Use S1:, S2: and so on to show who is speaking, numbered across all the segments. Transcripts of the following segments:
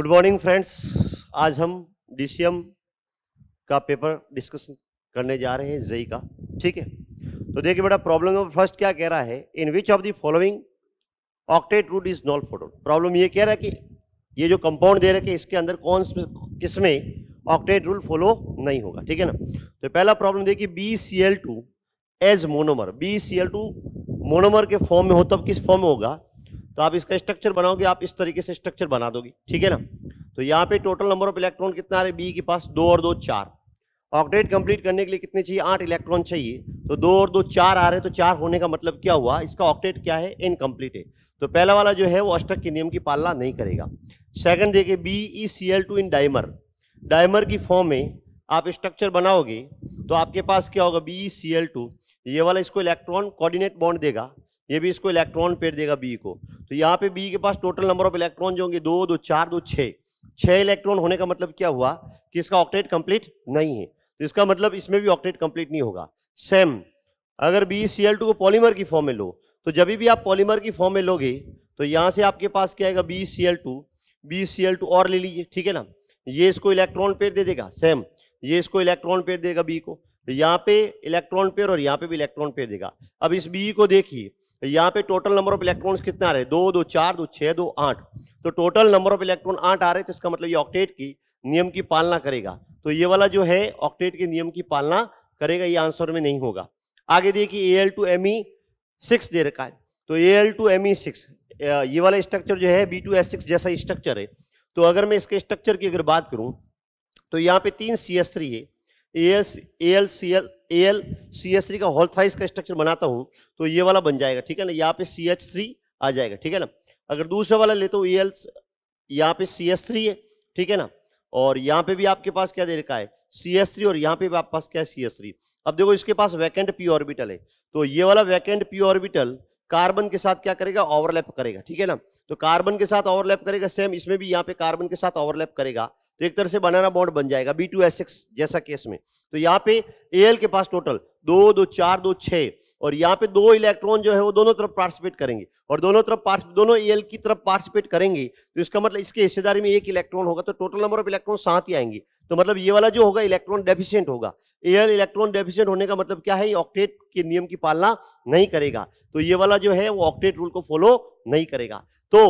S1: Good morning friends आज हम DCM का पेपर डिस्कस करने जा रहे हैं जई का ठीक है तो देखिए बेटा प्रॉब्लम फर्स्ट क्या कह रहा है in which of the following octet rule is null photo problem ये कह रहा है कि ये जो कंपाउंड दे रखे इसके अंदर कौन किसमें ऑक्टेट रूल फॉलो नहीं होगा ठीक है ना तो पहला प्रॉब्लम देखिए B C L two as monomer B C L two monomer के फॉर्म में हो तब किस फॉर्म में होगा तो आप इसका स्ट्रक्चर बनाओगे आप इस तरीके से स्ट्रक्चर बना दोगे ठीक है ना तो यहाँ पे टोटल नंबर ऑफ इलेक्ट्रॉन कितना आ रहे बी के पास दो और दो चार ऑक्टेट कंप्लीट करने के लिए कितने चाहिए आठ इलेक्ट्रॉन चाहिए तो दो और दो चार आ रहे तो चार होने का मतलब क्या हुआ इसका ऑक्टेट क्या है इनकम्प्लीट है तो पहला वाला जो है वो अष्टक के नियम की पालना नहीं करेगा सेकंड देखिए B E C L two in dimer dimer की फॉर्म में आप स्ट्रक्चर बनाओगे तो आपके पास क्या होगा B E C L two ये वाला इसको इलेक्ट्रॉन कोऑर्डिनेट बॉन्ड देगा ये भी इसको इलेक्ट्रॉन पेड़ देगा बी को तो यहाँ पे बी के पास टोटल नंबर ऑफ इलेक्ट्रॉन जो होंगे दो दो चार दो छः छः इलेक्ट्रॉन होने का मतलब क्या हुआ कि इसका ऑक्टेट कंप्लीट नहीं है तो इसका मतलब इसमें भी ऑक्टेट कंप्लीट नहीं होगा सेम अगर बी सी एल टू को पॉलीमर की फॉर्म में लो तो जब भी आप पॉलीमर की फॉर्म में लोगे तो यहाँ से आपके पास क्या आएगा B C L two B C L two और ले लीजिए ठीक है ना ये इसको इलेक्ट्रॉन पेड़ दे देगा सेम ये इसको इलेक्ट्रॉन पेड़ देगा बी को तो यहाँ पे इलेक्ट्रॉन पेयर और यहाँ पे भी इलेक्ट्रॉन पेयर देगा अब इस बी को देखिए यहाँ पे टोटल नंबर ऑफ इलेक्ट्रॉन्स कितने आ रहे हैं दो दो चार दो छः दो आठ तो टोटल नंबर ऑफ इलेक्ट्रॉन आठ आ रहे तो इसका मतलब ये ऑक्टेट की नियम की पालना करेगा तो ये वाला जो है ऑक्टेट के नियम की पालना करेगा ये आंसर में नहीं होगा आगे देखिए A L two M E six दे रखा है तो A L two M E six ये वाला स्ट्रक्चर जो है बी टू एस सिक्स जैसा स्ट्रक्चर है तो अगर मैं इसके स्ट्रक्चर की अगर बात करूँ तो यहाँ पे तीन सी एस थ्री है A L C L A L C H three का होल थ्राइस का स्ट्रक्चर बनाता हूँ तो ये वाला बन जाएगा ठीक है ना यहाँ पे सी एच थ्री आ जाएगा ठीक है ना अगर दूसरे वाला लेते हो ए एल यहाँ पे सी एच थ्री है ठीक है ना और यहाँ पे भी आपके पास क्या दे रखा है सी एस थ्री और यहाँ पे भी आपके पास क्या है सी एस थ्री अब देखो इसके पास वैकेंट पी ऑर्बिटल है तो ये वाला वैकेंट पी ऑर्बिटल कार्बन के साथ क्या करेगा ओवरलैप करेगा ठीक है ना तो कार्बन के साथ ओवरलैप करेगा सेम इसमें भी यहाँ पे कार्बन के साथ ओवरलैप करेगा तो एक तरह से बनाना बॉन्ड बन जाएगा बी टू एस एक्स जैसा केस में तो यहाँ पे ए के पास टोटल दो दो चार दो छः और यहाँ पे दो इलेक्ट्रॉन जो है वो दोनों तरफ पार्टिसिपेट करेंगे और दोनों तरफ दोनों ए की तरफ पार्टिसिपेट करेंगे तो इसका मतलब इसके हिस्सेदारी में एक इलेक्ट्रॉन होगा तो टोटल नंबर ऑफ इलेक्ट्रॉन साथ ही आएंगे तो मतलब ये वाला जो होगा इलेक्ट्रॉन डेफिशियंट होगा एल इलेक्ट्रॉन डेफिशियंट होने का मतलब क्या है ऑक्टेट के नियम की पालना नहीं करेगा तो ये वाला जो है वो ऑक्टेट रूल को फॉलो नहीं करेगा तो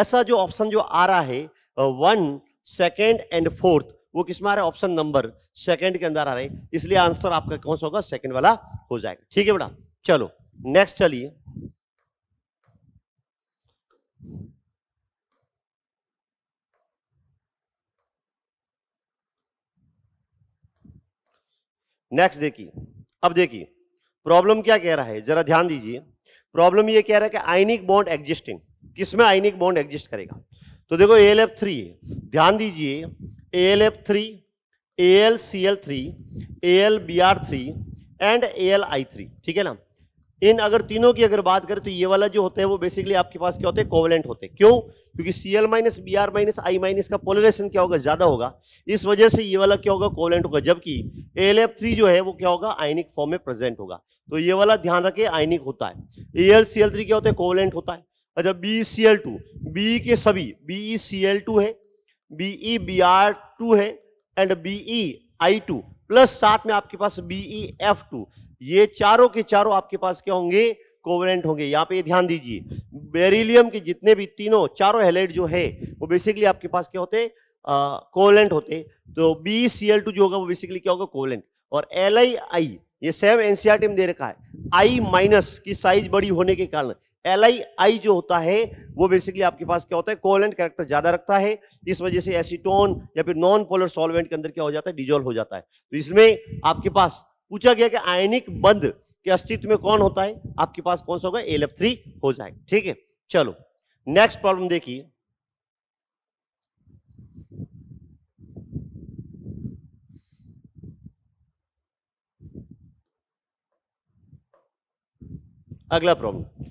S1: ऐसा जो ऑप्शन जो आ रहा है one uh, second and fourth वो किस में आ रहा है ऑप्शन नंबर सेकेंड के अंदर आ रहे हैं इसलिए आंसर आपका कौन सा होगा सेकेंड वाला हो जाएगा ठीक है बेटा चलो नेक्स्ट चलिए नेक्स्ट देखिए अब देखिए प्रॉब्लम क्या कह रहा है जरा ध्यान दीजिए प्रॉब्लम ये कह रहा है कि आइनिक बॉन्ड एग्जिस्टिंग किसमें आइनिक बॉन्ड एग्जिस्ट करेगा तो देखो ए एल एफ थ्री ध्यान दीजिए A L F three A L C L three A L B R three and A L I three ठीक है ना इन अगर तीनों की अगर बात करें तो ये वाला जो होता है वो बेसिकली आपके पास क्या होते हैं कोवलेंट होते हैं क्यों क्योंकि C L minus B R minus I minus का पोलरेशन क्या होगा ज़्यादा होगा इस वजह से ये वाला क्या होगा कोवलेंट होगा जबकि एल एफ थ्री जो है वो क्या होगा आइनिक फॉर्म में प्रेजेंट होगा तो ये वाला ध्यान रखे आइनिक होता है A L C L three क्या होता है कोवलेंट होता है अच्छा B C L two B के सभी बीई सी एल टू है बीई बी आर टू है and B E I two plus साथ में आपके पास बीई एफ टू ये चारों के चारों आपके पास क्या होंगे कोवेलेंट होंगे यहाँ पे ध्यान दीजिए बेरिलियम के जितने भी तीनों चारों हेलाइट जो है वो बेसिकली आपके पास क्या होते कोवेलेंट होते तो बी सी एल टू जो होगा वो बेसिकली क्या होगा कोवेलेंट और एल आई आई ये सेम एनसीआर में दे रखा है आई माइनस की साइज बड़ी होने के कारण एल आई आई जो होता है वो बेसिकली आपके पास क्या होता है कोलेंट कैरेक्टर ज्यादा रखता है इस वजह से एसीटोन या फिर नॉन पोलर सॉल्वेंट के अंदर क्या हो जाता है डिजोल्व हो जाता है तो इसमें आपके पास पूछा गया कि आयनिक बंद के अस्तित्व में कौन होता है आपके पास कौन सा होगा एल एफ थ्री हो जाए ठीक है चलो नेक्स्ट प्रॉब्लम देखिए अगला problem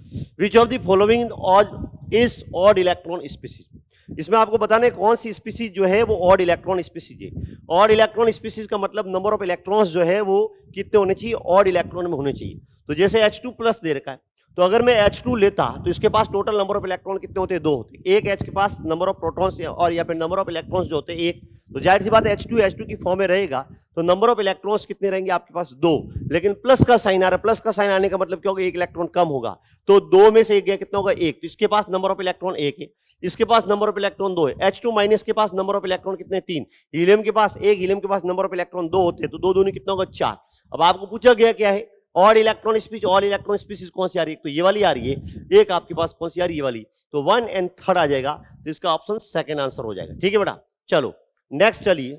S1: which of the following odd is odd electron species इसमें आपको बताने कौन सी स्पीसीज जो है वो ऑड इलेक्ट्रॉन स्पीसीज है ऑड इलेक्ट्रॉन स्पीसीज का मतलब नंबर ऑफ इलेक्ट्रॉन्स जो है वो कितने होने चाहिए ऑड इलेक्ट्रॉन में होने चाहिए तो जैसे एच टू प्लस दे रखा है तो अगर मैं H2 लेता तो इसके पास टोटल नंबर ऑफ इलेक्ट्रॉन कितने होते हैं दो होते एक H के पास नंबर ऑफ प्रोटॉन्स और या फिर नंबर ऑफ इलेक्ट्रॉन्स जो होते हैं एक तो जाहिर सी बात है एच टू एच टू की फॉर्म में रहेगा तो नंबर ऑफ इलेक्ट्रॉन्स कितने रहेंगे आपके पास दो लेकिन प्लस का साइन आ रहा है प्लस का साइन आने का मतलब क्या होगा एक इलेक्ट्रॉन कम होगा तो दो में से एक गया कितना होगा एक तो इसके पास नंबर ऑफ इलेक्ट्रॉन एक है इसके पास नंबर ऑफ इलेक्ट्रॉन दो है एच टू माइनस के पास नंबर ऑफ इलेक्ट्रॉन कितने तीन हीलियम के पास एक हीलियम के पास नंबर ऑफ इलेक्ट्रॉन दो होते हैं तो दो दोनों कितना होगा चार अब आपको पूछा गया क्या है और इलेक्ट्रॉन स्पीच और इलेक्ट्रॉन स्पीसीज कौन सी आ रही है तो ये वाली आ रही है एक आपके पास कौन सी आ रही है ये वाली तो वन एंड थर्ड आ जाएगा तो इसका ऑप्शन सेकेंड आंसर हो जाएगा ठीक है बेटा चलो नेक्स्ट चलिए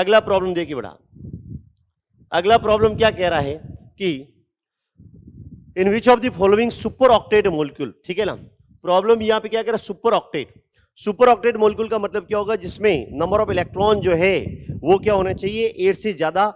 S1: अगला प्रॉब्लम देखिए बड़ा अगला प्रॉब्लम क्या कह रहा है कि in which of the following super octet molecule ठीक है ना प्रॉब्लम यहां पे क्या कह रहा है super octet super octet molecule का मतलब क्या होगा जिसमें नंबर ऑफ इलेक्ट्रॉन जो है वो क्या होना चाहिए एट से ज्यादा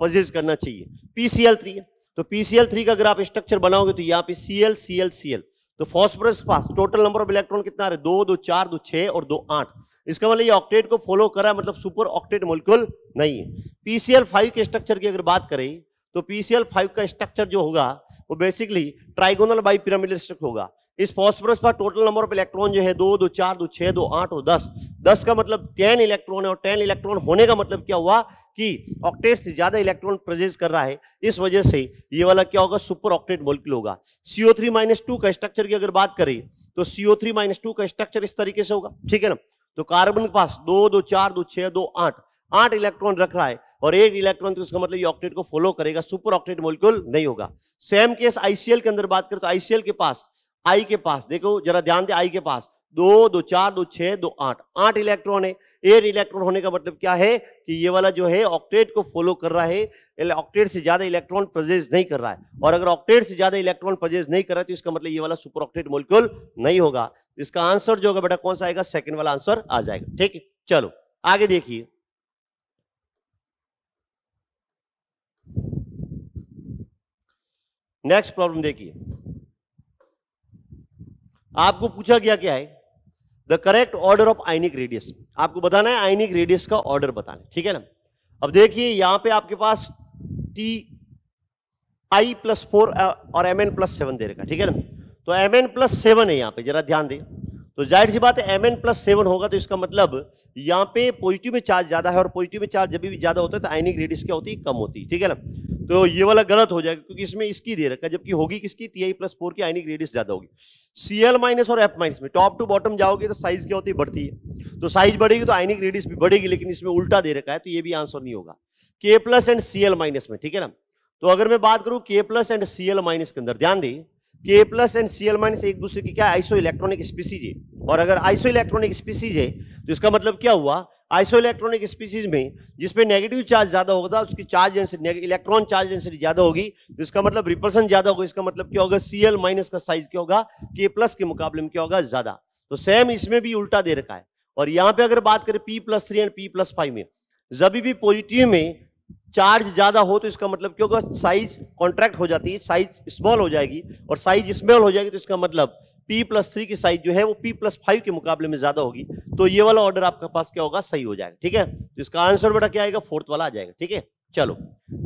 S1: पजेज करना चाहिए पीसीएल थ्री तो पीसीएल थ्री का अगर आप स्ट्रक्चर बनाओगे तो यहाँ पे सीएल सीएल सीएल तो फॉस्फोरस पास टोटल नंबर ऑफ इलेक्ट्रॉन कितना आ है दो दो चार दो छह और दो आठ इसका मतलब ये ऑक्टेट को फॉलो कर रहा है मतलब सुपर ऑक्टेट मोलिकुल नहीं है पीसीएल फाइव के स्ट्रक्चर की अगर बात करें तो पीसीएल फाइव का स्ट्रक्चर जो होगा वो basically trigonal bipyramidal structure होगा इस फॉस्फोरस पर टोटल नंबर ऑफ इलेक्ट्रॉन जो है दो दो चार दो छः दो आठ और दस दस का मतलब टेन इलेक्ट्रॉन है और टेन इलेक्ट्रॉन होने का मतलब क्या हुआ कि ऑक्टेट से ज़्यादा इलेक्ट्रॉन प्रेजेंस कर रहा है इस वजह से ये वाला क्या होगा सुपर ऑक्टेट मोलिक्यूल होगा सीओ थ्री माइनस टू का स्ट्रक्चर की अगर बात करें तो सीओ थ्री माइनस टू का स्ट्रक्चर इस तरीके से होगा ठीक है ना तो कार्बन के पास दो दो चार दो छह दो आठ आठ इलेक्ट्रॉन रख रहा है और एक इलेक्ट्रॉन तो इसका मतलब ये ऑक्टेट को फॉलो करेगा सुपर ऑक्टेट मोलिक्यूल नहीं होगा सेम केस आईसीएल के अंदर बात करें तो आईसीएल के पास आई के पास देखो जरा ध्यान दे आई के पास दो दो चार दो छह दो आठ आठ इलेक्ट्रॉन है एयर इलेक्ट्रॉन होने का मतलब क्या है कि ये वाला जो है ऑक्टेट को फॉलो कर रहा है ऑक्टेट से ज़्यादा इलेक्ट्रॉन प्रजेस नहीं कर रहा है और अगर ऑक्टेट से ज़्यादा इलेक्ट्रॉन प्रजेस नहीं कर रहा है तो इसका मतलब ये वाला सुपर ऑक्टेट मोलिक्यूल नहीं होगा इसका आंसर जो होगा बेटा कौन सा आएगा सेकेंड वाला आंसर आ जाएगा ठीक है चलो आगे देखिए नेक्स्ट प्रॉब्लम देखिए आपको पूछा गया क्या है the correct order of ionic radius आपको बताना है आइनिक रेडियस का ऑर्डर बताना ठीक है ना अब देखिए यहां पे आपके पास टी आई प्लस फोर और एम एन प्लस सेवन दे रखा ठीक है ना तो एम एन प्लस सेवन है यहाँ पे जरा ध्यान दें तो जाहिर सी बात है एम एन प्लस सेवन होगा तो इसका मतलब यहाँ पे पॉजिटिव में चार्ज ज्यादा है और पॉजिटिव में चार्ज जब भी ज्यादा होता है तो आइनिक रेडियस क्या होती है कम होती है ठीक है ना तो ये वाला गलत हो जाएगा क्योंकि इसमें इसकी दे रखा है जबकि होगी किसकी टी आई प्लस फोर की आइनिक रेडियस ज्यादा होगी सी एल माइनस और एफ माइनस में टॉप टू बॉटम जाओगे तो साइज क्या होती है बढ़ती है तो साइज बढ़ेगी तो आइनिक रेडियस भी बढ़ेगी लेकिन इसमें उल्टा दे रखा है तो ये भी आंसर नहीं होगा K plus and C L minus में ठीक है ना तो अगर मैं बात करूँ K plus and C L minus के अंदर ध्यान दें K plus and C L minus एक दूसरे की क्या आइसो इलेक्ट्रॉनिक स्पीसीज है और अगर आइसो इलेक्ट्रॉनिक स्पीसीज है तो इसका मतलब क्या हुआ आइसो इलेक्ट्रॉनिक स्पीसीज में जिसमें नेगेटिव चार्ज ज़्यादा होगा उसकी चार्ज इलेक्ट्रॉन चार्ज डेंसिटी ज़्यादा होगी जिसका तो इसका मतलब रिपल्सन ज़्यादा होगा इसका मतलब क्या होगा सी एल माइनस का साइज क्या होगा के प्लस के मुकाबले में क्या होगा ज़्यादा तो सेम इसमें भी उल्टा दे रखा है और यहाँ पे अगर बात करें P plus three and P plus five में जब भी पॉजिटिव में चार्ज ज़्यादा हो तो इसका मतलब क्या होगा साइज कॉन्ट्रैक्ट हो जाती है साइज स्मॉल हो जाएगी और साइज स्मॉल हो जाएगी तो इसका मतलब पी प्लस थ्री की साइज जो है वो पी प्लस फाइव के मुकाबले में ज्यादा होगी तो ये वाला ऑर्डर आपके पास क्या होगा सही हो जाएगा ठीक है तो इसका आंसर बेटा क्या आएगा फोर्थ वाला आ जाएगा ठीक है चलो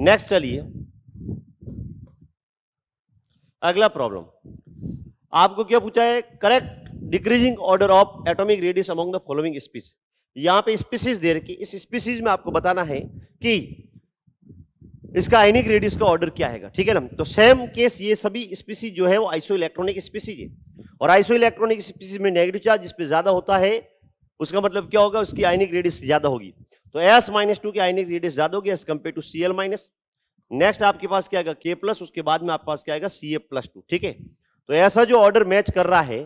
S1: नेक्स्ट चलिए अगला प्रॉब्लम आपको क्या पूछा है correct decreasing order of atomic radius among the following species यहां पे स्पीसीज दे रखी इस स्पीसीज में आपको बताना है कि इसका आइनिक रेडियस का ऑर्डर क्या है ठीक है ना तो सेम केस ये सभी स्पीसीज जो है वो आइसो इलेक्ट्रॉनिक स्पीसीज है और आइसो इलेक्ट्रॉनिक स्पीसीज में नेगेटिव चार्ज जिसपे ज्यादा होता है उसका मतलब क्या होगा उसकी आइनिक रेडियस ज्यादा होगी तो एस माइनस टू की आइनिक रेडियस ज्यादा होगी S compare to C L minus next आपके पास क्या आएगा के प्लस उसके बाद में आपके पास क्या आएगा सी ए प्लस टू ठीक है तो ऐसा जो ऑर्डर मैच कर रहा है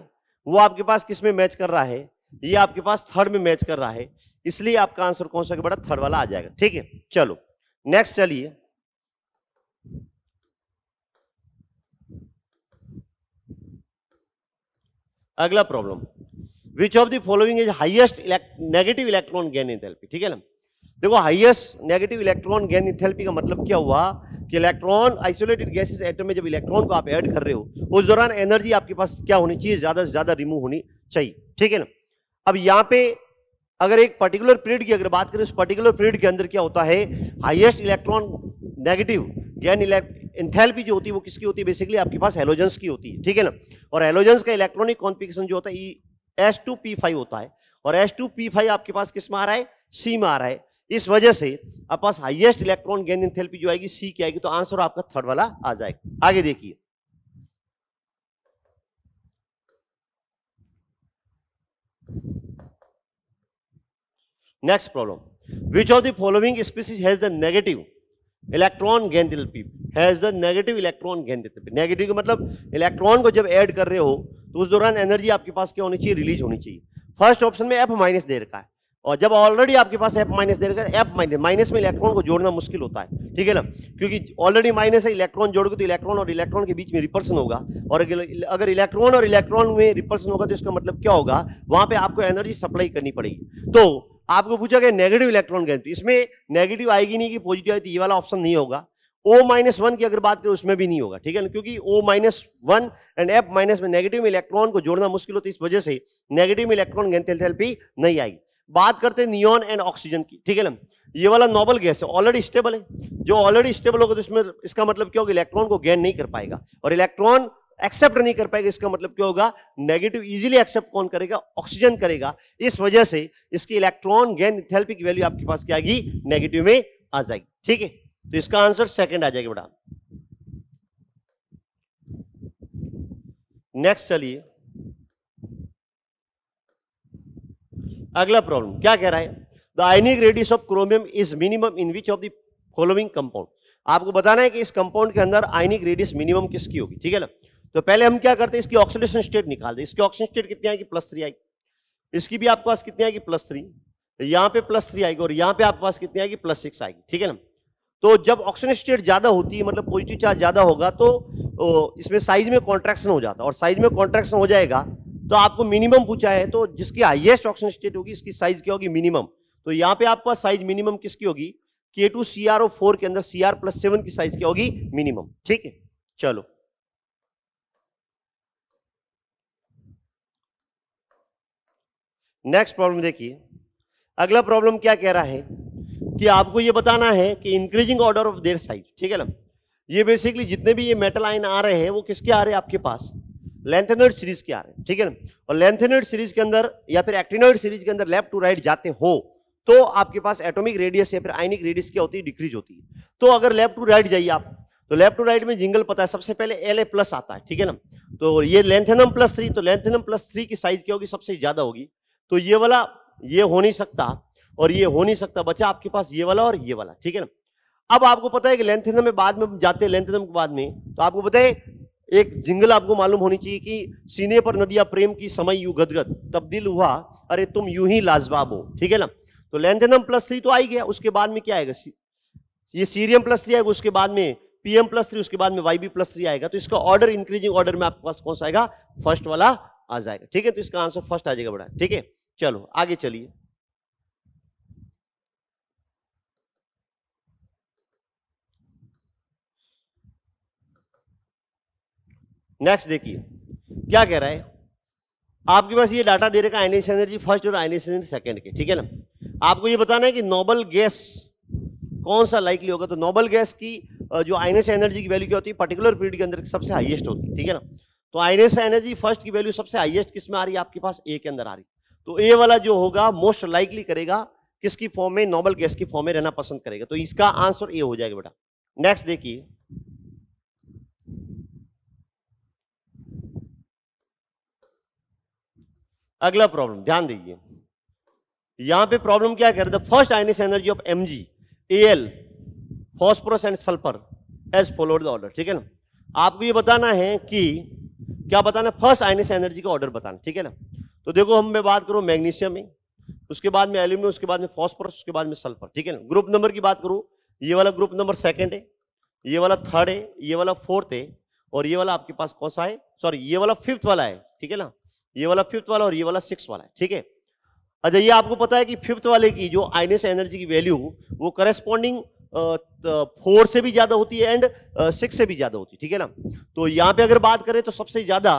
S1: वो आपके पास किस में मैच कर रहा है ये आपके पास थर्ड में मैच कर रहा है इसलिए आपका आंसर कौन सा बड़ा थर्ड वाला आ जाएगा ठीक है चलो नेक्स्ट चलिए अगला problem which of the following is highest negative electron gain enthalpy ठीक है ना देखो highest negative electron gain enthalpy का मतलब क्या हुआ कि इलेक्ट्रॉन आइसोलेटेड गैसेस एटम में जब इलेक्ट्रॉन को आप ऐड कर रहे हो उस दौरान एनर्जी आपके पास क्या होनी चाहिए ज़्यादा से ज़्यादा रिमूव होनी चाहिए ठीक है ना अब यहाँ पे अगर एक पर्टिकुलर पीरियड की अगर बात करें उस पर्टिकुलर पीरियड के अंदर क्या होता है highest electron negative gain enthalpy जो होती है वो किसकी होती है बेसिकली आपके पास हेलोजेंस की होती है ठीक है ना और हेलोजेंस का इलेक्ट्रॉनिक कॉन्फिगेशन जो होता है एस टू पी फाइव होता है और एस टू पी फाइव आपके पास किस में आ रहा है सी में आ रहा है इस वजह से आपके पास हाइएस्ट इलेक्ट्रॉन गेन इंथेल्पी जो आएगी सी की आएगी तो आंसर आपका थर्ड वाला आ जाएगा आगे देखिए next problem which of the following species has the negative electron gain has the negative electron gain negative का मतलब इलेक्ट्रॉन को जब ऐड कर रहे हो तो उस दौरान एनर्जी आपके पास क्या होनी चाहिए रिलीज होनी चाहिए फर्स्ट ऑप्शन में एफ माइनस दे रखा है और जब ऑलरेडी आपके पास एफ माइनस दे रखा है एफ माइनस माइनस में इलेक्ट्रॉन को जोड़ना मुश्किल होता है ठीक है ना क्योंकि ऑलरेडी माइनस है इलेक्ट्रॉन जोड़ोगे तो इलेक्ट्रॉन और इलेक्ट्रॉन के बीच में रिपर्सन होगा और अगर इलेक्ट्रॉन और इलेक्ट्रॉन में रिपर्सन होगा तो इसका मतलब क्या होगा वहां पर आपको एनर्जी सप्लाई करनी पड़ेगी तो आपको पूछा गया नेगेटिव इलेक्ट्रॉन गैन इसमें नेगेटिव आएगी नहीं कि पॉजिटिव आएगी तो ये वाला ऑप्शन नहीं होगा ओ माइनस वन की अगर बात करें उसमें भी नहीं होगा ठीक है ना क्योंकि O minus one and F minus में नेगेटिव इलेक्ट्रॉन को जोड़ना मुश्किल होता है इस वजह से नेगेटिव इलेक्ट्रॉन गेंथ नहीं आएगी बात करते हैं नियॉन एंड ऑक्सीजन की ठीक है ना ये वाला नॉबल गैस है ऑलरेडी स्टेबल है जो ऑलरेडी स्टेबल होगा तो इसमें इसका मतलब क्या होगा इलेक्ट्रॉन को गेन नहीं कर पाएगा और इलेक्ट्रॉन एक्सेप्ट नहीं कर पाएगा इसका मतलब क्या होगा नेगेटिव इजीली एक्सेप्ट कौन करेगा ऑक्सीजन करेगा इस वजह से इसकी इलेक्ट्रॉन गेन थेल्पी की वैल्यू आपके पास क्या आएगी नेगेटिव में आ जाएगी ठीक है तो इसका आंसर सेकंड आ जाएगा बेटा नेक्स्ट चलिए अगला प्रॉब्लम क्या कह रहा है the ionic radius of chromium is minimum in which of the following compound आपको बताना है कि इस कंपाउंड के अंदर आइनिक रेडियस मिनिमम किसकी होगी ठीक है ना तो पहले हम क्या करते हैं इसकी ऑक्सीडेशन स्टेट निकाल दें इसकी ऑक्सीडेशन स्टेट कितनी आएगी प्लस थ्री आएगी इसकी भी आपके पास कितनी आएगी प्लस थ्री यहाँ पे प्लस थ्री आएगी और यहाँ पे आपके पास कितनी आएगी प्लस सिक्स आएगी ठीक है ना तो जब ऑक्सीजन स्टेट ज़्यादा होती है मतलब पॉजिटिव चार्ज ज़्यादा होगा तो इसमें साइज में कॉन्ट्रैक्शन हो जाता है और साइज में कॉन्ट्रैक्शन हो जाएगा तो आपको मिनिमम पूछा है तो जिसकी हाइएस्ट ऑक्सीजन स्टेट होगी इसकी साइज क्या होगी मिनिमम तो यहाँ पे आपका साइज मिनिमम किसकी होगी K two C R O four के अंदर सी आर प्लस सेवन की साइज क्या होगी मिनिमम ठीक है चलो नेक्स्ट प्रॉब्लम देखिए अगला प्रॉब्लम क्या कह रहा है कि आपको ये बताना है कि increasing order of their size ठीक है ना ये बेसिकली जितने भी ये मेटल आयन आ रहे हैं वो किसके आ रहे हैं आपके पास लेंथेनोइड सीरीज के आ रहे हैं ठीक है ना और लेंथेनोइड सीरीज के अंदर या फिर एक्टिनोइड सीरीज के अंदर लेफ्ट टू राइट जाते हो तो आपके पास एटॉमिक रेडियस या फिर आइनिक रेडियस क्या होती है डिक्रीज होती है तो अगर लेफ्ट टू राइट जाइए आप तो लेफ्ट टू राइट में जिंगल पता है सबसे पहले एल ए प्लस आता है ठीक है ना तो ये लेंथेनम प्लस थ्री तो लेंथेनम प्लस थ्री की साइज क्या होगी सबसे ज्यादा होगी तो ये वाला ये हो नहीं सकता और ये हो नहीं सकता बचा आपके पास ये वाला और ये वाला ठीक है ना अब आपको पता है कि लेंथ में बाद में जाते हैं लेंथ के बाद में तो आपको पता है एक जिंगल आपको मालूम होनी चाहिए कि सीने पर नदिया प्रेम की समय यू गदगद तब्दील हुआ अरे तुम यू ही लाजवाब हो ठीक है ना तो लेंथेनम प्लस थ्री तो आ ही गया उसके बाद में क्या आएगा ये सीरियम प्लस थ्री आएगा उसके बाद में पीएम प्लस थ्री उसके बाद में वाई बी प्लस थ्री आएगा तो इसका ऑर्डर इंक्रीजिंग ऑर्डर में आपके पास कौन सा आएगा फर्स्ट वाला आ जाएगा ठीक है तो इसका आंसर फर्स्ट आ जाएगा बड़ा ठीक है चलो आगे चलिए नेक्स्ट देखिए क्या कह रहा है आपके पास ये डाटा दे रखा आइनेस एनर्जी फर्स्ट और आइनेस एनर्जी सेकेंड के ठीक है ना आपको ये बताना है कि नोबल गैस कौन सा लाइकली होगा तो नोबल गैस की जो आइनेस एनर्जी की वैल्यू क्या होती है पर्टिकुलर पीरियड के अंदर सबसे हाईएस्ट होती है ठीक है ना तो आइनेस एनर्जी फर्स्ट की वैल्यू सबसे हाईएस्ट किस में आ रही है आपके पास ए के अंदर आ रही है तो ए वाला जो होगा मोस्ट लाइकली करेगा किसकी फॉर्म में नॉर्मल गैस की फॉर्म में रहना पसंद करेगा तो इसका आंसर ए हो जाएगा बेटा नेक्स्ट देखिए अगला प्रॉब्लम ध्यान दीजिए यहां पे प्रॉब्लम क्या कर the first ionisation energy of M G L phosphorus and sulphur as followed the order ठीक है ना आपको ये बताना है कि क्या बताना फर्स्ट आइनिस एनर्जी का ऑर्डर बताना ठीक है ना तो देखो हम मैं बात करूँ मैग्नीशियम में उसके बाद में एल्यूमिनियम उसके बाद में फॉस्फोरस उसके बाद में सल्फर ठीक है ना ग्रुप नंबर की बात करूँ ये वाला ग्रुप नंबर सेकेंड है ये वाला थर्ड है ये वाला फोर्थ है और ये वाला आपके पास कौन सा है सॉरी ये वाला फिफ्थ वाला है ठीक है ना ये वाला फिफ्थ वाला और ये वाला सिक्स वाला है ठीक है अच्छा ये आपको पता है कि फिफ्थ वाले की जो आइनेस एनर्जी की वैल्यू वो करेस्पॉन्डिंग फोर से भी ज्यादा होती है एंड सिक्स से भी ज्यादा होती है ठीक है ना तो यहां पे अगर बात करें तो सबसे ज्यादा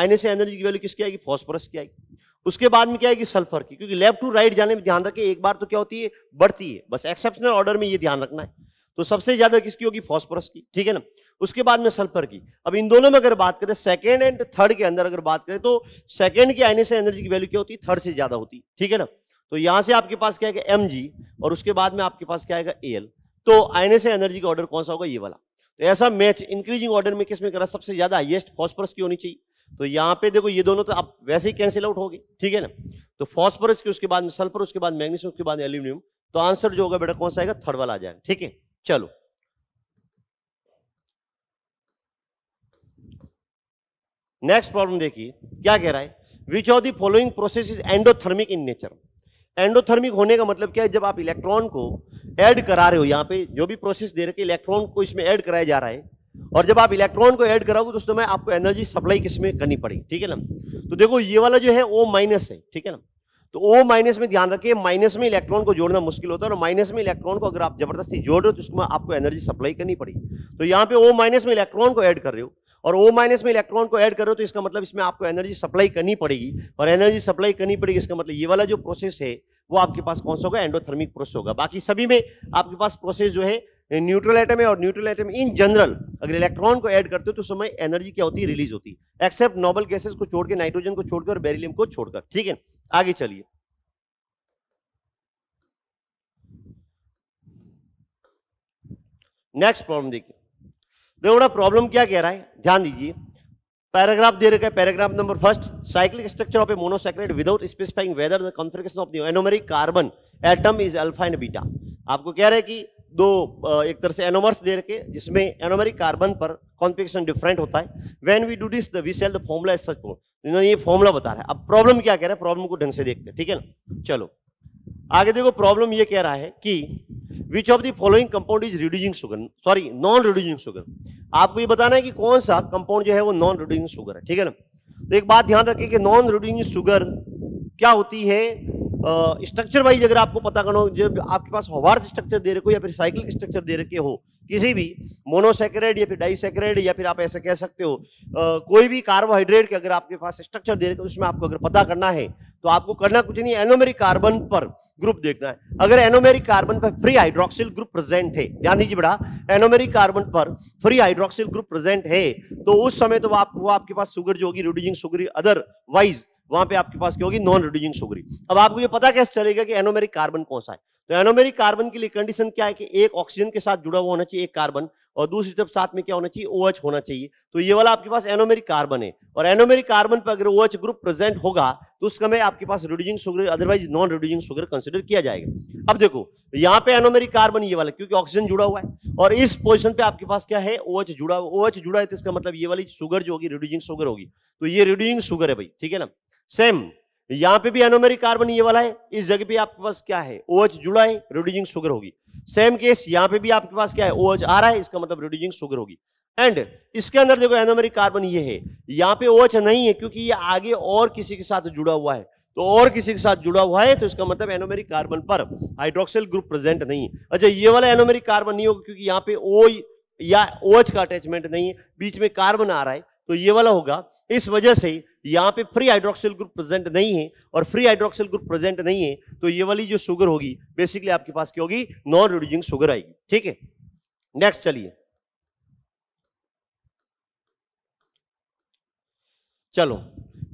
S1: आईने से एनर्जी की वैल्यू किसकी आएगी फॉस्फोरस की आएगी उसके बाद में क्या आएगी सल्फर की क्योंकि लेफ्ट टू राइट जाने में ध्यान रखें एक बार तो क्या होती है बढ़ती है बस एक्सेप्शनल ऑर्डर में ये ध्यान रखना है तो सबसे ज्यादा किसकी होगी फॉस्फोरस की ठीक है ना उसके बाद में सल्फर की अब इन दोनों में अगर बात करें सेकेंड एंड थर्ड के अंदर अगर बात करें तो सेकेंड की आईने से एनर्जी की वैल्यू क्या होती है थर्ड से ज्यादा होती है ठीक है ना तो यहां से आपके पास क्या आएगा एम और उसके बाद में आपके पास क्या आएगा ए तो आईने से एनर्जी का ऑर्डर कौन सा होगा ये वाला तो ऐसा मैच इंक्रीजिंग ऑर्डर में किसमें करा सबसे ज़्यादा हाइएस्ट फॉस्परस की होनी चाहिए तो यहाँ पे देखो ये दोनों तो आप वैसे ही कैंसिल आउट होगी ठीक है ना तो फॉस्परस के उसके बाद में सल्फर उसके बाद मैग्नीशियम उसके बाद एल्यूमिनियम तो आंसर जो होगा बेटा कौन सा आएगा थर्ड वाला आ जाएगा ठीक है चलो नेक्स्ट प्रॉब्लम देखिए क्या कह रहा है which of the following process is endothermic in nature endothermic होने का मतलब क्या है जब आप इलेक्ट्रॉन को ऐड करा रहे हो यहाँ पे जो भी प्रोसेस दे रखे इलेक्ट्रॉन को इसमें ऐड कराया जा रहा है और जब आप इलेक्ट्रॉन को ऐड कराओगे तो उस समय आपको एनर्जी सप्लाई किसमें करनी पड़ेगी ठीक है ना तो देखो ये वाला जो है वो माइनस है ठीक है ना तो ओ माइनस में ध्यान रखिए माइनस में इलेक्ट्रॉन को जोड़ना मुश्किल होता है और माइनस में इलेक्ट्रॉन को अगर आप जबरदस्ती जोड़ रहे हो तो उसमें आपको एनर्जी सप्लाई करनी पड़ेगी तो यहाँ पे ओ माइनस में इलेक्ट्रॉन को ऐड कर रहे हो और ओ माइनस में इलेक्ट्रॉन को ऐड कर रहे हो तो इसका मतलब इसमें आपको एनर्जी सप्लाई करनी पड़ेगी और एनर्जी सप्लाई करनी पड़ेगी इसका मतलब ये वाला जो प्रोसेस है वो आपके पास कौन सा होगा एंडोथर्मिक प्रोसेस होगा बाकी सभी में आपके पास प्रोसेस जो है न्यूट्रल एटम है और न्यूट्रल एटम इन जनरल अगर इलेक्ट्रॉन को ऐड करते हो तो समय एनर्जी क्या होती है रिलीज होती है एक्सेप्ट नॉबल गैसेस को छोड़कर नाइट्रोजन को छोड़कर बेरिलियम को छोड़कर ठीक है आगे चलिए नेक्स्ट प्रॉब्लम देखिए बड़ा प्रॉब्लम क्या कह रहा है ध्यान दीजिए पैराग्राफ दे रखा है paragraph number first cyclic structure of a monosaccharide without specifying whether the configuration of the anomeric carbon atom is alpha and beta आपको कह रहा है कि दो एक तरह से एनोमर्स दे रखे जिसमें एनोमरिक कार्बन पर कॉन्फिगेशन डिफरेंट होता है when we do this we sell the formula is such इन्होंने ये फॉर्मूला बता रहा है अब प्रॉब्लम क्या कह रहा है प्रॉब्लम को ढंग से देखते हैं ठीक है ना चलो आगे देखो प्रॉब्लम ये कह रहा है कि which of the following compound is reducing sugar sorry non reducing sugar आपको ये बताना है कि कौन सा कंपाउंड जो है वो नॉन रिड्यूजिंग शुगर है ठीक है ना तो एक बात ध्यान रखें कि नॉन रिड्यूजिंग शुगर क्या होती है स्ट्रक्चर वाइज अगर आपको पता करना हो जब आपके पास होवार्थ स्ट्रक्चर दे रखे हो या फिर साइकिल स्ट्रक्चर दे रखे हो किसी भी मोनोसेक्रेड या फिर डाइसेक्रेड या फिर आप ऐसा कह सकते हो आ, कोई भी कार्बोहाइड्रेट के अगर आपके पास स्ट्रक्चर दे रखे तो उसमें आपको अगर पता करना है तो आपको करना कुछ नहीं एनोमेरिक कार्बन पर ग्रुप देखना है अगर एनोमेरिक कार्बन पर फ्री हाइड्रोक्सिल ग्रुप प्रेजेंट है ध्यान दीजिए बड़ा एनोमेरिक कार्बन पर फ्री हाइड्रोक्सिल ग्रुप प्रेजेंट है तो उस समय तो आप, वो आपके पास शुगर जो होगी रिड्यूसिंग शुगर अदर वाइज वहां पे आपके पास क्या होगी नॉन रिड्यूसिंग सुगरी अब आपको ये पता कैसे चलेगा कि एनोमेरिक कार्बन कौन सा है तो एनोमेरिक कार्बन के लिए कंडीशन क्या है कि एक ऑक्सीजन के साथ जुड़ा हुआ होना चाहिए एक कार्बन और दूसरी तरफ साथ में क्या होना चाहिए ओ OH होना चाहिए तो ये वाला आपके पास एनोमेरिक कार्बन है और एनोमेरिक कार्बन पर अगर ओ OH ग्रुप प्रेजेंट होगा तो उस समय आपके पास reducing sugar otherwise non reducing sugar consider किया जाएगा अब देखो यहाँ पे एनोमेरिक कार्बन ये वाला क्योंकि ऑक्सीजन जुड़ा हुआ है और इस पोजिशन पे आपके पास क्या है ओ OH जुड़ा हुआ ओ जुड़ा है तो इसका मतलब ये वाली शुगर जो होगी रिड्यूसिंग शुगर होगी तो ये रिड्यूसिंग शुगर है भाई ठीक है ना सेम यहां पे भी एनोमेरिक कार्बन ये वाला है इस जगह पे आपके पास क्या है ओएच OH जुड़ा है रिड्यूजिंग शुगर होगी सेम केस यहां पे भी आपके पास क्या है ओएच OH आ रहा है इसका मतलब रिड्यूजिंग शुगर होगी एंड इसके अंदर देखो एनोमेरिक कार्बन ये है यहां पे ओएच OH नहीं है क्योंकि ये आगे और किसी के साथ जुड़ा हुआ है तो और किसी के साथ जुड़ा हुआ है तो इसका मतलब एनोमेरिक कार्बन पर हाइड्रोक्सिल ग्रुप प्रेजेंट नहीं है अच्छा ये वाला एनोमेरिक कार्बन नहीं होगा क्योंकि यहाँ पे ओ या ओएच OH का अटैचमेंट नहीं है बीच में कार्बन आ रहा है तो ये वाला होगा इस वजह से यहाँ पे फ्री हाइड्रोक्सिल ग्रुप प्रेजेंट नहीं है और फ्री हाइड्रोक्सिल ग्रुप प्रेजेंट नहीं है तो ये वाली जो शुगर होगी बेसिकली आपके पास क्या होगी नॉन रिड्यूजिंग शुगर आएगी ठीक है नेक्स्ट चलिए चलो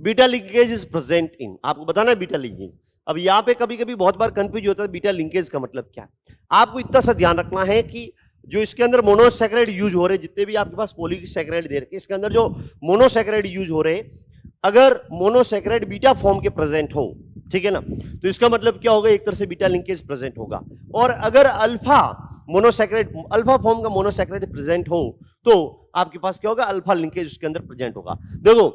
S1: beta linkage is present in आपको बताना बीटा लिंकेज अब यहाँ पे कभी कभी बहुत बार कंफ्यूज होता है बीटा लिंकेज का मतलब क्या आपको इतना सा ध्यान रखना है कि जो इसके अंदर मोनोसेक्राइड यूज हो रहे जितने भी आपके पास पोलिसैक्राइड दे रखे इसके अंदर जो मोनोसेक्राइड यूज हो रहे अगर मोनोसेक्राइड बीटा फॉर्म के प्रेजेंट हो ठीक है ना तो इसका मतलब क्या होगा एक तरह से बीटा लिंकेज प्रेजेंट होगा और अगर अल्फा मोनोसेक्राइड अल्फा फॉर्म का मोनोसेक्राइड प्रेजेंट हो तो आपके पास क्या होगा अल्फा लिंकेज उसके अंदर प्रेजेंट होगा देखो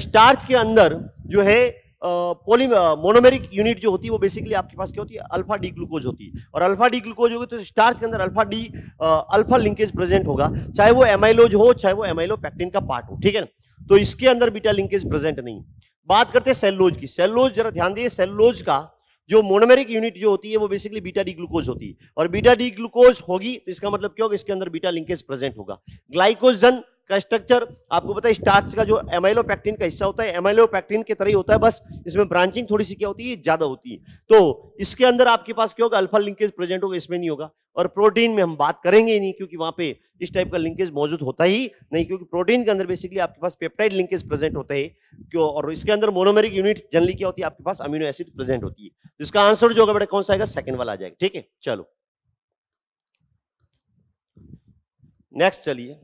S1: स्टार्च के अंदर जो है पोली मोनोमेरिक यूनिट जो होती है वो बेसिकली आपके पास क्या होती है अल्फा डी ग्लूकोज होती है और अल्फा डी ग्लूकोज होगी तो स्टार्च के अंदर alpha D alpha linkage present होगा चाहे वो एमाइलोज हो चाहे वो एमाइलो पैक्टिन का पार्ट हो ठीक है ना तो इसके अंदर बीटा लिंकेज प्रेजेंट नहीं बात करते हैं सेल्लोज की सेल्लोज जरा ध्यान दिए सेल्लोज का जो मोनोमेरिक यूनिट जो होती है वो बेसिकली बीटा डी ग्लूकोज होती है और बीटा डी ग्लूकोज होगी तो इसका मतलब क्या होगा इसके अंदर बीटा लिंकेज प्रेजेंट होगा ग्लाइकोजन का स्ट्रक्चर आपको पता है स्टार्च का जो एमाइलोपैक्टिन का हिस्सा होता है एमाइलोपैक्टिन के तरह ही होता है बस इसमें ब्रांचिंग थोड़ी सी क्या होती है ज़्यादा होती है तो इसके अंदर आपके पास क्या होगा अल्फा लिंकेज प्रेजेंट होगा इसमें नहीं होगा और प्रोटीन में हम बात करेंगे नहीं क्योंकि वहां पे इस टाइप का लिंकेज मौजूद होता ही नहीं क्योंकि प्रोटीन के अंदर बेसिकली आपके पास पेप्टाइड लिंकेज प्रेजेंट होते हैं क्यों और इसके अंदर मोनोमेरिक यूनिट जनरली क्या होती है आपके पास अमीनो एसिड प्रेजेंट होती है तो इसका आंसर जो होगा बेटा कौन सा आएगा सेकंड वाला आ जाएगा ठीक है चलो नेक्स्ट चलिए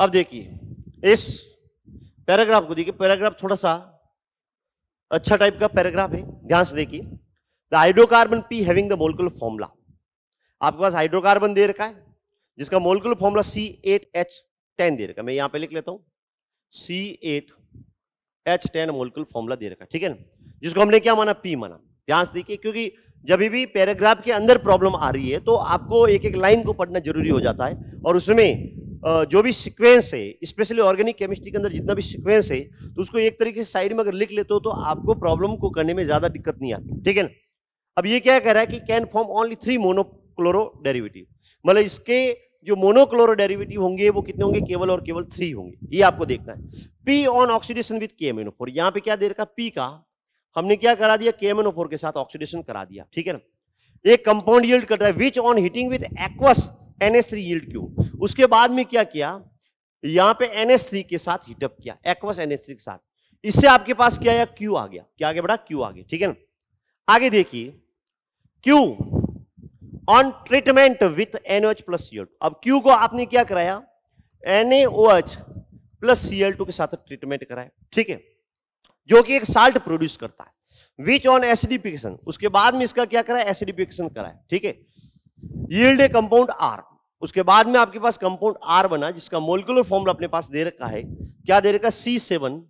S1: अब देखिए इस पैराग्राफ को देखिए पैराग्राफ थोड़ा सा अच्छा टाइप का पैराग्राफ है ध्यान से देखिए the hydrocarbon P having the molecular formula आपके पास हाइड्रोकार्बन दे रखा है जिसका molecular formula C eight H ten दे रखा है मैं यहां पे लिख लेता हूं C eight H ten molecular formula दे रखा है ठीक है ना जिसको हमने क्या माना पी माना ध्यान से देखिए क्योंकि जब भी पैराग्राफ के अंदर प्रॉब्लम आ रही है तो आपको एक एक लाइन को पढ़ना जरूरी हो जाता है और उसमें जो भी सीक्वेंस है स्पेशली ऑर्गेनिक केमिस्ट्री के अंदर जितना भी सीक्वेंस है तो उसको एक तरीके से साइड में अगर लिख लेते हो तो आपको प्रॉब्लम को करने में ज़्यादा दिक्कत नहीं आती ठीक है ना अब ये क्या कह रहा है कि can form only three monochloro derivative मतलब इसके जो मोनोक्लोरो डेरिवेटिव होंगे वो कितने होंगे केवल और केवल थ्री होंगे ये आपको देखना है पी ऑन ऑक्सीडेशन विथ के एमेनोफोर यहाँ पे क्या दे रखा पी का हमने क्या करा दिया के के साथ ऑक्सीडेशन करा दिया ठीक है ना एक कंपाउंड यील्ड कर रहा है which on heating with aqueous N S three yield क्यों उसके बाद में क्या किया यहां पे एन एस थ्री के साथ हीटअप किया एक्वस एन एस थ्री के साथ इससे आपके पास क्या आया क्यू आ गया क्या आगे बढ़ा क्यू आ गया ठीक है ना आगे देखिए Q on treatment with NOH plus CL अब क्यू को आपने क्या कराया एनएओएच प्लस सीएल के साथ ट्रीटमेंट कराया ठीक है जो कि एक साल्ट प्रोड्यूस करता है विच ऑन एसिडिफिकेशन उसके बाद में इसका क्या कराया एसिडिफिकेशन कराया ठीक है यील्ड ए कंपाउंड आर उसके बाद में आपके पास कंपाउंड आर बना जिसका मोलिकुलर फॉर्मूला अपने पास दे रखा है क्या दे रखा सी सेवन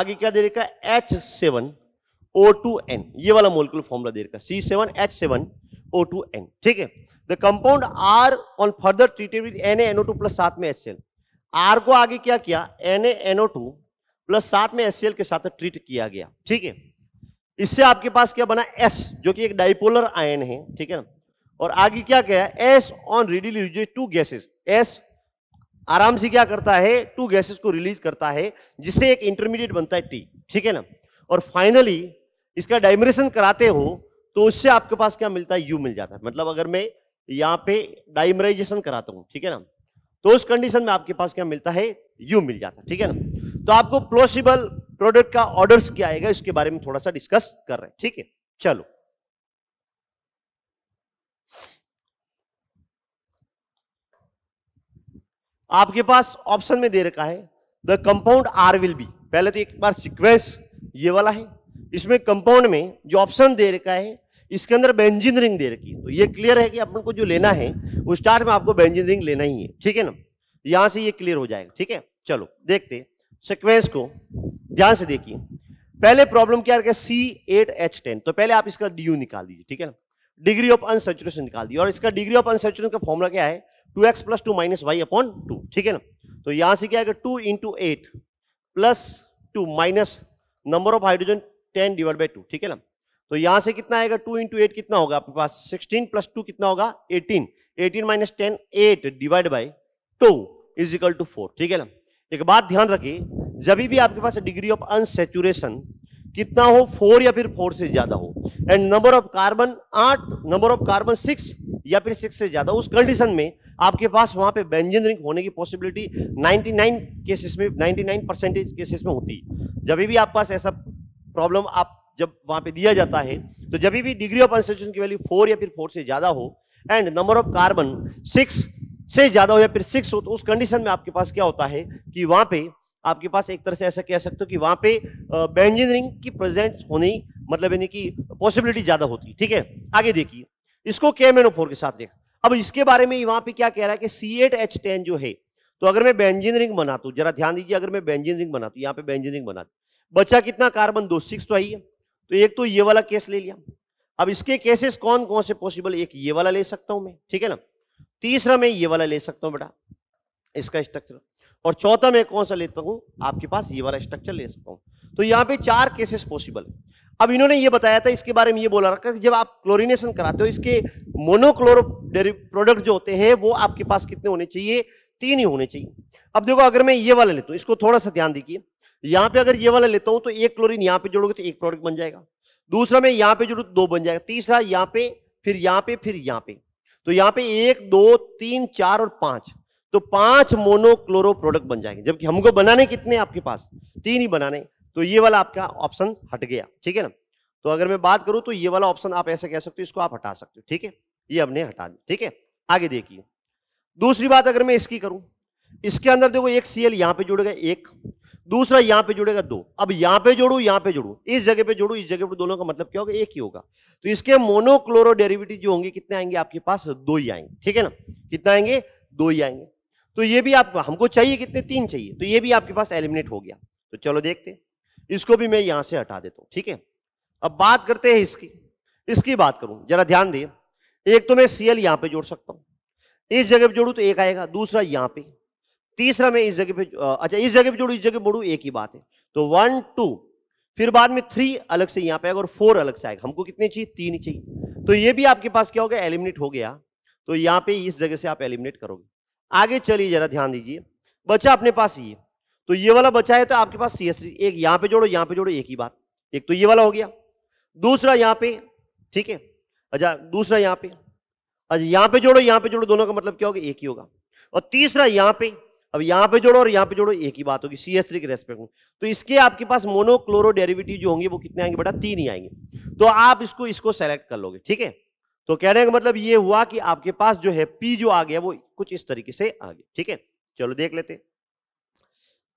S1: आगे क्या दे रखा H seven O two N ये वाला मोलिकुलर फॉर्मूला दे रखा C seven H seven O two N ठीक है the compound R on further treated with N NO two plus साथ में एस एल आर को आगे क्या किया एन एनओ टू प्लस साथ में एच एस के साथ ट्रीट किया गया ठीक है इससे आपके पास क्या बना एस जो कि एक डाइपोलर आयन है ठीक है ना और आगे क्या क्या है S on readily release two gases S आराम से क्या करता है टू गैसेस को रिलीज करता है जिससे एक इंटरमीडिएट बनता है टी ठीक है ना और फाइनली इसका डाइमरेशन कराते हो तो उससे आपके पास क्या मिलता है यू मिल जाता है मतलब अगर मैं यहाँ पे डाइमराइजेशन कराता हूँ ठीक है ना तो उस कंडीशन में आपके पास क्या मिलता है यू मिल जाता है ठीक है ना तो आपको प्लोसिबल प्रोडक्ट का ऑर्डर्स क्या आएगा इसके बारे में थोड़ा सा डिस्कस कर रहे हैं ठीक है चलो आपके पास ऑप्शन में दे रखा है the compound R will be पहले तो एक बार सिक्वेंस ये वाला है इसमें कंपाउंड में जो ऑप्शन दे रखा है इसके अंदर बेंजिन रिंग दे रखी है तो ये क्लियर है कि अपन को जो लेना है वो स्टार्ट में आपको बेंजिन रिंग लेना ही है ठीक है ना यहां से ये क्लियर हो जाएगा ठीक है चलो देखते सिक्वेंस को ध्यान से देखिए पहले प्रॉब्लम क्या रखा सी एट एच टेन तो पहले आप इसका डी निकाल दीजिए ठीक है ना डिग्री ऑफ अनसेचुरेशन निकाल दीजिए और इसका डिग्री ऑफ अनसेचुरेशन का फॉर्मूला क्या है two X plus two minus Y upon two ठीक है ना तो यहां से क्या two into eight plus two minus number of hydrogen ten divide by two ठीक है ना तो यहां से कितना आएगा टू इंटू एट कितना होगा आपके पास सिक्सटीन प्लस टू कितना होगा eighteen eighteen minus ten eight divide by two is equal to four ठीक है ना एक बात ध्यान रखिए जब भी आपके पास डिग्री ऑफ अनसेचुरेशन कितना हो फोर या फिर फोर से ज्यादा हो एंड नंबर ऑफ कार्बन आठ नंबर ऑफ कार्बन सिक्स या फिर सिक्स से ज्यादा उस कंडीशन में आपके पास वहां पे बेंजिन रिंग होने की पॉसिबिलिटी 99 केसेस में 99 परसेंटेज केसेस में होती है जब भी आप पास ऐसा प्रॉब्लम आप जब वहां पे दिया जाता है तो जब भी डिग्री ऑफ अनसेचुरेशन की वैल्यू फोर या फिर फोर से ज्यादा हो and number of carbon six से ज्यादा हो या फिर सिक्स हो तो उस कंडीशन में आपके पास क्या होता है कि वहां पर आपके पास एक तरह से ऐसा कह सकते हो कि वहाँ पे बेंजीनियरिंग की प्रेजेंट होने मतलब यानी कि पॉसिबिलिटी ज़्यादा होती है ठीक है आगे देखिए इसको के एम के साथ देखा अब इसके बारे में वहाँ पे क्या कह रहा है कि सी एट एच टेन जो है तो अगर मैं बेंजिन रिंग बना दू जरा ध्यान दीजिए अगर मैं बेंजिन रिंग बना दू यहाँ पे बेंजिन रिंग बनाती बचा कितना कार्बन दो सिक्स तो आई है तो एक तो ये वाला केस ले लिया अब इसके केसेस कौन कौन से पॉसिबल एक ये वाला ले सकता हूँ मैं ठीक है ना तीसरा मैं ये वाला ले सकता हूँ बेटा इसका स्ट्रक्चर और चौथा मैं कौन सा लेता हूँ आपके पास ये वाला स्ट्रक्चर ले सकता हूँ तो यहाँ पे चार केसेस पॉसिबल अब इन्होंने ये बताया था इसके बारे में ये बोला रखा कि जब आप क्लोरिनेशन कराते हो इसके मोनोक्लोरो प्रोडक्ट जो होते हैं वो आपके पास कितने होने चाहिए तीन ही होने चाहिए अब देखो अगर मैं ये वाला लेता हूँ इसको थोड़ा सा ध्यान दीजिए यहाँ पे अगर ये वाला लेता हूँ तो एक क्लोरिन यहाँ पे जोड़ोगे तो एक प्रोडक्ट बन जाएगा दूसरा मैं यहाँ पे जोड़ू तो दो बन जाएगा तीसरा यहाँ पे फिर यहाँ पे फिर यहाँ पे तो यहाँ पे एक दो तीन चार और पांच तो पांच मोनोक्लोरो प्रोडक्ट बन जाएंगे जबकि हमको बनाने कितने आपके पास तीन ही बनाने तो ये वाला आपका ऑप्शन हट गया ठीक है ना तो अगर मैं बात करूं तो ये वाला ऑप्शन आप ऐसा कह सकते हो इसको आप हटा सकते हो ठीक है ये हमने हटा दिया ठीक है आगे देखिए दूसरी बात अगर मैं इसकी करूं इसके अंदर देखो एक सीएल यहां पे जुड़ेगा एक दूसरा यहां पे जुड़ेगा दो अब यहां पे जोड़ू यहां पे जोड़ू इस जगह पे जोड़ू इस जगह पे दोनों का मतलब क्या होगा एक ही होगा तो इसके मोनोक्लोरो डेरिवेटिव जो होंगे कितने आएंगे आपके पास दो ही आएंगे ठीक है ना कितना आएंगे दो ही आएंगे तो ये भी आप हमको चाहिए कितने तीन चाहिए तो ये भी आपके पास एलिमिनेट हो गया तो चलो देखते इसको भी मैं यहां से हटा देता हूं ठीक है अब बात करते हैं इसकी इसकी बात करूं जरा ध्यान दिए एक तो मैं सीएल यहां पे जोड़ सकता हूं इस जगह पे जोड़ू तो एक आएगा दूसरा यहां पे तीसरा मैं इस जगह पे अच्छा इस जगह पे जोड़ू इस जगह बोड़ू जोड़ू एक ही बात है तो वन टू फिर बाद में थ्री अलग से यहाँ पे आएगा और फोर अलग से आएगा हमको कितने चाहिए तीन चाहिए तो ये भी आपके पास क्या हो गया एलिमिनेट हो गया तो यहाँ पे इस जगह से आप एलिमिनेट करोगे आगे चलिए जरा ध्यान दीजिए बचा अपने पास ये तो ये वाला बचा है तो आपके पास सी एस थ्री एक यहाँ पे जोड़ो यहाँ पे जोड़ो एक ही बात एक तो ये वाला हो गया दूसरा यहाँ पे ठीक है अच्छा दूसरा यहाँ पे अच्छा यहाँ पे जोड़ो यहाँ पे जोड़ो दोनों का मतलब क्या होगा एक ही होगा और तीसरा यहाँ पे अब यहाँ पे जोड़ो और यहाँ पे जोड़ो एक ही बात होगी सी एस थ्री के रेस्पेक्ट में तो इसके आपके पास मोनोक्लोरो डेरिवेटिव जो होंगे वो कितने आएंगे बेटा तीन ही आएंगे तो आप इसको इसको सेलेक्ट कर लोगे ठीक है तो कहने का मतलब ये हुआ कि आपके पास जो है पी जो आ गया वो कुछ इस तरीके से आ गया ठीक है चलो देख लेते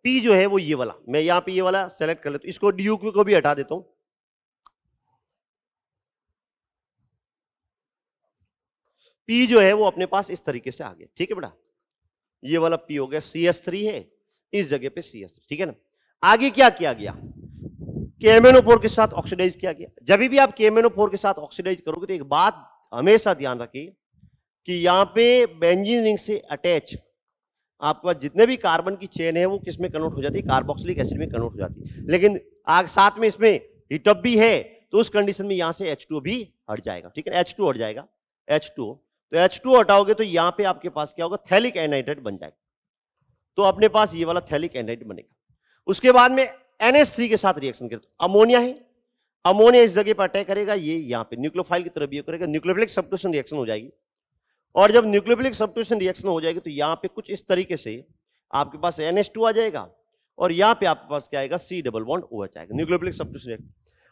S1: पी जो है वो ये वाला मैं यहां पे ये वाला सेलेक्ट कर लेता इसको डी को भी हटा देता हूं पी जो है वो अपने पास इस तरीके से आ गया ठीक है बेटा ये वाला पी हो गया सी एस थ्री है इस जगह पे सी एस थ्री ठीक है ना आगे क्या किया गया केमेनो के साथ ऑक्सीडाइज किया गया जब भी आप केमेनो फोर के साथ ऑक्सीडाइज करोगे तो एक बात हमेशा ध्यान रखिए कि यहाँ पे बेंजीन रिंग से अटैच आपके पास जितने भी कार्बन की चेन है वो किस में कन्वर्ट हो जाती है कार्बोक्सिलिक एसिड में कन्वर्ट हो जाती है लेकिन आग साथ में इसमें हिटअप भी है तो उस कंडीशन में यहाँ से H2O भी हट जाएगा ठीक है H2 हट जाएगा H2O तो H2O हटाओगे तो यहाँ पे आपके पास क्या होगा थैलिक एनहाइड्रेट बन जाएगा तो अपने पास ये वाला थैलिक एनहाइड्रेट बनेगा उसके बाद में NH3 के साथ रिएक्शन करते अमोनिया है अमोनिया इस जगह पर अटैक करेगा ये यहाँ पे न्यूक्लोफाइल की तरफ बिहेव करेगा न्यूक्लोफिलिक सब्टूशन रिएक्शन हो जाएगी और जब न्यूक्लोफिलिक सब्टूशन रिएक्शन हो जाएगी तो यहाँ पे कुछ इस तरीके से आपके पास एन आ जाएगा और यहाँ पे आपके पास क्या आएगा C double bond O H आएगा न्यूक्लोफिलिक सब्टूशन रिएक्शन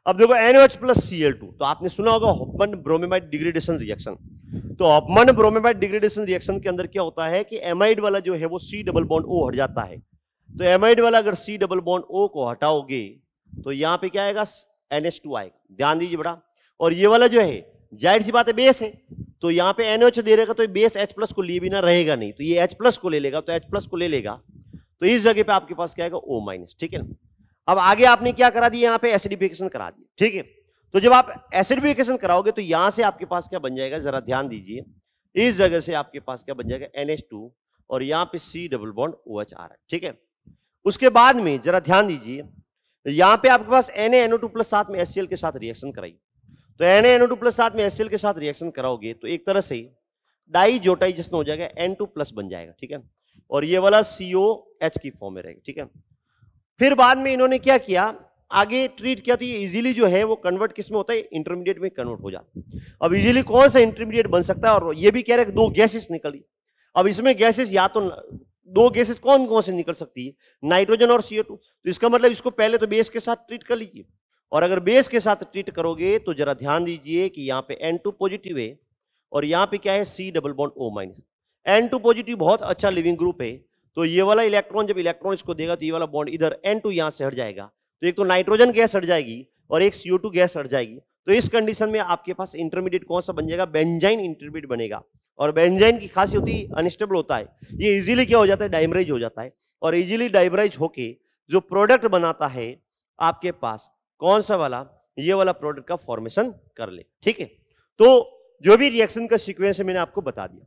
S1: अब देखो H plus C L two तो आपने सुना होगा होपमन ब्रोमेमाइड डिग्रेडेशन रिएक्शन तो हॉपमन ब्रोमेमाइड डिग्रेडेशन रिएक्शन के अंदर क्या होता है कि एमाइड वाला जो है वो सी डबल बॉन्ड ओ हट जाता है तो एमाइड वाला अगर सी डबल बॉन्ड ओ को हटाओगे तो यहाँ पे क्या आएगा एन एच टू आएगा ध्यान दीजिए बड़ा और ये वाला जो है जाहिर सी बात है बेस है तो यहाँ पे एन दे रहेगा तो बेस एच प्लस को लिए बिना रहेगा नहीं तो ये एच प्लस को ले लेगा तो एच प्लस को ले लेगा तो इस जगह पे आपके पास क्या आएगा ओ माइनस ठीक है अब आगे आपने क्या करा दिया यहाँ पे एसिडिफिकेशन करा दिया ठीक है तो जब आप एसिडिफिकेशन कराओगे तो यहाँ से आपके पास क्या बन जाएगा जरा ध्यान दीजिए इस जगह से आपके पास क्या बन जाएगा एन और यहाँ पे सी डबल बॉन्ड ओ आ रहा है ठीक है उसके बाद में जरा ध्यान दीजिए यहां पे आपके पास एन एनओ टू प्लस सात में एस के साथ रिएक्शन कराई तो एन एनओ टू प्लस सात में एस के साथ रिएक्शन कराओगे तो एक तरह से डाइजोटाइजेशन हो जाएगा एन टू प्लस बन जाएगा ठीक है और ये वाला सीओ एच की फॉर्म में रहेगा ठीक है फिर बाद में इन्होंने क्या किया आगे ट्रीट किया तो ये इजीली जो है वो कन्वर्ट किस में होता है इंटरमीडिएट में कन्वर्ट हो जाता है अब इजीली कौन सा इंटरमीडिएट बन सकता है और ये भी कह रहे हैं दो गैसेस निकली अब इसमें गैसेस या तो दो गैसेस कौन कौन से निकल सकती है नाइट्रोजन और सीओ तो इसका मतलब इसको पहले तो बेस के साथ ट्रीट कर लीजिए और अगर बेस के साथ ट्रीट करोगे तो जरा ध्यान दीजिए कि यहाँ पे N2 पॉजिटिव है और यहाँ पे क्या है C double bond O minus N positive बहुत अच्छा लिविंग ग्रुप है तो ये वाला इलेक्ट्रॉन जब इलेक्ट्रॉन इसको देगा तो ये वाला बॉन्ड इधर एन टू यहाँ से हट जाएगा तो एक तो नाइट्रोजन गैस हट जाएगी और एक सीओ टू गैस हट जाएगी तो इस कंडीशन में आपके पास इंटरमीडिएट कौन सा बन जाएगा बेंजाइन इंटरमीडिएट बनेगा और बेंजाइन की खासी होती है अनस्टेबल होता है ये इजीली क्या हो जाता है डाइमरेज हो जाता है और इजीली डाइमरेज होके जो प्रोडक्ट बनाता है आपके पास कौन सा वाला ये वाला प्रोडक्ट का फॉर्मेशन कर ले ठीक है तो जो भी रिएक्शन का सिक्वेंस है मैंने आपको बता दिया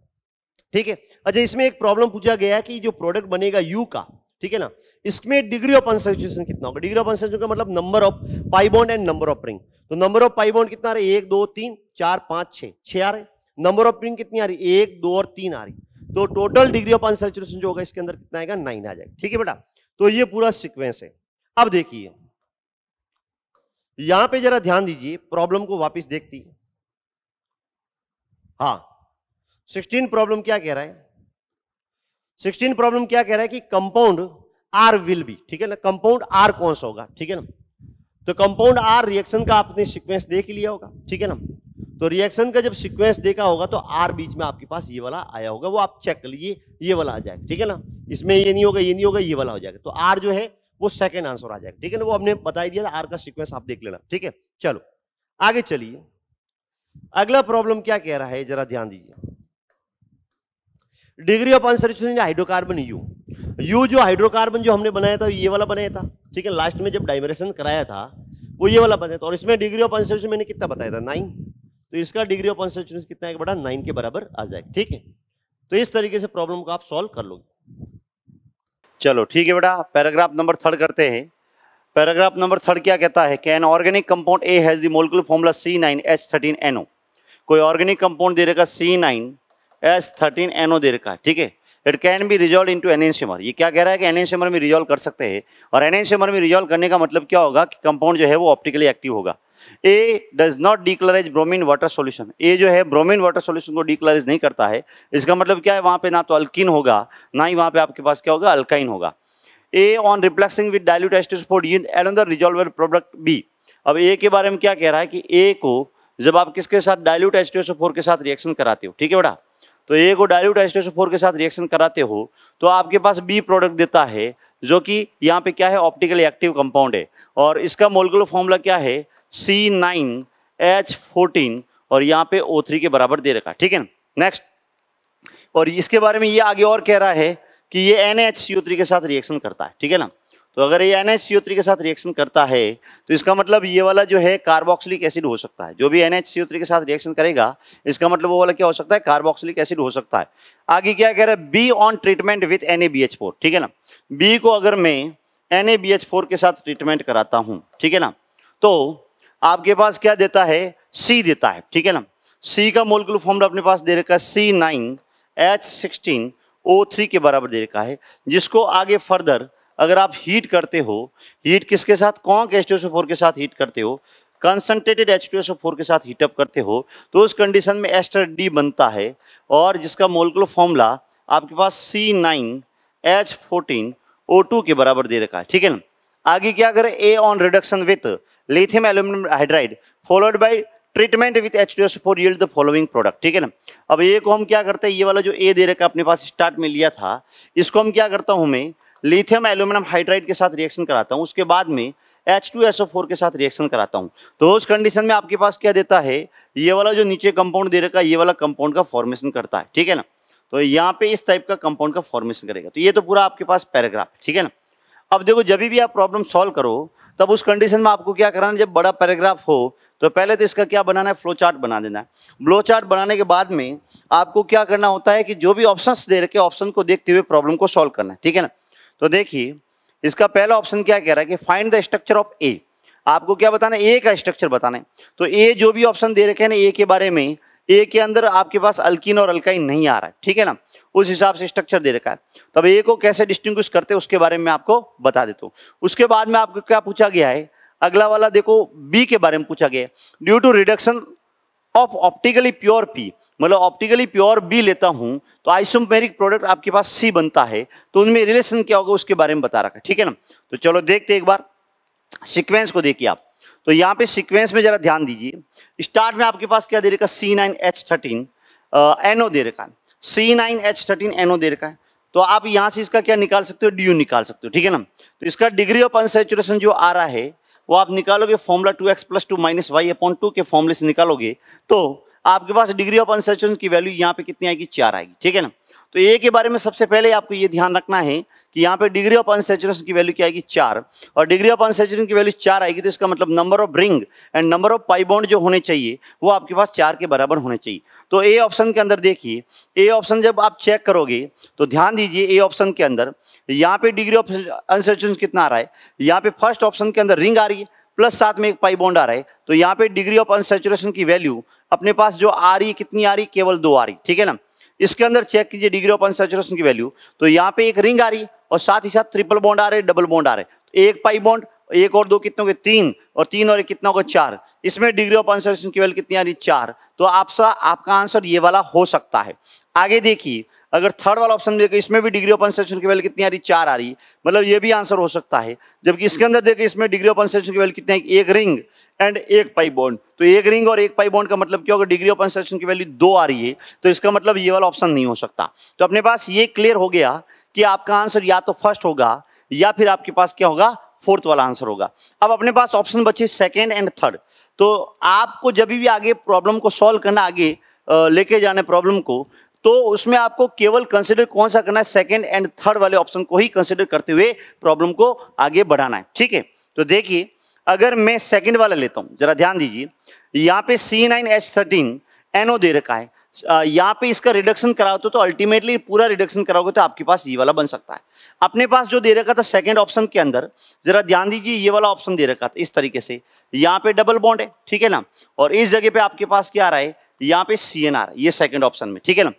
S1: ठीक है अच्छा इसमें एक प्रॉब्लम पूछा गया है कि जो प्रोडक्ट बनेगा यू का ठीक है ना इसमें डिग्री ऑफ अनसेचुएशन कितना होगा डिग्री ऑफ अनसेचुएशन का मतलब number of pi bond and number of ring तो नंबर ऑफ पाइबोंड कितना रहे? एक दो तीन चार पांच छह छह आ रहे नंबर ऑफ रिंग कितनी आ रही एक दो और तीन आ रही तो टोटल डिग्री ऑफ अनसेचुरेशन जो होगा इसके अंदर कितना आएगा नाइन आ जाएगा ठीक है बेटा तो ये पूरा सिक्वेंस है अब देखिए यहां पे जरा ध्यान दीजिए प्रॉब्लम को वापस देखती है हाँ सिक्सटीन प्रॉब्लम क्या कह रहा है सिक्सटीन प्रॉब्लम क्या कह रहा है कि कंपाउंड आर विल बी ठीक है ना कंपाउंड आर कौन सा होगा ठीक है ना तो कंपाउंड आर रिएक्शन का आपने सीक्वेंस देख लिया होगा ठीक है ना तो रिएक्शन का जब सीक्वेंस देखा होगा तो आर बीच में आपके पास ये वाला आया होगा वो आप चेक कर लीजिए ये वाला आ जाएगा ठीक है ना इसमें ये नहीं होगा ये नहीं होगा ये वाला हो जाएगा तो आर जो है वो सेकेंड आंसर आ जाएगा ठीक है ना वो हमने बताई दिया था आर का सिक्वेंस आप देख लेना ठीक है चलो आगे चलिए अगला प्रॉब्लम क्या कह रहा है जरा ध्यान दीजिए degree of answer hydrocarbon you you जो हाइड्रोकार्बन जो हमने बनाया था ये वाला बनाया था ठीक है लास्ट में जब डाइमरेशन कराया था वो ये वाला बनाया था और इसमें डिग्री ऑफ आंसर मैंने कितना बताया था नाइन तो इसका डिग्री ऑफ अनसेचुरेशन कितना है बड़ा नाइन के बराबर आ जाएगा ठीक है तो इस तरीके से प्रॉब्लम को आप सॉल्व कर लोगे चलो ठीक है बेटा पैराग्राफ नंबर थर्ड करते हैं पैराग्राफ नंबर थर्ड क्या कहता है can organic compound A has the molecular formula C nine H thirteen NO कोई ऑर्गेनिक कंपाउंड दे रखा C nine H thirteen NO दे रखा है ठीक है it can be resolve into enantiomer ये क्या कह रहा है कि एनएनसीमर में रिजॉल्व कर सकते हैं और एनएनसीमर में रिजॉल्व करने का मतलब क्या होगा कि कंपाउंड जो है वो ऑप्टिकली एक्टिव होगा A does not decolourise bromine water solution A जो है ब्रोमीन वाटर सॉल्यूशन को डिक्लराइज नहीं करता है इसका मतलब क्या है वहाँ पे ना तो अल्किन होगा ना ही वहाँ पे आपके पास क्या होगा अल्काइन होगा A on refluxing with dilute एस्टिसफोर्ड in another resolver product B अब ए के बारे में क्या कह रहा है कि ए को जब आप किसके साथ डायल्यूट एस्टिसफोर के साथ रिएक्शन कराते हो ठीक है बेटा तो ए को डायल्यूट एस्टिसफोर के साथ रिएक्शन कराते हो तो आपके पास बी प्रोडक्ट देता है जो कि यहाँ पे क्या है ऑप्टिकली एक्टिव कंपाउंड है और इसका मोलकुलर फॉर्मूला क्या है सी नाइन एच फोर्टीन और यहाँ पे ओ थ्री के बराबर दे रखा है ठीक है नेक्स्ट और इसके बारे में ये आगे और कह रहा है कि ये N H C O three के साथ रिएक्शन करता है ठीक है ना तो अगर ये N H C O three के साथ रिएक्शन करता है तो इसका मतलब ये वाला जो है कार्बोक्सिलिक एसिड हो सकता है जो भी N H C O three के साथ रिएक्शन करेगा इसका मतलब वो वाला क्या हो सकता है कार्बोक्सिलिक एसिड हो सकता है आगे क्या कह रहा है B on treatment with N A B H four ठीक है ना बी को अगर मैं N A B H four के साथ ट्रीटमेंट कराता हूँ ठीक है ना तो आपके पास क्या देता है सी देता है ठीक है ना सी का मोलकुल फॉर्मूला अपने पास दे रखा है C nine H sixteen O three के बराबर दे रखा है जिसको आगे फर्दर अगर आप हीट करते हो हीट किसके साथ के एच के साथ हीट करते हो कंसनट्रेटेड एच एस फोर के साथ हीटअप करते हो तो उस कंडीशन में एस्टर डी बनता है और जिसका मोलकुल फॉर्मूला आपके पास C nine H fourteen O two के बराबर दे रखा है ठीक है ना आगे क्या करें A on reduction with lithium aluminum hydride followed by treatment with H two S four yield the following product ठीक है ना अब ये को हम क्या करते हैं ये वाला जो ए दे रखा अपने पास स्टार्ट में लिया था इसको हम क्या करता हूँ मैं लिथियम एल्यूमिनियम हाइड्राइड के साथ रिएक्शन कराता हूँ उसके बाद में H two S O four के साथ रिएक्शन कराता हूँ तो उस कंडीशन में आपके पास क्या देता है ये वाला जो नीचे कंपाउंड दे रखा है ये वाला कंपाउंड का फॉर्मेशन करता है ठीक है ना तो यहाँ पे इस टाइप का कंपाउंड का फॉर्मेशन करेगा तो ये तो पूरा आपके पास पैराग्राफ है ठीक है ना अब देखो जब भी आप प्रॉब्लम सॉल्व करो तब उस कंडीशन में आपको क्या कराना जब बड़ा पैराग्राफ हो तो पहले तो इसका क्या बनाना है फ्लो चार्ट बना देना है फ्लो चार्ट बनाने के बाद में आपको क्या करना होता है कि जो भी ऑप्शंस दे रखे ऑप्शन को देखते हुए प्रॉब्लम को सॉल्व करना है ठीक है ना तो देखिए इसका पहला ऑप्शन क्या कह रहा है कि find the structure of A आपको क्या बताना है ए का स्ट्रक्चर बताना है तो ए जो भी ऑप्शन दे रखे हैं ना ए के बारे में ए के अंदर आपके पास अल्किन और अल्काइन नहीं आ रहा है ठीक है ना उस हिसाब से स्ट्रक्चर दे रखा है तो अब ए को कैसे डिस्टिंग्विश करते हैं उसके बारे में आपको बता देता हूँ उसके बाद में आपको क्या पूछा गया है अगला वाला देखो बी के बारे में पूछा गया है due to reduction of optically pure P मतलब ऑप्टिकली प्योर बी लेता हूँ तो आइसोमेरिक प्रोडक्ट आपके पास सी बनता है तो उनमें रिलेशन क्या होगा उसके बारे में बता रखा है ठीक है ना तो चलो देखते एक बार सीक्वेंस को देखिए आप तो यहाँ पे सीक्वेंस में ज़रा ध्यान दीजिए स्टार्ट में आपके पास क्या दे रखा C nine H thirteen N O दे रखा है C nine H thirteen N O दे रखा है तो आप यहाँ से इसका क्या निकाल सकते हो डी यू निकाल सकते हो ठीक है ना तो इसका डिग्री ऑफ अनसेचुरेशन जो आ रहा है वो आप निकालोगे formula two X plus two minus Y upon two के फॉर्मूले से निकालोगे तो आपके पास डिग्री ऑफ अनसेचुरेशन की वैल्यू यहाँ पे कितनी आएगी चार आएगी ठीक है ना तो ए के बारे में सबसे पहले आपको ये ध्यान रखना है कि यहाँ पे डिग्री ऑफ अनसेचुरेशन की वैल्यू क्या आएगी चार और डिग्री ऑफ अनसेचुरेशन की वैल्यू चार आएगी तो इसका मतलब number of ring and number of pi bond जो होने चाहिए वो आपके पास चार के बराबर होने चाहिए तो ए ऑप्शन के अंदर देखिए ए ऑप्शन जब आप चेक करोगे तो ध्यान दीजिए ए ऑप्शन के अंदर यहाँ पे डिग्री ऑफ अनसेचुरेशन कितना आ रहा है यहाँ पे फर्स्ट ऑप्शन के अंदर रिंग आ रही है प्लस साथ में एक पाई बॉन्ड आ रहा है तो यहाँ पे डिग्री ऑफ अनसेचुरेशन की वैल्यू अपने पास जो आ रही है कितनी आ रही केवल दो आ रही ठीक है ना इसके अंदर चेक कीजिए डिग्री ऑफ अनसेचुरेशन की वैल्यू तो यहाँ पे एक रिंग आ रही है और साथ ही साथ ट्रिपल बॉन्ड आ रहे डबल बॉन्ड आ रहे तो एक पाई बॉन्ड एक और दो कितने के तीन और तीन और एक कितना को चार इसमें डिग्री ऑफ आंसर केवल कितनी आ रही चार तो आपका आपका आंसर ये वाला हो सकता है आगे देखिए अगर थर्ड वाला ऑप्शन देखें इसमें भी डिग्री ऑफ अनसेशन की वैल्यू कितनी आ रही चार आ रही है मतलब ये भी आंसर हो सकता है जबकि इसके अंदर देखें इसमें डिग्री ऑफ अनसेशन की वैल्यू कितनी एक रिंग एंड एक पाई बॉन्ड तो एक रिंग और एक पाई बॉन्ड का मतलब क्या होगा डिग्री ऑफ अनसेशन की वैल्यू दो आ रही है तो इसका मतलब ये वाला ऑप्शन नहीं हो सकता तो अपने पास ये क्लियर हो गया कि आपका आंसर या तो फर्स्ट होगा या फिर आपके पास क्या होगा फोर्थ वाला आंसर होगा अब अपने पास ऑप्शन बचे सेकेंड एंड थर्ड तो आपको जब भी आगे प्रॉब्लम को सॉल्व करना आगे लेके जाना प्रॉब्लम को तो उसमें आपको केवल कंसिडर कौन सा करना है सेकेंड एंड थर्ड वाले ऑप्शन को ही कंसिडर करते हुए प्रॉब्लम को आगे बढ़ाना है ठीक है तो देखिए अगर मैं सेकेंड वाला लेता हूँ जरा ध्यान दीजिए यहाँ पे C nine H thirteen NO दे रखा है यहाँ पे इसका रिडक्शन कराओ तो अल्टीमेटली पूरा रिडक्शन कराओगे तो आपके पास ये वाला बन सकता है अपने पास जो दे रखा था सेकंड ऑप्शन के अंदर जरा ध्यान दीजिए ये वाला ऑप्शन दे रखा था इस तरीके से यहाँ पे डबल बॉन्ड है ठीक है ना और इस जगह पे आपके पास क्या आ रहा है यहाँ पे सी एन आ रहा है ये सेकेंड ऑप्शन में ठीक है ना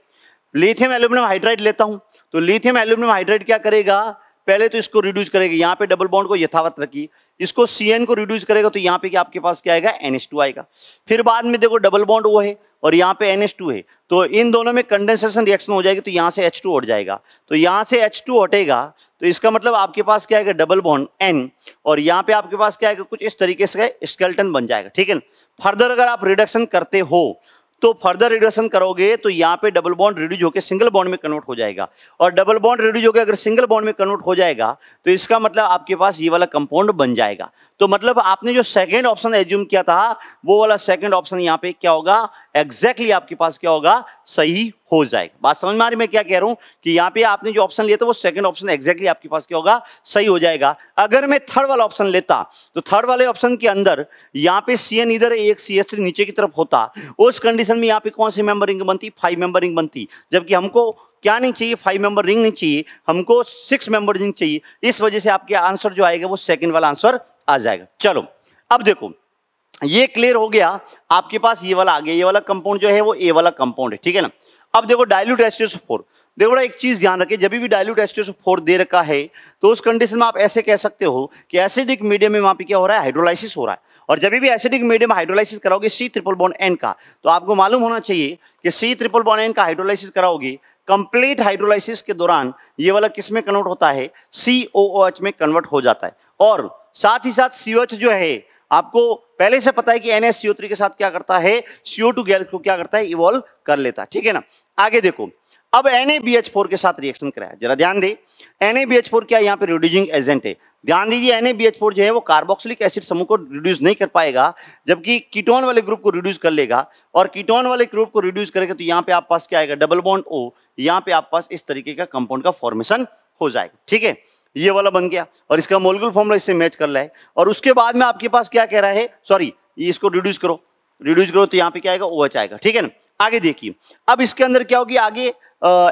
S1: लिथियम एल्यूमिनियम हाइड्राइड लेता हूँ तो लिथियम एल्यूमिनियम हाइड्राइड क्या करेगा पहले तो इसको रिड्यूस करेगा यहाँ पे डबल बॉन्ड को यथावत रखिए इसको सी को रिड्यूस करेगा तो यहाँ पे क्या आपके पास क्या आएगा एन आएगा फिर बाद में देखो डबल बॉन्ड वो है और यहाँ पे NH2 है तो इन दोनों में कंडेंसेशन रिएक्शन हो जाएगी तो यहाँ से H2 हट जाएगा तो यहाँ से H2 हटेगा तो इसका मतलब आपके पास क्या आएगा डबल बॉन्ड N और यहाँ पे आपके पास क्या आएगा कुछ इस तरीके से स्केल्टन बन जाएगा ठीक है फर्दर अगर आप रिडक्शन करते हो तो फर्दर रिडक्शन करोगे तो यहाँ पे डबल बॉन्ड रिड्यूज होकर सिंगल बॉन्ड में कन्वर्ट हो जाएगा और डबल बॉन्ड रिड्यूज होकर अगर सिंगल बॉन्ड में कन्वर्ट हो जाएगा तो इसका मतलब आपके पास ये वाला कंपाउंड बन जाएगा तो मतलब आपने जो सेकेंड ऑप्शन एज्यूम किया था वो वाला सेकेंड ऑप्शन यहाँ पे क्या होगा एग्जैक्टली exactly आपके पास क्या होगा सही हो जाएगा बात समझ में आ रही मैं क्या कह रहा हूँ कि यहाँ पे आपने जो ऑप्शन लिया था वो सेकंड ऑप्शन एग्जैक्टली आपके पास क्या होगा सही हो जाएगा अगर मैं थर्ड वाला ऑप्शन लेता तो थर्ड वाले ऑप्शन के अंदर यहाँ पे सी एन इधर एक सी एस नीचे की तरफ होता उस कंडीशन में यहाँ पे कौन सी रिंग बनती फाइव मेंबर रिंग बनती जबकि हमको क्या नहीं चाहिए फाइव मेंबर रिंग नहीं चाहिए हमको सिक्स मेंबर रिंग चाहिए इस वजह से आपके आंसर जो आएगा वो सेकंड वाला आंसर आ जाएगा चलो अब देखो ये क्लियर हो गया आपके पास ये वाला आ गया ये वाला कंपाउंड जो है वो ए वाला कंपाउंड है ठीक है ना अब देखो डायल्यूट एस्टेस फोर देखो बड़ा एक चीज ध्यान रखें जब भी डायल्यूट एस्टेस फोर दे रखा है तो उस कंडीशन में आप ऐसे कह सकते हो कि एसिडिक मीडियम में वहां पर क्या हो रहा है हाइड्रोलाइसिस हो रहा है और जब भी एसिडिक मीडियम हाइड्रोलाइसिस कराओगे सी ट्रिपल बॉन्ड एन का तो आपको मालूम होना चाहिए कि सी ट्रिपल बॉन्ड एन का हाइड्रोलाइसिस कराओगे कंप्लीट हाइड्रोलाइसिस के दौरान ये वाला किस में कन्वर्ट होता है सी ओ एच में कन्वर्ट हो जाता है और साथ ही साथ सीओएच जो है आपको पहले से पता है कि एन के साथ क्या करता है सीओ टू गैस को क्या करता है इवॉल्व कर लेता है ठीक है ना आगे देखो अब एन के साथ रिएक्शन कराया जरा ध्यान दे एन क्या यहाँ पे रिड्यूजिंग एजेंट है ध्यान दीजिए एन जो है वो कार्बोक्सिलिक एसिड समूह को रिड्यूस नहीं कर पाएगा जबकि कीटोन वाले ग्रुप को रिड्यूस कर लेगा और कीटोन वाले ग्रुप को रिड्यूस करेगा तो यहाँ पे आप पास क्या आएगा डबल बॉन्ड ओ यहाँ पे आप पास इस तरीके का कंपाउंड का फॉर्मेशन हो जाएगा ठीक है ये वाला बन गया और इसका मोलगुल फॉर्मूला इससे मैच कर रहा है और उसके बाद में आपके पास क्या कह रहा है सॉरी इसको रिड्यूस करो रिड्यूस करो तो यहाँ पे क्या आएगा ओ OH एच आएगा ठीक है ना आगे देखिए अब इसके अंदर क्या होगी आगे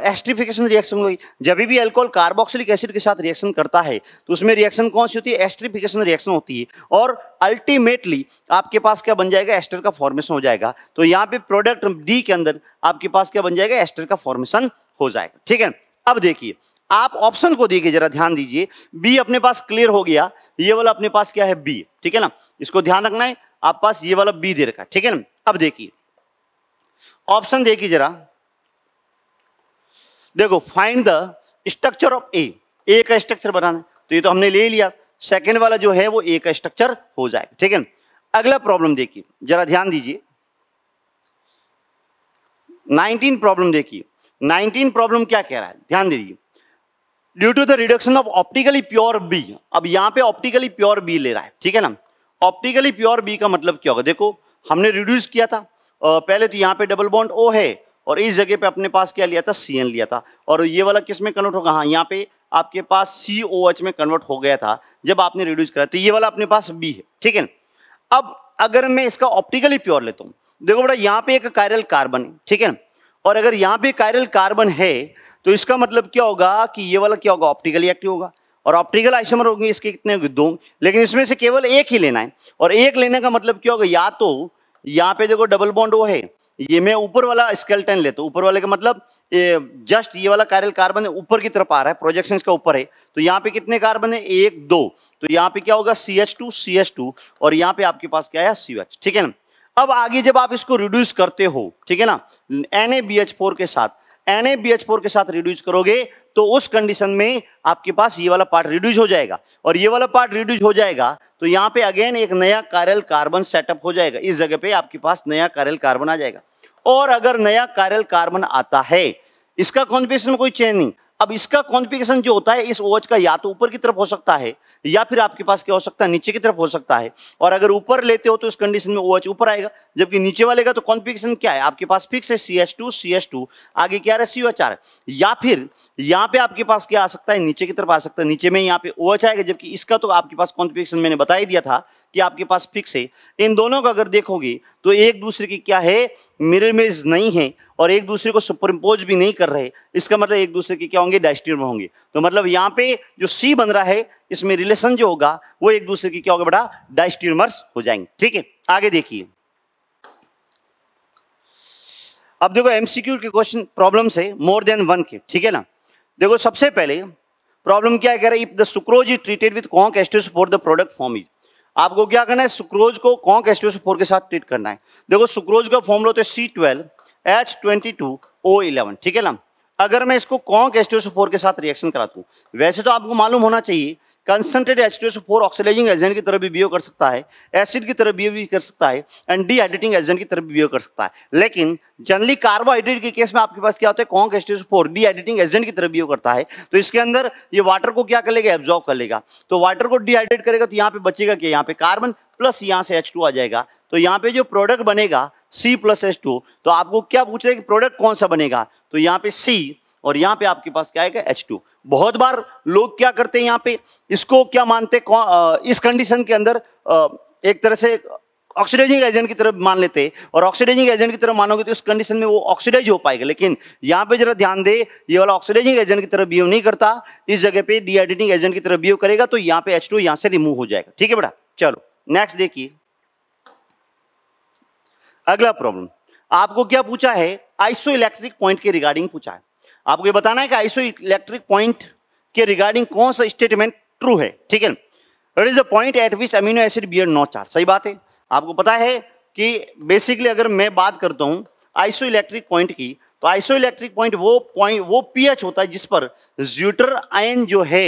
S1: एस्ट्रीफिकेशन रिएक्शन होगी जब भी अल्कोहल कार्बोक्सिलिक एसिड के साथ रिएक्शन करता है तो उसमें रिएक्शन कौन सी होती है एस्ट्रीफिकेशन रिएक्शन होती है और अल्टीमेटली आपके पास क्या बन जाएगा एस्टर का फॉर्मेशन हो जाएगा तो यहाँ पे प्रोडक्ट डी के अंदर आपके पास क्या बन जाएगा एस्टर का फॉर्मेशन हो जाएगा ठीक है अब देखिए आप ऑप्शन को देखिए जरा ध्यान दीजिए बी अपने पास क्लियर हो गया ये वाला अपने पास क्या है बी ठीक है ना इसको ध्यान रखना है आप पास ये वाला बी दे रखा है ठीक है ना अब देखिए ऑप्शन देखिए जरा देखो find the structure of A A का स्ट्रक्चर बनाना है तो ये तो हमने ले लिया सेकेंड वाला जो है वो ए का स्ट्रक्चर हो जाएगा ठीक है ना अगला प्रॉब्लम देखिए जरा ध्यान दीजिए 19 प्रॉब्लम देखिए 19 प्रॉब्लम क्या कह रहा है ध्यान दीजिए due to the reduction of optically pure B अब यहाँ पे ऑप्टिकली प्योर बी ले रहा है ठीक है ना ऑप्टिकली प्योर बी का मतलब क्या होगा देखो हमने रिड्यूस किया था पहले तो यहाँ पे डबल बॉन्ड ओ है और इस जगह पे अपने पास क्या लिया था सी एन लिया था और ये वाला किस में कन्वर्ट होगा हाँ यहाँ पे आपके पास सी ओ एच में कन्वर्ट हो गया था जब आपने रिड्यूस करा तो ये वाला अपने पास बी है ठीक है अब अगर मैं इसका ऑप्टिकली प्योर लेता हूँ देखो बेटा यहाँ पे एक कायरल कार्बन है ठीक है और अगर यहाँ पे कायरल कार्बन है तो इसका मतलब क्या होगा कि ये वाला क्या होगा ऑप्टिकली एक्टिव होगा और ऑप्टिकल आइसोमर होंगे इसके कितने दो लेकिन इसमें से केवल एक ही लेना है और एक लेने का मतलब क्या होगा या तो यहाँ पे देखो डबल बॉन्ड वो है ये मैं ऊपर वाला स्केल्टन लेता हूँ ऊपर वाले का मतलब ए, जस्ट ये वाला कार्यल कार्बन ऊपर की तरफ आ रहा है प्रोजेक्शन का ऊपर है तो यहाँ पे कितने कार्बन है एक दो तो यहाँ पे क्या होगा C H two C H two और यहाँ पे आपके पास क्या है सी एच ठीक है ना अब आगे जब आप इसको रिड्यूस करते हो ठीक है ना N A B H four के साथ N A B H four के साथ रिड्यूस करोगे तो उस कंडीशन में आपके पास ये वाला पार्ट रिड्यूस हो जाएगा और ये वाला पार्ट रिड्यूस हो जाएगा तो यहाँ पे अगेन एक नया कारल कार्बन सेटअप हो जाएगा इस जगह पे आपके पास नया कारल कार्बन आ जाएगा और अगर नया कारल कार्बन आता है इसका कॉन्फिगेशन में कोई चेंज नहीं अब इसका कॉन्फिगेशन जो होता है इस वॉच का या तो ऊपर की तरफ हो सकता है या फिर आपके पास क्या हो सकता है नीचे की तरफ हो सकता है और अगर ऊपर लेते हो तो इस कंडीशन में वॉच ऊपर आएगा जबकि नीचे वाले का तो कॉन्फिगेशन क्या है आपके पास फिक्स है C S two C S two आगे क्या रहा है सी एच या फिर यहाँ पे आपके पास क्या आ सकता है नीचे की तरफ आ सकता है नीचे में यहाँ पे ओ आएगा जबकि इसका तो आपके पास कॉन्फिगेशन मैंने बता ही दिया था कि आपके पास फिक्स है इन दोनों का अगर देखोगे तो एक दूसरे की क्या है मिरर इमेज नहीं है और एक दूसरे को सुपरम्पोज भी नहीं कर रहे इसका मतलब एक दूसरे की क्या होंगे डायस्टियर में होंगे तो मतलब यहाँ पे जो सी बन रहा है इसमें रिलेशन जो होगा वो एक दूसरे की क्या होगा बड़ा डायस्ट्यूमर्स हो जाएंगे ठीक है आगे देखिए अब देखो एमसीक्यू के क्वेश्चन प्रॉब्लम है मोर देन वन के ठीक है ना देखो सबसे पहले प्रॉब्लम क्या कह रहे if the sucrose is treated with conc एस्टिस four the product form is आपको क्या करना है सुक्रोज को कॉन्क फोर के साथ ट्रीट करना है देखो सुक्रोज का फॉर्म लो तो C twelve H twenty two O eleven ठीक है ना अगर मैं इसको कॉन्क फोर के साथ रिएक्शन कराता हूँ वैसे तो आपको मालूम होना चाहिए concentrate H two S four oxidizing agent की तरफ भी बिहेव कर सकता है एसिड की तरफ बिहेव भी कर सकता है एंड डी हाइड्रेटिंग एजेंट की तरफ भी बिहेव कर सकता है लेकिन जनरली कार्बोहाइड्रेट के केस में आपके पास क्या होता है conc H two S four dehydrating agent की तरफ बिहेव करता है तो इसके अंदर ये वाटर को क्या कर लेगा एब्जॉर्व कर लेगा तो वाटर को डिहाइड्रेट करेगा तो यहाँ पे बचेगा क्या यहाँ पे कार्बन प्लस यहाँ से एच टू आ जाएगा तो यहाँ पे जो प्रोडक्ट बनेगा सी प्लस एच टू तो आपको क्या पूछ रहे हैं कि प्रोडक्ट कौन सा बनेगा तो यहाँ पे सी और यहाँ पे आपके पास क्या आएगा एच टू बहुत बार लोग क्या करते हैं यहाँ पे इसको क्या मानते इस कंडीशन के अंदर एक तरह से ऑक्सीडाइजिंग एजेंट की तरह मान लेते और ऑक्सीडाइजिंग एजेंट की तरह मानोगे तो इस कंडीशन में वो ऑक्सीडाइज हो पाएगा लेकिन यहाँ पे जरा ध्यान दे ये वाला ऑक्सीडाइजिंग एजेंट की तरह बिहेव नहीं करता इस जगह पे डिहाइड्रेटिंग एजेंट की तरह बिहेव करेगा तो यहाँ पे एच टू यहाँ से रिमूव हो जाएगा ठीक है बेटा चलो नेक्स्ट देखिए अगला प्रॉब्लम आपको क्या पूछा है आइसो इलेक्ट्रिक पॉइंट के रिगार्डिंग पूछा है आपको ये बताना है कि आइसो इलेक्ट्रिक पॉइंट के रिगार्डिंग कौन सा स्टेटमेंट ट्रू है ठीक है it is point at which amino acid bear no charge सही बात है आपको पता है कि बेसिकली अगर मैं बात करता हूँ आइसो इलेक्ट्रिक पॉइंट की तो आइसो इलेक्ट्रिक पॉइंट वो पॉइंट वो पी होता है जिस पर ज्यूटर आयन जो है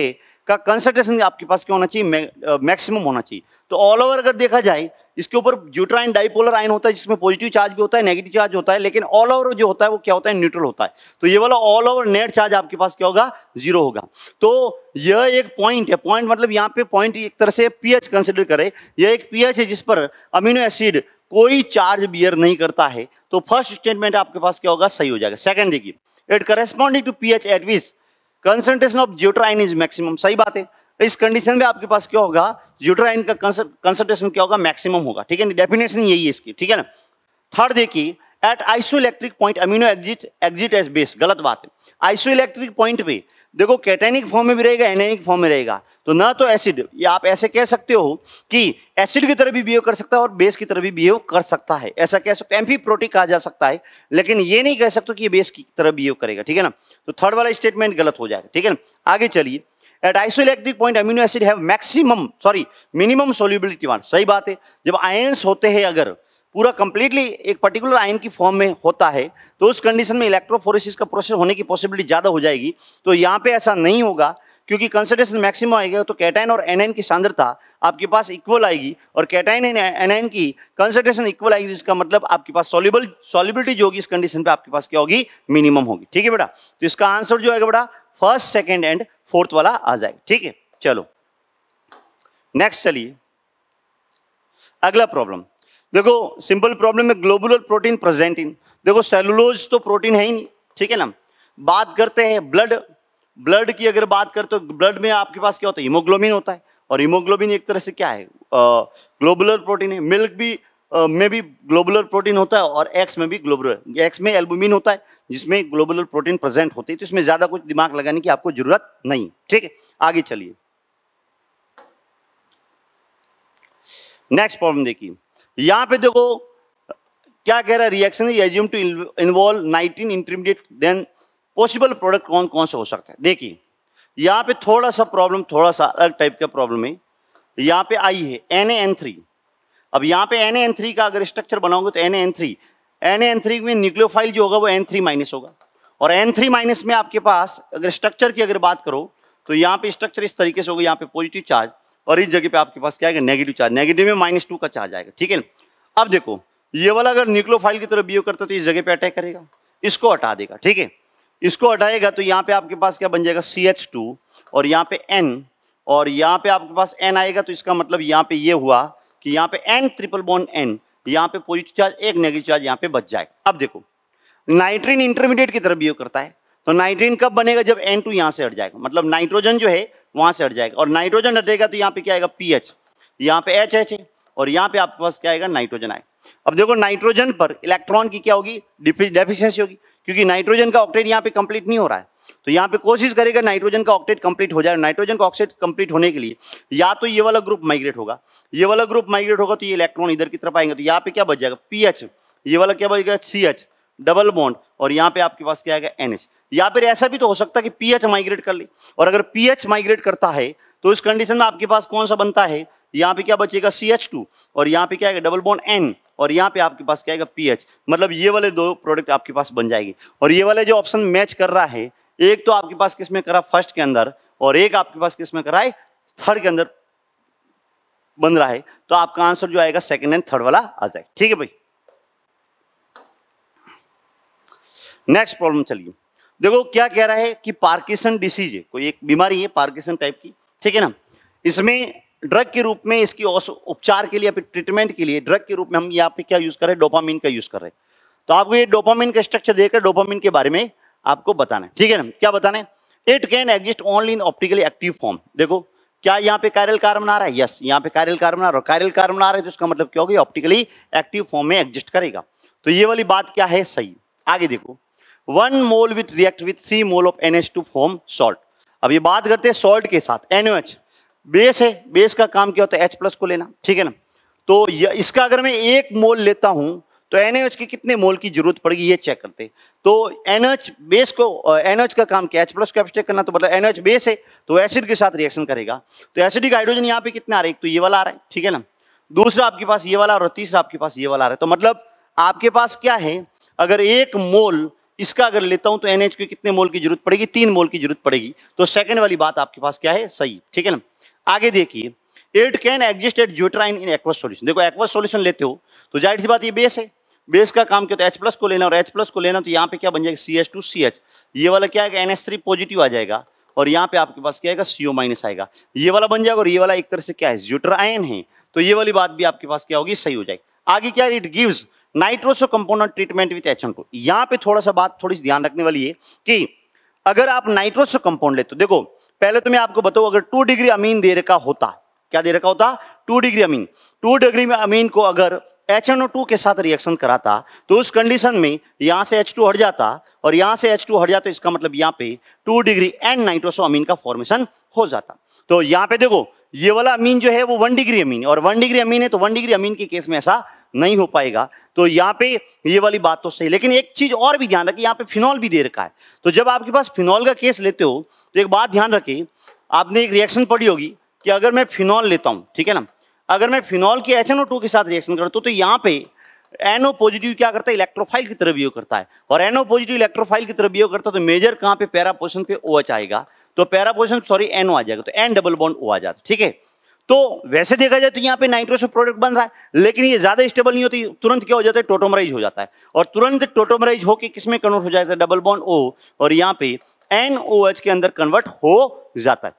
S1: का कंसंट्रेशन आपके पास क्या होना चाहिए मैक्सिमम होना चाहिए तो ऑल ओवर अगर देखा जाए इसके ऊपर ज्यूट्राइन डाइपोलर आयन होता है जिसमें पॉजिटिव चार्ज भी होता है नेगेटिव चार्ज होता है लेकिन ऑल ओवर जो होता है वो क्या होता है न्यूट्रल होता है तो ये वाला ऑल ओवर नेट चार्ज आपके पास क्या होगा जीरो होगा तो यह एक पॉइंट है पॉइंट मतलब यहाँ पे पॉइंट एक तरह से पीएच कंसिडर करे यह एक पीएच है जिस पर अमीनो एसिड कोई चार्ज बियर नहीं करता है तो फर्स्ट स्टेटमेंट आपके पास क्या होगा सही हो जाएगा सेकेंड देखिए it corresponding to P H at which concentration of zwitterion is maximum सही बात है इस कंडीशन में आपके पास क्या होगा यूट्राइन का कंसंट्रेशन क्या होगा मैक्सिमम होगा ठीक है डेफिनेशन यही है इसकी ठीक है ना थर्ड देखिए at electric point amino exist exist as base गलत बात है इलेक्ट्रिक पॉइंट पे देखो कैटेनिक फॉर्म में भी रहेगा एनेनिक फॉर्म में रहेगा तो ना तो एसिड या आप ऐसे कह सकते हो कि एसिड की तरह भी बिहेव कर सकता है और बेस की तरह भी बिहेव कर सकता है ऐसा कह सकते एम्फी प्रोटीन कहा जा सकता है लेकिन ये नहीं कह सकते कि ये बेस की तरह बिहेव करेगा ठीक है ना तो थर्ड वाला स्टेटमेंट गलत हो जाएगा ठीक है ना आगे चलिए at isoelectric point amino acid have maximum sorry minimum solubility one सही बात है जब आयंस होते हैं अगर पूरा कंप्लीटली एक पर्टिकुलर आयन की फॉर्म में होता है तो उस कंडीशन में इलेक्ट्रोफोरेसिस का प्रोसेस होने की पॉसिबिलिटी ज़्यादा हो जाएगी तो यहाँ पे ऐसा नहीं होगा क्योंकि कंसनट्रेशन मैक्सिमम आएगा तो कैटाइन और एनएन की सांद्रता आपके पास इक्वल आएगी और कैटाइन एंड एनएन की कंसनट्रेशन इक्वल आएगी जिसका तो मतलब आपके पास सॉल्यूबल सॉल्यूबिलिटी जो होगी इस कंडीशन पे आपके पास क्या होगी मिनिमम होगी ठीक है बेटा तो इसका आंसर जो आएगा बेटा फर्स्ट सेकेंड एंड फोर्थ वाला आ जाएगा ठीक है चलो नेक्स्ट चलिए अगला प्रॉब्लम देखो सिंपल प्रॉब्लम में ग्लोबुलर प्रोटीन प्रेजेंट इन देखो सेलुलोज तो प्रोटीन है ही नहीं ठीक है ना बात करते हैं ब्लड ब्लड की अगर बात करते तो ब्लड में आपके पास क्या होता है हीमोग्लोबिन होता है और हीमोग्लोबिन एक तरह से क्या है ग्लोबुलर प्रोटीन है मिल्क भी में भी ग्लोबुलर प्रोटीन होता है और एक्स में भी ग्लोबुलर एक्स में एल्बुमिन होता है जिसमें ग्लोबल प्रोटीन प्रेजेंट होते हैं तो इसमें ज़्यादा कुछ दिमाग लगाने की आपको ज़रूरत नहीं ठीक है आगे चलिए नेक्स्ट प्रॉब्लम देखिए यहां पे देखो क्या कह रहा है reaction assume to involve 19 intermediate then possible product कौन कौन से हो सकते हैं देखिए यहां पे थोड़ा सा प्रॉब्लम थोड़ा सा अलग टाइप का प्रॉब्लम है यहां पे आई है एन अब यहां पे एन का अगर स्ट्रक्चर बनाओगे तो एन एन एन थ्री में न्यूक्लियोफाइल जो होगा वो एन थ्री माइनस होगा और एन थ्री माइनस में आपके पास अगर स्ट्रक्चर की अगर बात करो तो यहाँ पे स्ट्रक्चर इस तरीके से होगा यहाँ पे पॉजिटिव चार्ज और इस जगह पे आपके पास क्या आएगा नेगेटिव चार्ज नेगेटिव में माइनस टू का चार्ज आएगा ठीक है अब देखो ये वाला अगर न्यूक्लोफाइल की तरफ बिहेव करता है तो इस जगह पे अटैक करेगा इसको हटा देगा ठीक है इसको हटाएगा तो यहाँ पे आपके पास क्या बन जाएगा सी एच टू और यहाँ पे एन और यहाँ पे आपके पास एन आएगा तो इसका मतलब यहाँ पे ये हुआ कि यहाँ पे एन ट्रिपल बॉन्ड एन यहाँ पे पॉजिटिव चार्ज एक नेगेटिव चार्ज यहाँ पे बच जाएगा अब देखो नाइट्रीन इंटरमीडिएट की तरफ बिहेव करता है तो नाइट्रीन कब बनेगा जब एन टू यहाँ से हट जाएगा मतलब नाइट्रोजन जो है वहाँ से हट जाएगा और नाइट्रोजन हटेगा तो यहाँ पे क्या आएगा पी एच यहाँ पे एच एच है और यहाँ पे आपके पास क्या आएगा नाइट्रोजन आएगा अब देखो नाइट्रोजन पर इलेक्ट्रॉन की क्या होगी डेफिशिएंसी होगी क्योंकि नाइट्रोजन का ऑक्टेट यहाँ पे कंप्लीट नहीं हो रहा है तो यहाँ पे कोशिश करेगा नाइट्रोजन का ऑक्टेट कंप्लीट हो जाए नाइट्रोजन का ऑक्साइड कंप्लीट होने के लिए या तो ये वाला ग्रुप माइग्रेट होगा ये वाला ग्रुप माइग्रेट होगा तो ये इलेक्ट्रॉन इधर की तरफ आएंगे तो यहाँ पे क्या बच जाएगा पी ये वाला क्या बचेगा सी डबल बॉन्ड और यहाँ पे आपके पास क्या आएगा एनएच या फिर ऐसा भी तो हो सकता है कि पीएच माइग्रेट कर ले और अगर पीएच माइग्रेट करता है तो इस कंडीशन में आपके पास कौन सा बनता है यहाँ पे क्या बचेगा सी एच टू और यहाँ पे क्या आएगा डबल बॉन्ड एन और यहाँ पे आपके पास क्या आएगा पीएच मतलब ये वाले दो प्रोडक्ट आपके पास बन जाएगी और ये वाले जो ऑप्शन मैच कर रहा है एक तो आपके पास किसमें करा फर्स्ट के अंदर और एक आपके पास किसमें कराए थर्ड के अंदर बन रहा है तो आपका आंसर जो आएगा सेकेंड एंड थर्ड वाला आ जाएगा ठीक है भाई नेक्स्ट प्रॉब्लम चलिए देखो क्या कह रहा है कि पार्किसन डिसीज है कोई एक बीमारी है पार्किसन टाइप की ठीक है ना इसमें ड्रग के रूप में इसकी उपचार के लिए फिर ट्रीटमेंट के लिए ड्रग के रूप में हम यहाँ पे क्या यूज कर रहे हैं डोपामिन का यूज कर रहे हैं तो आपको ये डोपामिन का स्ट्रक्चर देखकर डोपामिन के बारे में आपको बताना है ठीक है ना क्या बताना है it can exist only in optically active form देखो क्या यहाँ पे कायरल कार्बन आ रहा है यस यहाँ पे कायरल कार्बन आ रहा है कायरल कार्बन आ रहा है तो इसका मतलब क्या होगा ऑप्टिकली एक्टिव फॉर्म में एग्जिस्ट करेगा तो ये वाली बात क्या है सही आगे देखो one mole with react with three mole of N two form salt अब ये बात करते हैं सॉल्ट के साथ एन बेस है बेस का काम क्या होता है एच प्लस को लेना ठीक है ना तो इसका अगर मैं एक मोल लेता हूँ तो एन की कितने मोल की जरूरत पड़ेगी ये चेक करते तो एन बेस को एन का काम क्या एच प्लस को एब्सट्रैक्ट करना तो मतलब एन बेस है तो एसिड के साथ रिएक्शन करेगा तो एसिडिक हाइड्रोजन यहाँ पे कितना आ रहा है एक तो ये वाला आ रहा है ठीक है ना दूसरा आपके पास ये वाला और तीसरा आपके पास ये वाला आ रहा है तो मतलब आपके पास क्या है अगर एक मोल इसका अगर लेता हूं तो एन के कितने मोल की जरूरत पड़ेगी तीन मोल की जरूरत पड़ेगी तो सेकंड वाली बात आपके पास क्या है सही ठीक है ना आगे देखिए it can exist at zwitterion in aqueous solution देखो एक्वस सोल्यूशन लेते हो तो जाहिर सी बात ये बेस है बेस का काम क्या होता है एच प्लस को लेना और एच को लेना तो यहाँ पे क्या बन जाएगा C H two C H ये वाला क्या है एन एस थ्री पॉजिटिव आ जाएगा और यहाँ पे आपके पास क्या आएगा सी ओ माइनस आएगा ये वाला बन जाएगा और ये वाला एक तरह से क्या है ज्यूट्राइन है तो ये वाली बात भी आपके पास क्या होगी सही हो जाएगी आगे क्या it gives nitroso component treatment with H N two यहाँ पे थोड़ा सा बात थोड़ी सी ध्यान रखने वाली है कि अगर आप नाइट्रोसो कंपाउंड लेते हो देखो पहले तो मैं आपको बताऊँ अगर टू डिग्री अमीन दे रखा होता क्या दे रखा होता two degree amine two degree में अमीन को अगर एच एन ओ टू के साथ रिएक्शन कराता तो उस कंडीशन में यहाँ से एच टू हट जाता और यहाँ से एच टू हट जाता तो इसका मतलब यहाँ पे two degree and nitroso amine का फॉर्मेशन हो जाता तो यहाँ पे देखो ये वाला अमीन जो है वो वन डिग्री अमीन और वन डिग्री अमीन है तो वन डिग्री अमीन के केस में ऐसा नहीं हो पाएगा तो यहाँ पे ये वाली बात तो सही लेकिन एक चीज और भी ध्यान रखें यहाँ पे फिनॉल भी दे रखा है तो जब आपके पास फिनॉल का केस लेते हो तो एक बात ध्यान रखें आपने एक रिएक्शन पढ़ी होगी कि अगर मैं फिनॉल लेता हूँ ठीक है ना अगर मैं फिनॉल की एच के साथ रिएक्शन करता हूँ तो यहाँ पे एनओ पॉजिटिव क्या करता है इलेक्ट्रोफाइल की तरफ बिहेव करता है और एनओ पॉजिटिव इलेक्ट्रोफाइल की तरफ बिहेव करता है तो मेजर कहाँ पे पैरा पोजिशन पे ओ एच आएगा तो पैरा पोजिशन सॉरी एनओ आ जाएगा तो एन डबल बॉन्ड ओ आ जाता है ठीक है तो वैसे देखा जाए तो यहाँ पे नाइट्रोसो प्रोडक्ट बन रहा है लेकिन ये ज्यादा स्टेबल नहीं होती तुरंत क्या हो जाता है टोटोमराइज हो जाता है और तुरंत टोटोमराइज होकर किसमें कन्वर्ट हो जाता है डबल बॉन्ड ओ और यहाँ पे एन के अंदर कन्वर्ट हो जाता है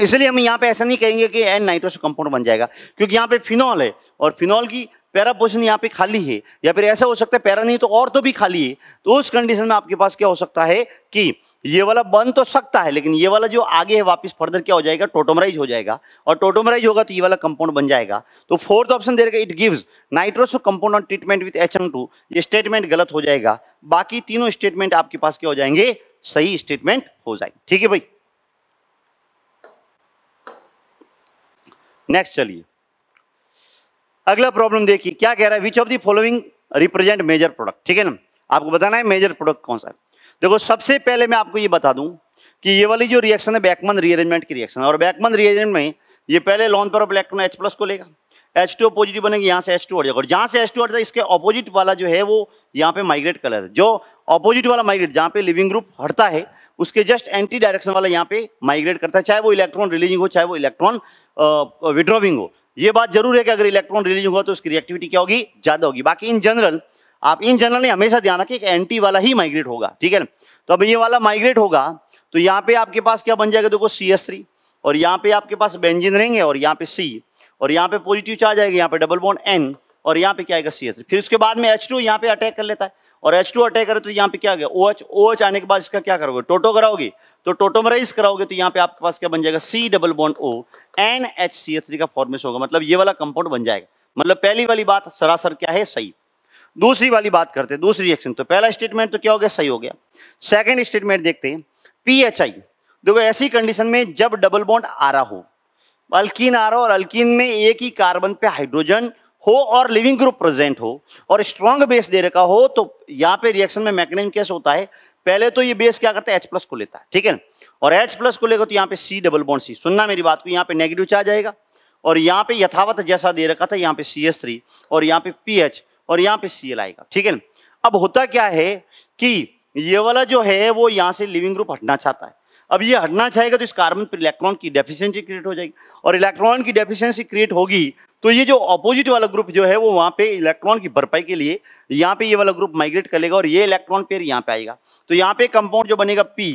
S1: इसलिए हम यहाँ पे ऐसा नहीं कहेंगे कि एन नाइट्रोस कंपाउंड बन जाएगा क्योंकि यहाँ पे फिनॉल है और फिनॉल की पैरा पोजिशन यहाँ पे खाली है या फिर ऐसा हो सकता है पैरा नहीं तो और तो भी खाली है तो उस कंडीशन में आपके पास क्या हो सकता है कि ये वाला बन तो सकता है लेकिन ये वाला जो आगे है वापस फर्दर क्या हो जाएगा टोटोमराइज हो जाएगा और टोटोमराइज होगा तो ये वाला कंपाउंड बन जाएगा तो फोर्थ ऑप्शन दे रहेगा it gives nitroso compound on treatment with H ये स्टेटमेंट गलत हो जाएगा बाकी तीनों स्टेटमेंट आपके पास क्या हो जाएंगे सही स्टेटमेंट हो जाएंगे ठीक है भाई नेक्स्ट चलिए अगला प्रॉब्लम देखिए क्या कह रहा है which of the following represent major product ठीक है ना आपको बताना है मेजर प्रोडक्ट कौन सा है देखो सबसे पहले मैं आपको ये बता दूं कि ये वाली जो रिएक्शन है बैकमन रीअरेंजमेंट की रिएक्शन और बैकमन रीअरेंजमेंट में ये पहले lawn pair electron H plus को लेगा एच टू पॉजिटिव बनेगी यहाँ से एच टू हट जाएगा और जहाँ से एच टू हट जाए इसके अपोजिट वाला जो है वो यहाँ पे माइग्रेट कर लेता है जो अपोजिट वाला माइग्रेट जहाँ पे लिविंग ग्रुप हटता है उसके जस्ट एंटी डायरेक्शन वाला यहाँ पे माइग्रेट करता है चाहे वो इलेक्ट्रॉन रिलीजिंग हो चाहे वो इलेक्ट्रॉन विड्रॉविंग हो ये बात जरूर है कि अगर इलेक्ट्रॉन रिलीज हुआ तो उसकी रिएक्टिविटी क्या होगी ज्यादा होगी बाकी इन जनरल आप इन जनरल ने हमेशा ध्यान रखें कि एंटी वाला ही माइग्रेट होगा ठीक है तो अब ये वाला माइग्रेट होगा तो यहाँ पे आपके पास क्या बन जाएगा देखो सी एस थ्री और यहाँ पे आपके पास बेंजिन रहेंगे और यहाँ पे सी और यहाँ पे पॉजिटिव चार्ज आएगा यहाँ पे डबल बॉन्ड एन और यहाँ पे क्या आएगा सी एस थ्री फिर उसके बाद में एच टू यहाँ पे अटैक कर लेता है और एच टू अटैक करे तो यहाँ पे क्या गया ओ एच ओ एच आने के बाद इसका क्या करोगे टोटो कराओगे तो टोटोमराइज कराओगे तो यहाँ पे आपके पास क्या बन जाएगा C double bond O N H C H three का फॉर्मेशन होगा मतलब ये वाला कंपाउंड बन जाएगा मतलब पहली वाली बात सरासर क्या है सही दूसरी वाली बात करते हैं दूसरी रिएक्शन तो पहला स्टेटमेंट तो क्या हो गया सही हो गया सेकेंड स्टेटमेंट देखते हैं पी एच आई देखो ऐसी कंडीशन में जब डबल बॉन्ड आ रहा हो अल्किन आ रहा हो और अल्किन में एक ही कार्बन पे हाइड्रोजन हो और लिविंग ग्रुप प्रेजेंट हो और स्ट्रांग बेस दे रखा हो तो यहाँ पे रिएक्शन में मैकेनिज्म कैसे होता है पहले तो ये बेस क्या करता है एच प्लस को लेता है ठीक है और एच प्लस को लेगा तो यहाँ पे सी डबल बॉन्ड सी सुनना मेरी बात को यहाँ पे नेगेटिव चार्ज आएगा और यहाँ पे यथावत जैसा दे रखा था यहाँ पे सी एस थ्री और यहाँ पे पी एच और यहाँ पे सी एल आएगा ठीक है अब होता क्या है कि ये वाला जो है वो यहाँ से लिविंग ग्रुप हटना चाहता है अब ये हटना चाहेगा तो इस कार्बन पर इलेक्ट्रॉन की डेफिशिएंसी क्रिएट हो जाएगी और इलेक्ट्रॉन की डेफिशिएंसी क्रिएट होगी तो ये जो ऑपोजिट वाला ग्रुप जो है वो वहाँ पे इलेक्ट्रॉन की भरपाई के लिए यहाँ पे ये वाला ग्रुप माइग्रेट कर लेगा और ये इलेक्ट्रॉन पेयर यहाँ पे आएगा तो यहाँ पे कंपाउंड जो बनेगा P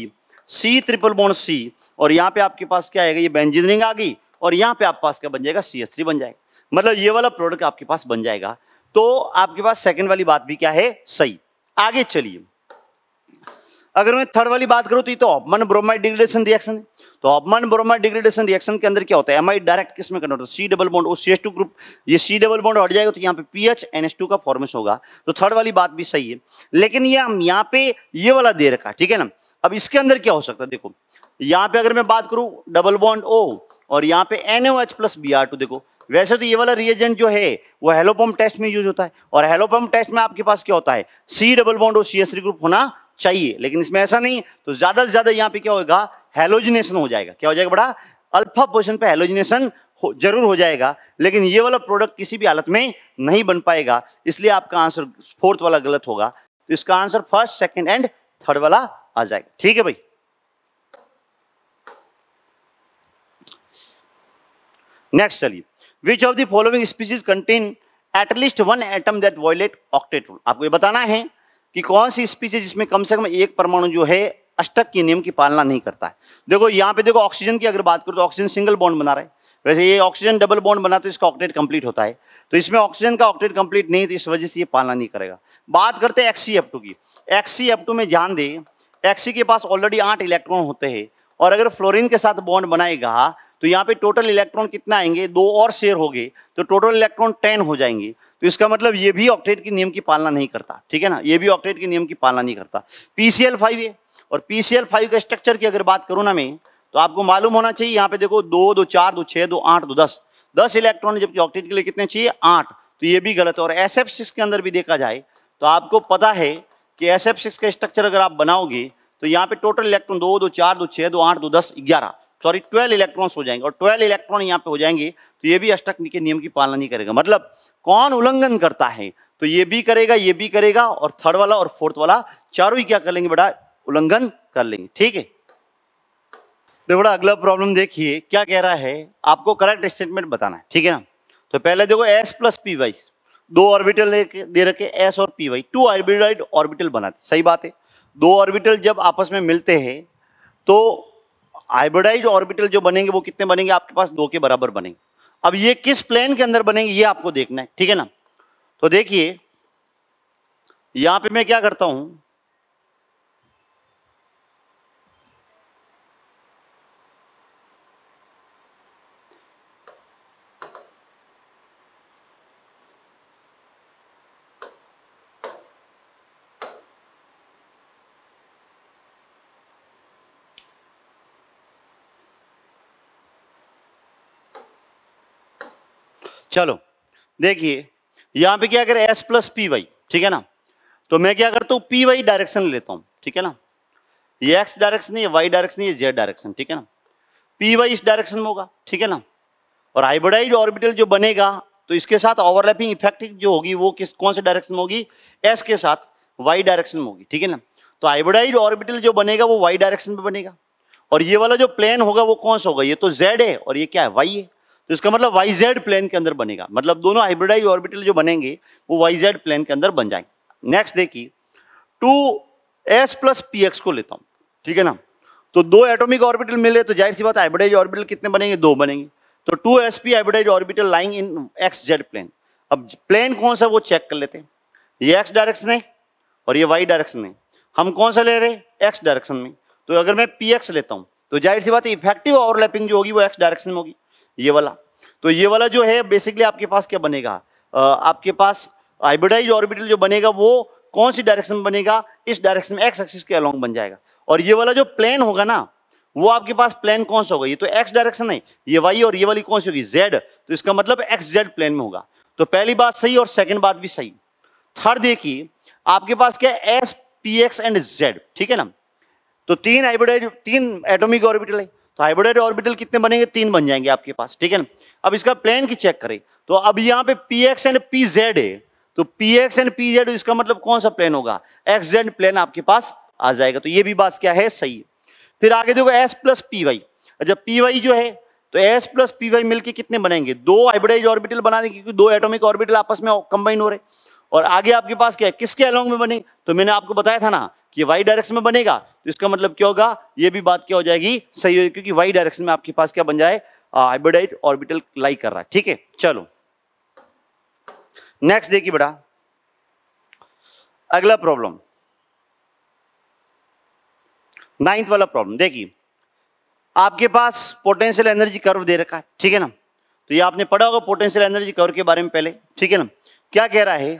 S1: C triple bond C और यहाँ पे आपके पास क्या आएगा ये बेंजीनियरिंग आ गई और यहाँ पे आपके पास क्या बन जाएगा सी एस थ्री बन जाएगा मतलब ये वाला प्रोडक्ट आपके पास बन जाएगा तो आपके पास सेकेंड वाली बात भी क्या है सही आगे चलिए अगर मैं थर्ड वाली बात करूँ तो ये तो ऑपमन ब्रोमाइड डिग्रेडेशन रिएक्शन है तो ऑपमन ब्रोमाइड डिग्रेडेशन रिएक्शन के अंदर क्या होता है आई डायरेक्ट किस में कन्वर्ट होता है सी डबल बॉन्ड और सी एस टू ग्रुप ये सी डबल बॉन्ड हट जाएगा तो यहाँ पे P H N S two का फॉर्मेश होगा तो थर्ड वाली बात भी सही है लेकिन ये हम यहाँ पे ये वाला दे रखा है ठीक है ना अब इसके अंदर क्या हो सकता है देखो यहाँ पे अगर मैं बात करूँ डबल बॉन्ड ओ और यहाँ पे N O H plus B R two देखो वैसे तो ये वाला रिएजेंट जो है वो हेलोपम्प टेस्ट में यूज होता है और हेलोपम्प टेस्ट में आपके पास क्या होता है सी डबल बॉन्ड और सी एस थ्री ग्रुप होना चाहिए लेकिन इसमें ऐसा नहीं है तो ज्यादा से ज्यादा यहाँ पे क्या होगा हेलोजिनेशन हो जाएगा क्या हो जाएगा बड़ा अल्फा पोजिशन पे हेलोजिनेशन हो, जरूर हो जाएगा लेकिन ये वाला प्रोडक्ट किसी भी हालत में नहीं बन पाएगा इसलिए आपका आंसर फोर्थ वाला गलत होगा तो इसका answer first second and third वाला आ जाएगा ठीक है भाई नेक्स्ट चलिए which of the following species contain at least one atom that violate octet rule आपको ये बताना है कि कौन सी स्पीच है जिसमें कम से कम एक परमाणु जो है अष्टक के नियम की पालना नहीं करता है देखो यहाँ पे देखो ऑक्सीजन की अगर बात करो तो ऑक्सीजन सिंगल बॉन्ड बना रहा है वैसे ये ऑक्सीजन डबल बॉन्ड बना तो इसका ऑक्टेट कंप्लीट होता है तो इसमें ऑक्सीजन का ऑक्टेट कंप्लीट नहीं तो इस वजह से ये पालना नहीं करेगा बात करते हैं एक्सी एफ टू की एक्सी एफ टू में ध्यान दें एक्सी के पास ऑलरेडी आठ इलेक्ट्रॉन होते हैं और अगर फ्लोरिन के साथ बॉन्ड बनाएगा तो यहाँ पे टोटल इलेक्ट्रॉन कितना आएंगे दो और शेयर हो गए तो टोटल इलेक्ट्रॉन टेन हो जाएंगे तो इसका मतलब ये भी ऑक्टेट के नियम की पालना नहीं करता ठीक है ना ये भी ऑक्टेट के नियम की पालना नहीं करता पीसीएल फाइव है और पीसीएल फाइव के स्ट्रक्चर की अगर बात करूँ ना मैं तो आपको मालूम होना चाहिए यहाँ पे देखो दो दो चार दो छः दो आठ दो दस दस इलेक्ट्रॉन जबकि ऑक्टेट के लिए कितने चाहिए आठ तो ये भी गलत है और एस एफ सिक्स के अंदर भी देखा जाए तो आपको पता है कि एस एफ सिक्स का स्ट्रक्चर अगर आप बनाओगे तो यहाँ पे टोटल इलेक्ट्रॉन दो दो चार दो छः दो आठ दो दस ग्यारह सॉरी ट्वेल्व इलेक्ट्रॉन्स हो जाएंगे और ट्वेल्व इलेक्ट्रॉन यहाँ पे हो जाएंगे तो ये भी अष्टक के नियम की पालना नहीं करेगा मतलब कौन उल्लंघन करता है तो ये भी करेगा ये भी करेगा और थर्ड वाला और फोर्थ वाला चारों ही क्या कर लेंगे बेटा उल्लंघन कर लेंगे ठीक है देखो तो बड़ा अगला प्रॉब्लम देखिए क्या कह रहा है आपको करेक्ट स्टेटमेंट बताना है ठीक है ना तो पहले देखो एस प्लस पी वाई दो ऑर्बिटल दे रखे एस और P Y two orbital orbital बनाते सही बात है दो ऑर्बिटल जब आपस में मिलते हैं तो हाइब्रिडाइज ऑर्बिटल जो बनेंगे वो कितने बनेंगे आपके पास दो के बराबर बनेंगे अब ये किस प्लेन के अंदर बनेंगे ये आपको देखना है ठीक है ना तो देखिए यहां पे मैं क्या करता हूं चलो देखिए यहाँ पे क्या करें एस प्लस पी वाई ठीक है ना तो मैं क्या करता हूँ पी वाई डायरेक्शन लेता हूँ ठीक है ना ये एक्स डायरेक्शन नहीं है वाई डायरेक्शन नहीं है जेड डायरेक्शन ठीक है ना पी वाई इस डायरेक्शन में होगा ठीक है ना और हाइब्रिडाइज ऑर्बिटल जो बनेगा तो इसके साथ ओवरलैपिंग इफेक्ट जो होगी वो किस कौन से डायरेक्शन में होगी एस के साथ वाई डायरेक्शन में होगी ठीक है ना तो हाइब्रिडाइज ऑर्बिटल जो बनेगा वो वाई डायरेक्शन में बनेगा और ये वाला जो प्लेन होगा वो कौन सा होगा ये तो जेड है और ये क्या है वाई है तो इसका मतलब वाई जेड प्लेन के अंदर बनेगा मतलब दोनों हाइब्रिडाइज ऑर्बिटल जो बनेंगे वो वाई जेड प्लेन के अंदर बन जाएंगे नेक्स्ट देखिए two S plus P X को लेता हूँ ठीक है ना तो दो एटोमिक ऑर्बिटल मिले तो जाहिर सी बात हाइब्रिडाइज ऑर्बिटल कितने बनेंगे दो बनेंगे तो two S P hybridize orbital lying in X Z plane अब प्लेन कौन सा वो चेक कर लेते हैं ये एक्स डायरेक्शन है और ये वाई डायरेक्शन है हम कौन सा ले रहे हैं एक्स डायरेक्शन में तो अगर मैं पी एक्स लेता हूँ तो जाहिर सी बात है इफेक्टिव ओवरलैपिंग जो होगी वो एक्स डायरेक्शन में होगी ये वाला तो ये वाला जो है बेसिकली आपके पास क्या बनेगा आपके पास हाइब्रिडाइज ऑर्बिटल जो बनेगा वो कौन सी डायरेक्शन में बनेगा इस डायरेक्शन में एक्स एक्सिस के अलॉन्ग बन जाएगा और ये वाला जो प्लेन होगा ना वो आपके पास प्लेन कौन सा होगा ये तो एक्स डायरेक्शन है ये वाई और ये वाली कौन सी होगी जेड तो इसका मतलब एक्स जेड प्लेन में होगा तो पहली बात सही और सेकंड बात भी सही थर्ड देखिए आपके पास क्या S P X and Z ठीक है ना तो तीन हाइब्रिडाइज तीन एटोमिक ऑर्बिटल है तो हाइब्रिडेड ऑर्बिटल कितने बनेंगे तीन बन जाएंगे आपके पास ठीक है ना अब इसका प्लेन की चेक करें तो अब यहाँ पे P X and P Z है तो P X and P Z इसका मतलब कौन सा प्लेन होगा एक्स जेड प्लेन आपके पास आ जाएगा तो ये भी बात क्या है सही है फिर आगे देखो एस प्लस पी वाई अच्छा पी वाई जो है तो एस प्लस पी वाई मिलकर कितने बनेंगे दो हाइब्रिडाइज ऑर्बिटल बना देंगे क्योंकि दो एटोमिक ऑर्बिटल आपस में कंबाइन हो रहे और आगे आपके पास क्या है किसके अलॉन्ग में बने तो मैंने आपको बताया था ना ये वाई डायरेक्शन में बनेगा तो इसका मतलब क्या होगा ये भी बात क्या हो जाएगी सही होगी क्योंकि वाई डायरेक्शन में आपके पास क्या बन जाए हाइब्रिडाइट ऑर्बिटल लाई कर रहा है ठीक है चलो नेक्स्ट देखिए बेटा अगला प्रॉब्लम नाइन्थ वाला प्रॉब्लम देखिए आपके पास पोटेंशियल एनर्जी कर्व दे रखा है ठीक है ना तो ये आपने पढ़ा होगा पोटेंशियल एनर्जी कर्व के बारे में पहले ठीक है ना क्या कह रहा है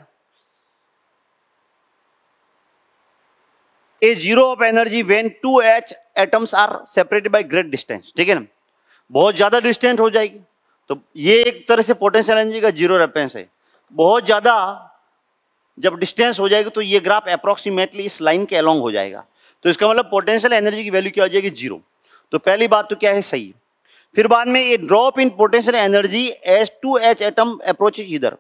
S1: a zero of energy when two H atoms are separated by great distance ठीक है ना बहुत ज़्यादा डिस्टेंस हो जाएगी तो ये एक तरह से पोटेंशियल एनर्जी का जीरो रेफरेंस है बहुत ज़्यादा जब डिस्टेंस हो जाएगी तो ये ग्राफ अप्रोक्सीमेटली इस लाइन के अलॉन्ग हो जाएगा तो इसका मतलब पोटेंशियल एनर्जी की वैल्यू क्या हो जाएगी जीरो तो पहली बात तो क्या है सही फिर बाद में ये drop in potential energy as two H atom approach इधर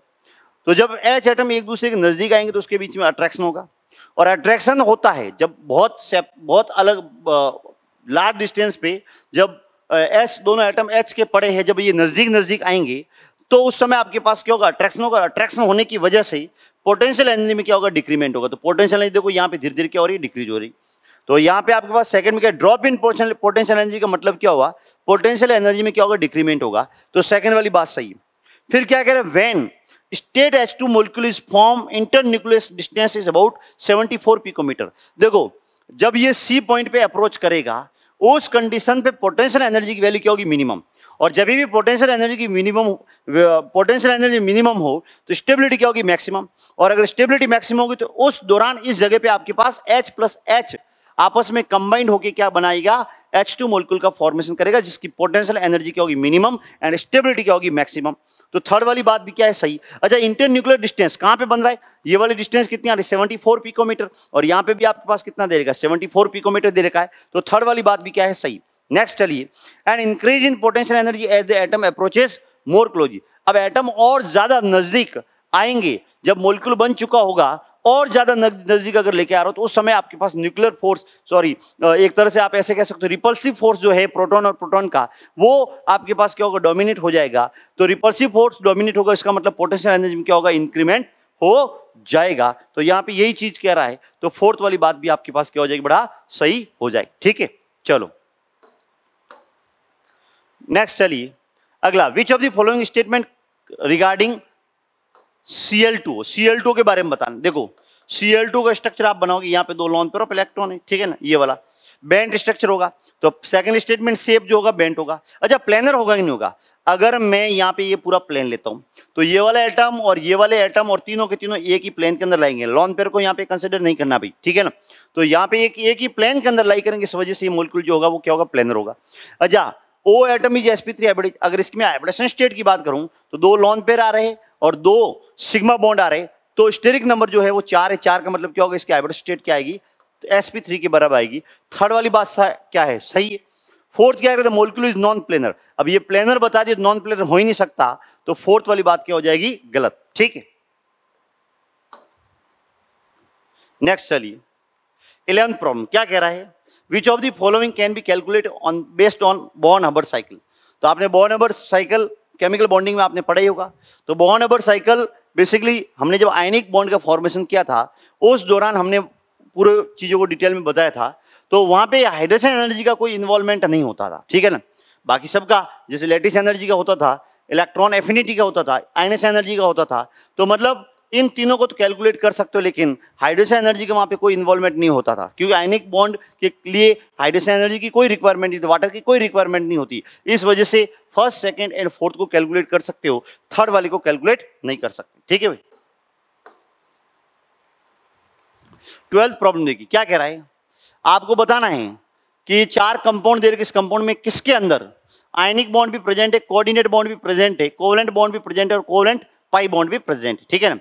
S1: तो जब एच एटम एक दूसरे के नज़दीक आएंगे तो उसके बीच में अट्रैक्शन होगा और अट्रैक्शन होता है जब बहुत से बहुत अलग लार्ज डिस्टेंस पे जब एस दोनों एटम एच के पड़े हैं जब ये नज़दीक नज़दीक आएंगे तो उस समय आपके पास क्या होगा अट्रैक्शन होगा अट्रैक्शन होने की वजह से पोटेंशियल एनर्जी में क्या होगा डिक्रीमेंट होगा तो पोटेंशियल एनर्जी देखो यहाँ पे धीरे धीरे क्या हो रही है डिक्रीज हो रही तो यहाँ पे आपके पास सेकंड में क्या ड्रॉप इन पोटेंशियल एनर्जी का मतलब क्या हुआ पोटेंशियल एनर्जी में क्या होगा डिक्रीमेंट होगा तो सेकंड वाली बात सही है फिर क्या कह रहे हैं when state H two molecule is form inter nucleus distance is about 74 picometer देखो जब ये सी पॉइंट पे अप्रोच करेगा उस कंडीशन पे पोटेंशियल एनर्जी की वैल्यू क्या होगी मिनिमम और जब भी पोटेंशियल एनर्जी की मिनिमम पोटेंशियल एनर्जी मिनिमम हो तो स्टेबिलिटी क्या होगी मैक्सिमम और अगर स्टेबिलिटी मैक्सिमम होगी तो उस दौरान इस जगह पे आपके पास एच प्लस एच आपस में कंबाइंड होकर क्या बनाएगा एच टू मोलिकुल का फॉर्मेशन करेगा जिसकी पोटेंशियल एनर्जी क्या होगी मिनिमम एंड स्टेबिलिटी क्या होगी मैक्सिमम तो थर्ड वाली बात भी क्या है सही अच्छा इंटर न्यूक्लियर डिस्टेंस कहाँ पे बन रहा है ये वाले डिस्टेंस कितनी आ रही है सेवेंटी फोर पिकोमीटर और यहाँ पे भी आपके पास कितना दे रहेगा सेवेंटी फोर पिकोमीटर दे रखा है तो थर्ड वाली बात भी क्या है सही नेक्स्ट चलिए and increase in potential energy as the atom approaches more closely अब एटम और ज़्यादा नज़दीक आएंगे जब मोलिकुल बन चुका होगा और ज़्यादा नज़दीक अगर लेके आ रहा हो तो उस समय आपके पास न्यूक्लियर फोर्स सॉरी एक तरह से आप ऐसे कह सकते हो रिपल्सिव फोर्स जो है प्रोटॉन और प्रोटॉन का वो आपके पास क्या होगा डोमिनेट हो जाएगा तो रिपल्सिव फोर्स डोमिनेट होगा इसका मतलब पोटेंशियल एनर्जी में क्या होगा इंक्रीमेंट हो जाएगा तो यहाँ पे यही चीज़ कह रहा है तो फोर्थ वाली बात भी आपके पास क्या हो जाएगी बड़ा सही हो जाएगी ठीक है चलो नेक्स्ट चलिए अगला which of the following statement regarding two Cl2 two के बारे में बताना देखो टू का स्ट्रक्चर आप बनाओगे यहाँ पे दो लॉन पेयर इलेक्ट्रॉन है ठीक है ना ये वाला बैंड स्ट्रक्चर होगा तो सेकंड स्टेटमेंट सेप जो होगा बैंड होगा अच्छा प्लेनर होगा कि नहीं होगा अगर मैं यहाँ पे ये पूरा प्लेन लेता हूँ तो ये वाला एटम और ये वाले एटम और तीनों के तीनों एक ही प्लेन के अंदर लाएंगे लॉन पेयर को यहाँ पे कंसिडर नहीं करना भाई ठीक है ना तो यहाँ पे एक एक ही प्लेन के अंदर लाई करेंगे इस वजह से ये मोलिकुल जो होगा वो क्या होगा प्लेनर होगा अच्छा O atom is SP three अगर इसमें हाइब्रिडेशन स्टेट की बात करूँ तो दो लॉन पेयर आ रहे और दो सिग्मा बॉन्ड आ रहे तो स्टेरिक नंबर जो है वो चार है चार का मतलब क्या होगा इसकी हाइब्रिड स्टेट क्या आएगी तो एस पी थ्री के बराबर आएगी थर्ड वाली बात क्या है सही है फोर्थ क्या है मोलिकुल इज नॉन प्लेनर अब ये प्लेनर बता दिए नॉन प्लेनर हो ही नहीं सकता तो फोर्थ वाली बात क्या हो जाएगी गलत ठीक है नेक्स्ट चलिए इलेवंथ प्रॉब्लम क्या कह रहा है which of the following can be calculate on based on Born Haber cycle तो आपने बॉन हबर साइकिल केमिकल बॉन्डिंग में आपने पढ़ा ही होगा तो बॉन हबर साइकिल बेसिकली हमने जब आयनिक बॉन्ड का फॉर्मेशन किया था उस दौरान हमने पूरे चीज़ों को डिटेल में बताया था तो वहाँ पे हाइड्रेशन एनर्जी का कोई इन्वॉल्वमेंट नहीं होता था ठीक है ना बाकी सबका जैसे लेटिस एनर्जी का होता था इलेक्ट्रॉन एफिनिटी का होता था आइनस एनर्जी का होता था तो मतलब इन तीनों को तो कैलकुलेट कर सकते हो लेकिन हाइड्रोजन एनर्जी का वहाँ पे कोई इन्वॉल्वमेंट नहीं होता था क्योंकि आयनिक बॉन्ड के लिए हाइड्रोजन एनर्जी की कोई रिक्वायरमेंट नहीं वाटर की कोई रिक्वायरमेंट नहीं होती इस वजह से फर्स्ट सेकेंड एंड फोर्थ को कैलकुलेट कर सकते हो थर्ड वाले को कैलकुलेट नहीं कर सकते ठीक है भाई ट्वेल्थ प्रॉब्लम देखिए क्या कह रहा है आपको बताना है कि चार कंपाउंड दे रहे इस कंपाउंड में किसके अंदर आयनिक बॉन्ड भी प्रेजेंट है कोऑर्डिनेट बॉन्ड भी प्रेजेंट है कोवलेंट बॉन्ड भी प्रेजेंट है और कोवलेंट पाई बॉन्ड भी प्रेजेंट है ठीक है ना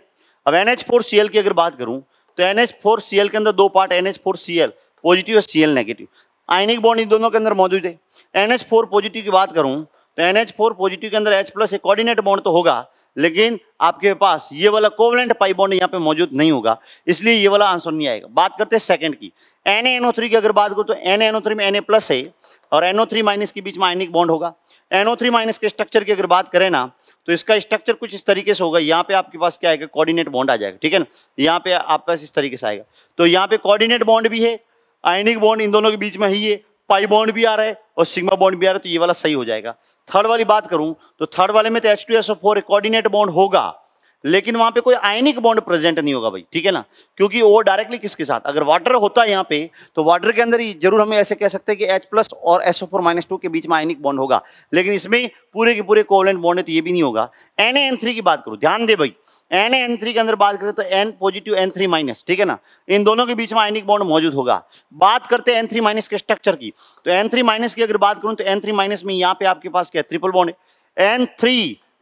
S1: अब N H four C L की अगर बात करूँ तो N H four C L के अंदर दो part N H four C L positive और C L negative ionic bond इन दोनों के अंदर मौजूद है एन एच फोर पॉजिटिव की बात करूँ तो एन एच फोर पॉजिटिव के अंदर एच प्लस एक कोऑर्डिनेट बॉन्ड तो होगा लेकिन आपके पास ये वाला कोवलेंट पाइबॉन्ड यहाँ पे मौजूद नहीं होगा इसलिए ये वाला आंसर नहीं आएगा बात करते हैं सेकंड की एन एनओ थ्री की अगर बात करो तो एन एनओ थ्री में एन ए प्लस है और एनओ थ्री माइनस के बीच में आयनिक बॉन्ड होगा एनओ थ्री माइनस के स्ट्रक्चर की अगर बात करें ना तो इसका स्ट्रक्चर कुछ इस तरीके से होगा यहाँ पे आपके पास क्या आएगा कॉर्डिनेट बॉन्ड आ जाएगा ठीक है ना यहाँ पे आपके पास इस तरीके से आएगा तो यहाँ पे कॉर्डिनेट बॉन्ड भी है आयनिक बॉन्ड इन दोनों के बीच में ही है पाई बॉन्ड भी आ रहा है और सिग्मा बॉन्ड भी आ रहा है तो ये वाला सही हो जाएगा थर्ड वाली बात करूं तो थर्ड वाले में तो H two S four coordinate bond होगा लेकिन वहां पे कोई आयनिक बॉन्ड प्रेजेंट नहीं होगा भाई ठीक है ना क्योंकि वो डायरेक्टली किसके साथ अगर वाटर होता है यहाँ पे तो वाटर के अंदर ही जरूर हमें ऐसे कह सकते हैं कि H प्लस और SO4 फोर माइनस के बीच में आयनिक बॉन्ड होगा लेकिन इसमें पूरे के पूरे कोवलेंट बॉन्ड है तो ये भी नहीं होगा एन की बात करो ध्यान दे भाई एन एन थ्री के अंदर बात करें तो N positive N three minus ठीक है ना इन दोनों के बीच में आयनिक बॉन्ड मौजूद होगा बात करते हैं एन थ्री माइनस के स्ट्रक्चर की तो एन थ्री माइनस की अगर बात करूं तो एन थ्री माइनस में यहाँ पे आपके पास क्या ट्रिपल बॉन्ड है एन थ्री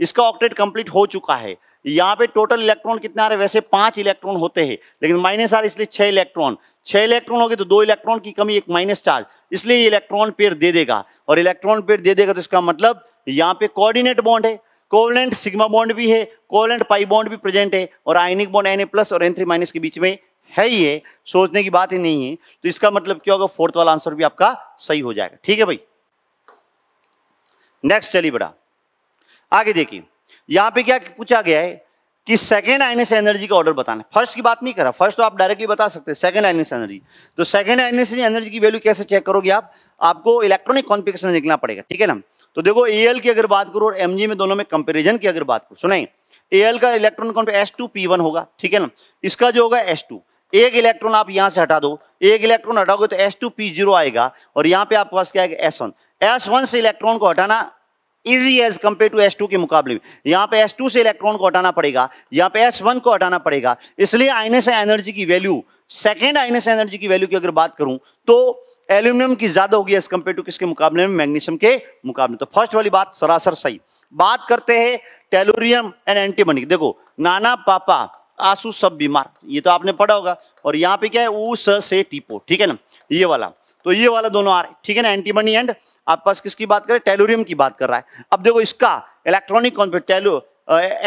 S1: इसका ऑक्टेट कंप्लीट हो चुका है यहाँ पे टोटल इलेक्ट्रॉन कितने आ रहे वैसे पांच इलेक्ट्रॉन होते हैं लेकिन माइनस आ रहे इसलिए छह इलेक्ट्रॉन छह इलेक्ट्रॉन हो गए तो दो इलेक्ट्रॉन की कमी एक माइनस चार्ज इसलिए इलेक्ट्रॉन पेड़ दे देगा और इलेक्ट्रॉन पेयर दे देगा तो इसका मतलब यहाँ पे कोऑर्डिनेट बॉन्ड है कोवलेंट सिग्मा बॉन्ड भी है कोवलेंट पाई बॉन्ड भी प्रेजेंट है और आयनिक बॉन्ड एन प्लस और एन थ्री माइनस के बीच में है ही है सोचने की बात ही नहीं है तो इसका मतलब क्या होगा फोर्थ वाला आंसर भी आपका सही हो जाएगा ठीक है भाई नेक्स्ट चलिए बड़ा आगे देखिए यहाँ पे क्या पूछा गया है कि सेकेंड आइनस एनर्जी का ऑर्डर बताना फर्स्ट की बात नहीं करा फर्स्ट तो आप डायरेक्टली बता सकते हैं सेकेंड आइनस एनर्जी तो सेकेंड आइनस एनर्जी की वैल्यू कैसे चेक करोगे आप आपको इलेक्ट्रॉनिक कॉन्फिकेशन निकलना पड़ेगा ठीक है ना तो देखो ए की अगर बात करो और एम में दोनों में कंपेरिजन की अगर बात करो सुना ए का इलेक्ट्रॉन कौन एस टू पी वन होगा ठीक है ना इसका जो होगा एस टू एक इलेक्ट्रॉन आप यहाँ से हटा दो एक इलेक्ट्रॉन हटाओगे तो एस टू पी जीरो आएगा और यहां पर आपके पास क्या है एस वन एस वन से इलेक्ट्रॉन को हटाना easy as compare to S two के मुकाबले में यहाँ पे एस टू से इलेक्ट्रॉन को हटाना पड़ेगा यहाँ पे एस वन को हटाना पड़ेगा इसलिए आईने से एनर्जी की वैल्यू सेकेंड आईने से एनर्जी की वैल्यू की अगर बात करूं तो एल्यूमिनियम की ज्यादा होगी एज कम्पेयर टू किसके मुकाबले में मैग्नीशियम के मुकाबले तो फर्स्ट वाली बात सरासर सही बात करते हैं टेलोरियम एंड एंटीमनिक देखो नाना पापा आंसू सब बीमार ये तो आपने पढ़ा होगा और यहाँ पे क्या है ऊ स से टीपो ठीक है ना ये वाला तो ये वाला दोनों आ रहे हैं ठीक है ना एंटीमनी एंड आप पास किसकी बात करें टेलोरियम की बात कर रहा है अब देखो इसका इलेक्ट्रॉनिक कॉन्फिक टेलो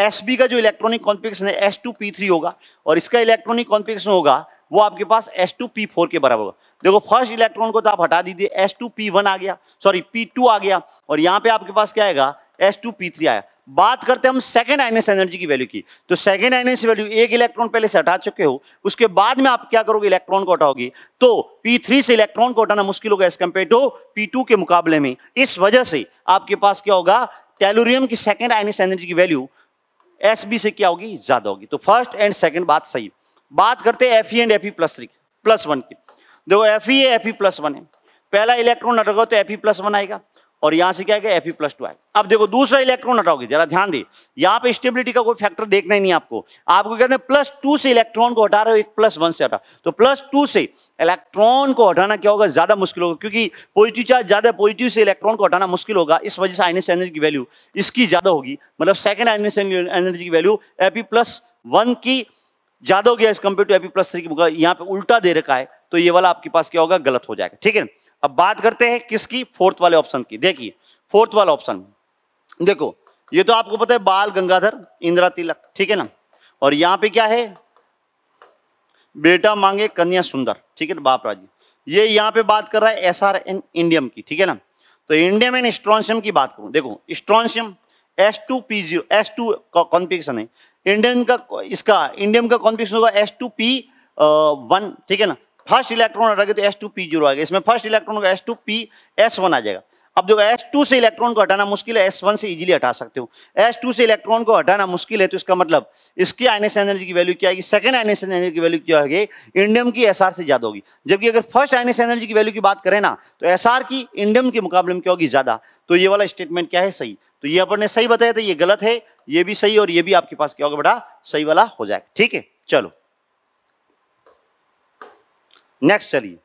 S1: एस बी का जो इलेक्ट्रॉनिक कॉन्फिक्स है एस टू पी थ्री होगा और इसका इलेक्ट्रॉनिक कॉन्फिक्स होगा वो आपके पास एस टू पी फोर के बराबर होगा देखो फर्स्ट इलेक्ट्रॉन को तो आप हटा दीजिए एस टू पी वन आ गया सॉरी पी टू आ गया और यहाँ पे आपके पास क्या आएगा एस टू पी थ्री आया बात करते हैं हम सेकेंड आइनेस एनर्जी की वैल्यू की तो सेकेंड आइनेस वैल्यू एक इलेक्ट्रॉन पहले से हटा चुके हो उसके बाद में आप क्या करोगे इलेक्ट्रॉन को हटाओगे तो P3 से इलेक्ट्रॉन को हटाना मुश्किल होगा एस कंपेयर टू P2 के मुकाबले में इस वजह से आपके पास क्या होगा टेलोरियम की सेकेंड आइनेस एनर्जी की वैल्यू एस से क्या होगी ज्यादा होगी तो फर्स्ट एंड सेकेंड बात सही बात करते हैं F and F plus three plus one की देखो F E F plus one है पहला इलेक्ट्रॉन हटोगे तो एफ प्लस वन आएगा और यहां से क्या है एफ प्लस टू आएगा अब देखो दूसरा इलेक्ट्रॉन हटाओगे जरा ध्यान दे यहाँ पे स्टेबिलिटी का कोई फैक्टर देखना ही नहीं आपको आपको कहते हैं प्लस टू से इलेक्ट्रॉन को हटा रहे हो एक प्लस वन से हटा तो प्लस टू से इलेक्ट्रॉन को हटाना क्या होगा ज्यादा मुश्किल होगा क्योंकि पॉजिटिव चार्ज ज्यादा पॉजिटिव से इलेक्ट्रॉन को हटाना मुश्किल होगा इस वजह से आइनेस एनर्जी की वैल्यू इसकी ज्यादा होगी मतलब सेकेंड आइनस एनर्जी की वैल्यू एपी प्लस वन की ज्यादा हो गया as compared to AP plus three की मतलब यहाँ पे उल्टा दे रखा है तो ये वाला आपके पास क्या होगा गलत हो जाएगा ठीक है अब बात करते हैं किसकी फोर्थ वाले ऑप्शन की देखिए फोर्थ वाला ऑप्शन देखो ये तो आपको पता है बाल गंगाधर इंदिरा तिलक ठीक है ना और यहाँ पे क्या है बेटा मांगे कन्या सुंदर ठीक है बाप राजी ये यहाँ पे बात कर रहा है एस आर एन इंडियम की ठीक है ना तो इंडियम एंड स्ट्रॉन्शियम की बात करूँ देखो strontium s two p zero s two configuration है इंडियन का इसका इंडियम का कॉन्फिक्शन होगा एस टू पी वन ठीक है ना फर्स्ट इलेक्ट्रॉन हटा तो एस टू पी जीरो आ गया इसमें फर्स्ट इलेक्ट्रॉन का s two p s one आ जाएगा अब जो एस टू से इलेक्ट्रॉन को हटाना मुश्किल है एस वन से इजीली हटा सकते हो एस टू से इलेक्ट्रॉन को हटाना मुश्किल है तो इसका मतलब इसकी आइनेशन एनर्जी की वैल्यू क्या आएगी सेकंड आइनेशन एनर्जी की वैल्यू क्या होगी इंडियम की एस से ज्यादा होगी जबकि अगर फर्स्ट आइनेशन एनर्जी की वैल्यू की बात करें ना तो एस की इंडियम के मुकाबले में क्या होगी ज्यादा तो ये वाला स्टेटमेंट क्या है सही तो ये अपन ने सही बताया था ये गलत है ये भी सही और ये भी आपके पास क्या होगा बेटा सही वाला हो जाएगा ठीक है चलो नेक्स्ट चलिए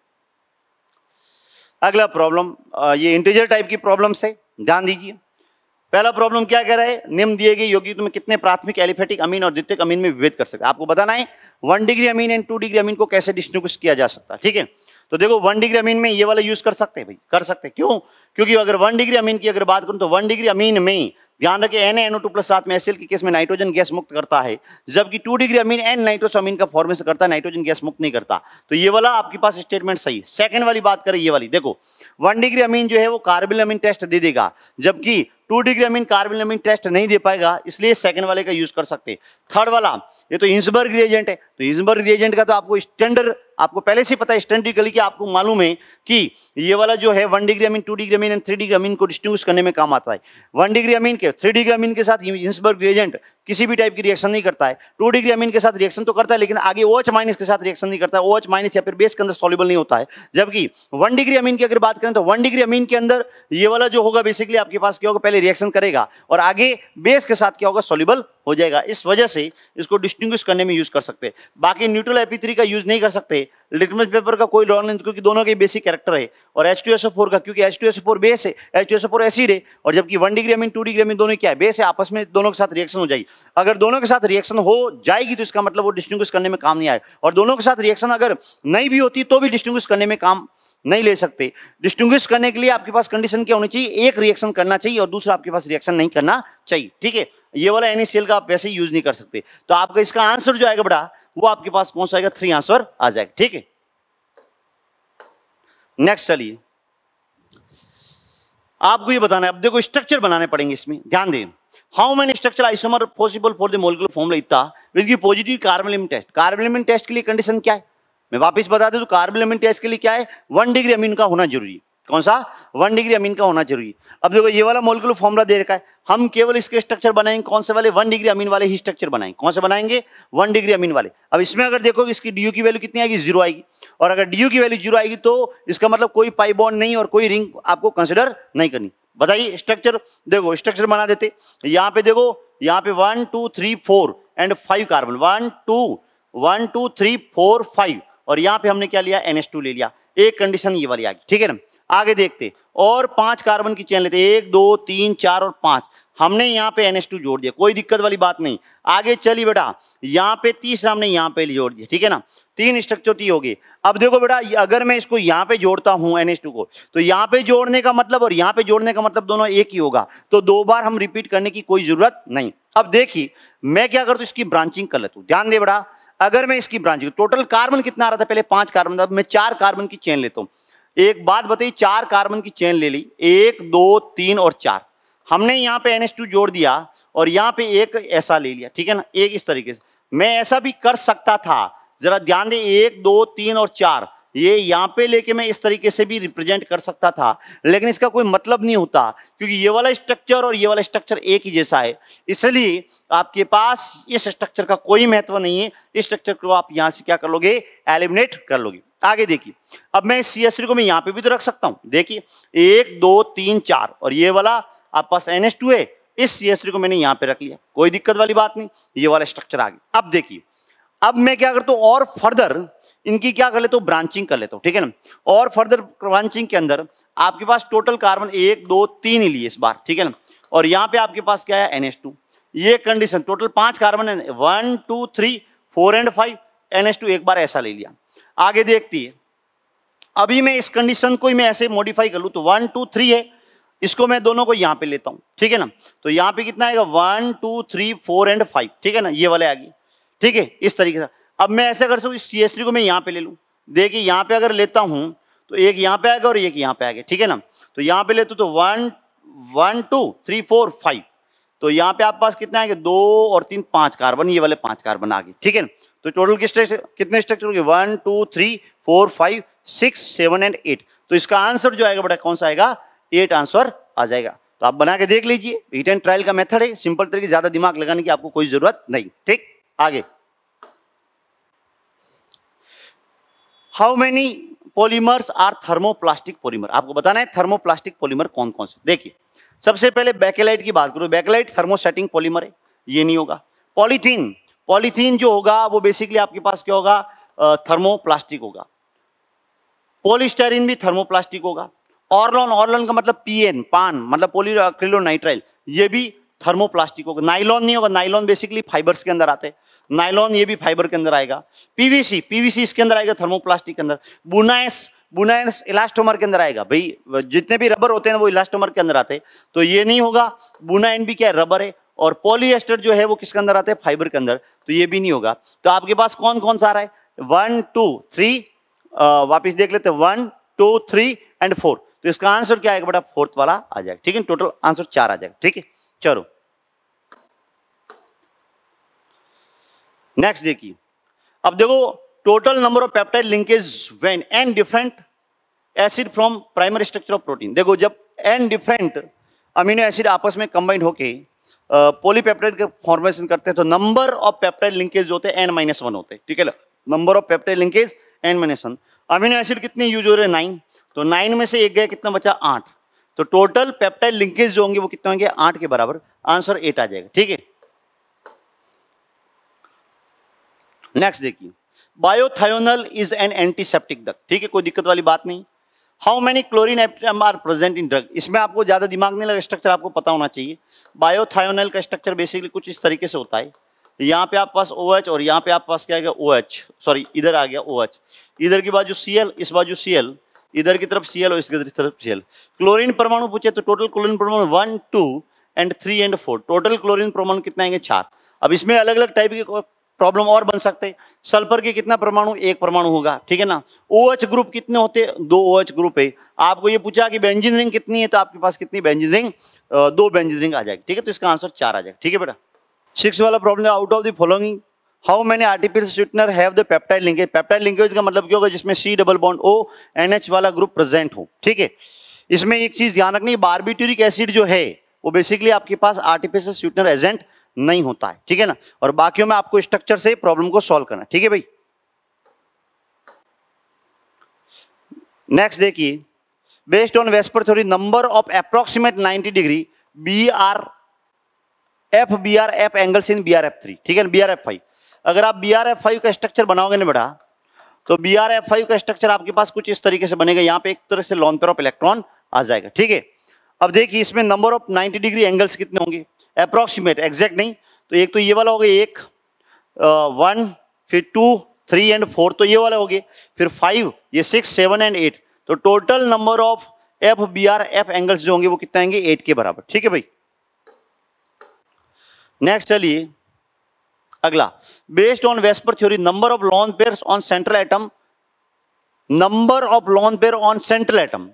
S1: अगला प्रॉब्लम ये इंटीजर टाइप की प्रॉब्लम्स है ध्यान दीजिए पहला प्रॉब्लम क्या कह रहा है निम्न दिए गए योगी में कितने प्राथमिक एलिफेटिक अमीन और द्वितीय अमीन में विभेद कर सकते आपको बताना है one degree amine and two degree amine को कैसे डिस्टिंग्विश किया जा सकता है ठीक है तो देखो वन डिग्री अमीन में ये वाला यूज कर सकते हैं भाई कर सकते हैं क्यों क्योंकि अगर वन डिग्री अमीन की अगर बात करूँ तो वन डिग्री अमीन में ध्यान रखें एन एनओ टू प्लस साथ में एस के केस में नाइट्रोजन गैस मुक्त करता है जबकि two degree amine N nitrosamine का फॉर्मेशन करता है नाइट्रोजन गैस मुक्त नहीं करता तो ये वाला आपके पास स्टेटमेंट सही है सेकंड वाली बात करें ये वाली देखो वन डिग्री अमीन जो है वो कार्बिल अमीन टेस्ट दे देगा जबकि two degree amine carbylamine test नहीं दे पाएगा इसलिए सेकंड वाले का यूज कर सकते थर्ड वाला ये तो इंसबर्ग रिएजेंट है तो इंसबर्ग रिएजेंट का तो आपको स्टैंडर्ड आपको पहले से पता है स्टैंडिकली कि आपको मालूम है कि ये वाला जो है one degree amine two degree amine and three degree amine को डिस्टिंग्विश करने में काम आता है वन डिग्री अमीन के थ्री डिग्री अमीन के साथ इंसबर्ग रिएजेंट किसी भी टाइप की रिएक्शन नहीं करता है टू डिग्री अमीन के साथ रिएक्शन तो करता है लेकिन आगे ओच OH माइनस के साथ रिएक्शन नहीं करता है एच OH माइनस या फिर बेस के अंदर सॉल्यूबल नहीं होता है जबकि वन डिग्री अमीन की अगर बात करें तो वन डिग्री अमीन के अंदर ये वाला जो होगा बेसिकली आपके पास क्या होगा पहले रिएक्शन करेगा और आगे बेस के साथ क्या होगा सॉल्यूबल हो जाएगा इस वजह से इसको डिस्टिंग्विश करने में यूज कर सकते बाकी न्यूट्रल एपी का यूज नहीं कर सकते लिटमस पेपर का कोई लॉ नहीं क्योंकि दोनों के बेसिक कैरेक्टर है और एच टू एस फोर का क्योंकि H two S four base है H two S four acid है और जबकि one degree amine two degree amine दोनों क्या है बेस है आपस में दोनों के साथ रिएक्शन हो जाएगी अगर दोनों के साथ रिएक्शन हो जाएगी तो इसका मतलब वो डिस्टिंग्विश करने में काम नहीं आए और दोनों के साथ रिएक्शन अगर नहीं भी होती तो भी डिस्टिंग्विश करने में काम नहीं ले सकते डिस्टिंग्विश करने के लिए आपके पास कंडीशन क्या होनी चाहिए एक रिएक्शन करना चाहिए और दूसरा आपके पास रिएक्शन नहीं करना चाहिए ठीक है ये वाला एनी सेल का आप वैसे ही यूज नहीं कर सकते तो आपका इसका आंसर जो आएगा बड़ा वो आपके पास कौन सा आएगा थ्री आंसर आ जाएगा ठीक है नेक्स्ट चलिए आपको ये बताना है अब देखो स्ट्रक्चर बनाने पड़ेंगे इसमें ध्यान दें how many structure isomer possible for the molecular formula इतना give positive carbon test carbon test के लिए कंडीशन क्या है मैं वापस बता दूं तो कार्बन टेस्ट के लिए क्या है वन डिग्री अमीन का होना जरूरी है कौन सा वन डिग्री अमीन का होना जरूरी अब देखो ये वाला मोलिकुलर फॉर्मुला दे रखा है हम केवल इसके स्ट्रक्चर बनाएंगे कौन से वाले वन डिग्री अमीन वाले ही स्ट्रक्चर बनाएंगे कौन से बनाएंगे वन डिग्री अमीन वाले अब इसमें अगर देखो इसकी डी की वैल्यू कितनी आएगी जीरो आएगी और अगर डी की वैल्यू जीरो आएगी तो इसका मतलब कोई पाई बॉन्ड नहीं और कोई रिंग आपको कंसिडर नहीं करनी बताइए स्ट्रक्चर देखो स्ट्रक्चर बना देते यहाँ पे देखो यहाँ पे one two three four and five carbon one two one two three four five और यहाँ पे हमने क्या लिया एन ले लिया एक कंडीशन ये वाली आ गई ठीक है ना आगे देखते और पांच कार्बन की चेन लेते एक दो तीन चार और पांच हमने यहाँ पे NH2 जोड़ दिया कोई दिक्कत वाली बात नहीं आगे चली बेटा यहाँ पे तीसरा हमने यहाँ पे जोड़ दिया ठीक है ना तीन स्ट्रक्चर ती होगी अब देखो बेटा अगर मैं इसको यहाँ पे जोड़ता हूँ NH2 को तो यहाँ पे जोड़ने का मतलब और यहाँ पे जोड़ने का मतलब दोनों एक ही होगा तो दो बार हम रिपीट करने की कोई जरूरत नहीं अब देखिए मैं क्या करता हूँ इसकी ब्रांचिंग कर लेता हूँ ध्यान दे बेटा अगर मैं इसकी ब्रांचिंग टोटल कार्बन कितना आ रहा था पहले पांच कार्बन था मैं चार कार्बन की चेन लेता हूँ एक बात बताइए चार कार्बन की चेन ले ली एक दो तीन और चार हमने यहाँ पे एन जोड़ दिया और यहाँ पे एक ऐसा ले लिया ठीक है ना एक इस तरीके से मैं ऐसा भी कर सकता था जरा ध्यान दे एक दो तीन और चार ये यहाँ पे लेके मैं इस तरीके से भी रिप्रेजेंट कर सकता था लेकिन इसका कोई मतलब नहीं होता क्योंकि ये वाला स्ट्रक्चर और ये वाला स्ट्रक्चर एक ही जैसा है इसलिए आपके पास इस स्ट्रक्चर का कोई महत्व नहीं है इस स्ट्रक्चर को आप यहाँ से क्या कर लोगे एलिमिनेट कर लोगे आगे देखिए अब मैं सी एस थ्री को मैं यहाँ पे भी तो रख सकता हूँ देखिए एक दो तीन चार और ये वाला आप पास एन एस टू है इस सी एस थ्री को मैंने यहाँ पे रख लिया कोई दिक्कत वाली बात नहीं ये वाला स्ट्रक्चर आ गया अब देखिए अब मैं क्या करता हूँ और फर्दर इनकी क्या कर लेता हूँ ब्रांचिंग कर लेता हूँ ठीक है ना और फर्दर ब्रांचिंग के अंदर आपके पास टोटल कार्बन एक दो तीन ही लिए इस बार ठीक है ना और यहाँ पे आपके पास क्या है एन ये कंडीशन टोटल पांच कार्बन है one two three four and five एन एक बार ऐसा ले लिया आगे देखती है अभी मैं इस कंडीशन को ही मैं ऐसे मॉडिफाई कर लूँ तो वन टू थ्री है इसको मैं दोनों को यहाँ पे लेता हूँ ठीक है ना तो यहाँ पे कितना आएगा one two three four and five ठीक है ना ये वाले आ ठीक है इस तरीके से अब मैं ऐसे कर सकूँ इस सी एस को मैं यहाँ पे ले लूँ देखिए यहाँ पे अगर लेता हूँ तो एक यहाँ पे आएगा और एक यहाँ पे आएगा ठीक है ना तो यहाँ पे लेते तो one one two three four five तो यहाँ पे आपके पास कितने आएंगे दो और तीन पांच कार्बन ये वाले पांच कार्बन आ गए ठीक है तो टोटल की कितने स्ट्रक्चर हो गए one two three four five six seven and eight तो इसका आंसर जो आएगा बेटा कौन सा आएगा एट आंसर आ जाएगा तो आप बना के देख लीजिए हिट एंड ट्रायल का मेथड है सिंपल तरीके ज्यादा दिमाग लगाने की आपको कोई जरूरत नहीं ठीक आगे how many polymers are thermoplastic polymer आपको बताना है थर्मोप्लास्टिक पॉलीमर कौन कौन से देखिए सबसे पहले बैकेलाइट की बात करो बैकेलाइट थर्मोसेटिंग पॉलीमर है ये नहीं होगा पॉलीथीन पॉलीथीन जो होगा वो बेसिकली आपके पास क्या होगा थर्मोप्लास्टिक होगा पोलिस्टरीन भी थर्मोप्लास्टिक होगा ऑर्लॉन ऑर्लॉन का मतलब पीएन पान मतलब पोलियो नाइट्राइल ये भी थर्मोप्लास्टिक होगा नाइलॉन नहीं होगा नाइलॉन बेसिकली फाइबर्स के अंदर आते हैं नाइलॉन ये भी फाइबर के अंदर आएगा पीवीसी पीवीसी इसके अंदर आएगा थर्मोप्लास्टिक के अंदर बुनाइस बुनाइन इलास्टोमर के अंदर आएगा भाई जितने भी रबर होते हैं वो इलास्टोमर के अंदर आते हैं तो ये नहीं होगा बुनाइन भी क्या है रबर है और पॉलीएस्टर जो है वो किसके अंदर आते हैं फाइबर के अंदर तो ये भी नहीं होगा तो आपके पास कौन कौन सा आ रहा है वन टू थ्री वापिस देख लेते one two three and four तो इसका आंसर क्या आएगा बेटा फोर्थ वाला आ जाएगा ठीक है टोटल आंसर चार आ जाएगा ठीक है चलो नेक्स्ट देखिए अब देखो total number of peptide linkage when n different acid from primary structure of protein देखो जब एन डिफरेंट अमीनो एसिड आपस में कंबाइंड होके पोलीपेप्टाइड के फॉर्मेशन करते हैं तो नंबर ऑफ पेप्टाइड लिंकेज होते हैं एन माइनस वन होते हैं ठीक है number of peptide linkage n minus one amino acid कितने यूज हो रहे हैं नाइन तो नाइन में से एक गया कितना बचा आठ तो टोटल पेप्टाइड लिंकेज जो होंगे वो कितने होंगे आठ के बराबर आंसर एट आ जाएगा ठीक है नेक्स्ट देखिए bithionol is an antiseptic drug ठीक है कोई दिक्कत वाली बात नहीं how many chlorine atom are present in drug इसमें आपको ज़्यादा दिमाग नहीं लगा स्ट्रक्चर आपको पता होना चाहिए बायोथायोनल का स्ट्रक्चर बेसिकली कुछ इस तरीके से होता है यहाँ पे आप पास ओ OH और यहाँ पे आप पास क्या गया ओ OH, सॉरी इधर आ गया ओ OH. इधर की बाजू सी इस बाजू सी इधर की तरफ सी और इसकी तरफ सी क्लोरीन परमाणु पूछे तो टोटल क्लोरीन परमाणु one two and three and four total chlorine परमाणु कितना आएंगे चार अब इसमें अलग अलग टाइप के प्रॉब्लम और बन सकते सल्फर के कितना परमाणु एक परमाणु होगा ठीक है ना ओ एच ग्रुप कितने होते दो ओ एच ग्रुप है आपको ये पूछा कि बेंजिन रिंग कितनी है तो आपके पास कितनी बेंजिन रिंग दो बेंजिन रिंग आ जाएगी ठीक है तो इसका आंसर चार आ जाएगा ठीक है बेटा सिक्स वाला problem out of the following how many artificial sweetener have the peptide linkage peptide linkage का मतलब क्या होगा जिसमें C double bond O N H वाला ग्रुप प्रेजेंट हो ठीक है इसमें एक चीज ध्यान रखनी बारबिट्यूरिक एसिड जो है वो बेसिकली आपके पास आर्टिफिशियल स्वीटनर एजेंट नहीं होता है ठीक है ना और बाकियों में आपको स्ट्रक्चर से प्रॉब्लम को सॉल्व करना ठीक है भाई नेक्स्ट देखिए based on VSEPR theory number of approximate 90 degree B R F B R F angles in B R F three ठीक है बी आर एफ फाइव अगर आप बी आर एफ फाइव का स्ट्रक्चर बनाओगे ना बेटा तो बी आर एफ फाइव का स्ट्रक्चर आपके पास कुछ इस तरीके से बनेगा यहाँ पे एक तरह से लॉन पेयर ऑफ इलेक्ट्रॉन आ जाएगा ठीक है अब देखिए इसमें नंबर ऑफ 90 डिग्री एंगल्स कितने होंगे अप्रॉक्सीमेट एग्जैक्ट नहीं तो एक तो ये वाला हो गया एक वन फिर टू थ्री एंड फोर तो ये वाला हो गया फिर फाइव ये सिक्स सेवन एंड एट तो total number of F B R F angles जो होंगे वो कितने आएंगे एट के बराबर ठीक है भाई नेक्स्ट चलिए अगला based on VSEPR theory number of lone pair on central atom number of lone pair on central atom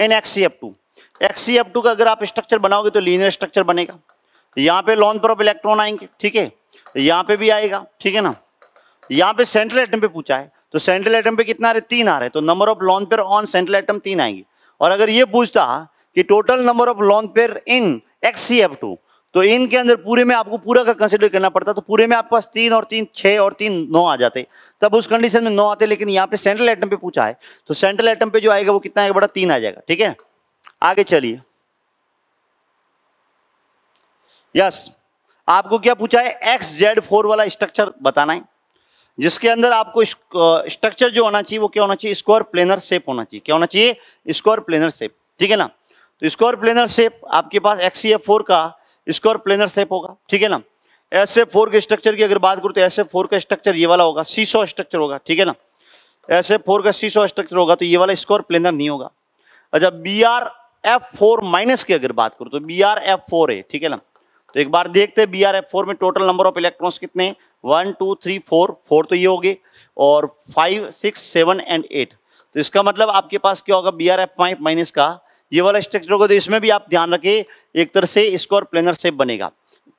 S1: in F two F two का अगर आप स्ट्रक्चर बनाओगे तो लीनियर स्ट्रक्चर बनेगा यहाँ पे लॉन्च पर इलेक्ट्रॉन आएंगे ठीक है यहाँ पे भी आएगा ठीक है ना यहाँ पे सेंट्रल एटम पे पूछा है तो सेंट्रल एटम पे कितना आ रहे तीन आ रहे तो number of lone pair on central atom तीन आएंगे और अगर ये पूछता कि total number of lone pair in X C F two तो इनके अंदर पूरे में आपको पूरा का कंसिडर करना पड़ता तो पूरे में आपके पास तीन और तीन छः और तीन नौ आ जाते तब उस कंडीशन में नौ आते लेकिन यहाँ पे सेंट्रल एटम पे पूछा है तो सेंट्रल एटम पे जो आएगा वो कितना आएगा बड़ा तीन आ जाएगा ठीक है आगे चलिए यस आपको क्या पूछा है एक्स जेड फोर वाला स्ट्रक्चर बताना है जिसके अंदर आपको स्ट्रक्चर जो होना चाहिए वो क्या होना चाहिए स्क्वायर प्लेनर शेप होना चाहिए क्या होना चाहिए स्क्वायर प्लेनर शेप ठीक है ना तो स्क्वायर प्लेनर शेप आपके पास एक्स सी एफ फोर का स्क्वायर प्लेनर शेप होगा ठीक है ना एस एफ फोर के स्ट्रक्चर की अगर बात करूँ तो एस एफ फोर का स्ट्रक्चर ये वाला होगा सी सौ स्ट्रक्चर होगा ठीक है ना एस एफ फोर का सी सौ स्ट्रक्चर होगा तो ये वाला स्क्वायर प्लेनर नहीं होगा अच्छा B R F four minus की अगर बात करूँ तो बी आर एफ फोर है ठीक है ना तो एक बार देखते हैं बी आर एफ फोर में टोटल नंबर ऑफ इलेक्ट्रॉन्स कितने one two three four four तो ये हो गए और five six seven and eight तो इसका मतलब आपके पास क्या होगा B R F five minus का ये वाला स्ट्रक्चर होगा तो इसमें भी आप ध्यान रखें एक तरह से स्क्वायर प्लेनर शेप बनेगा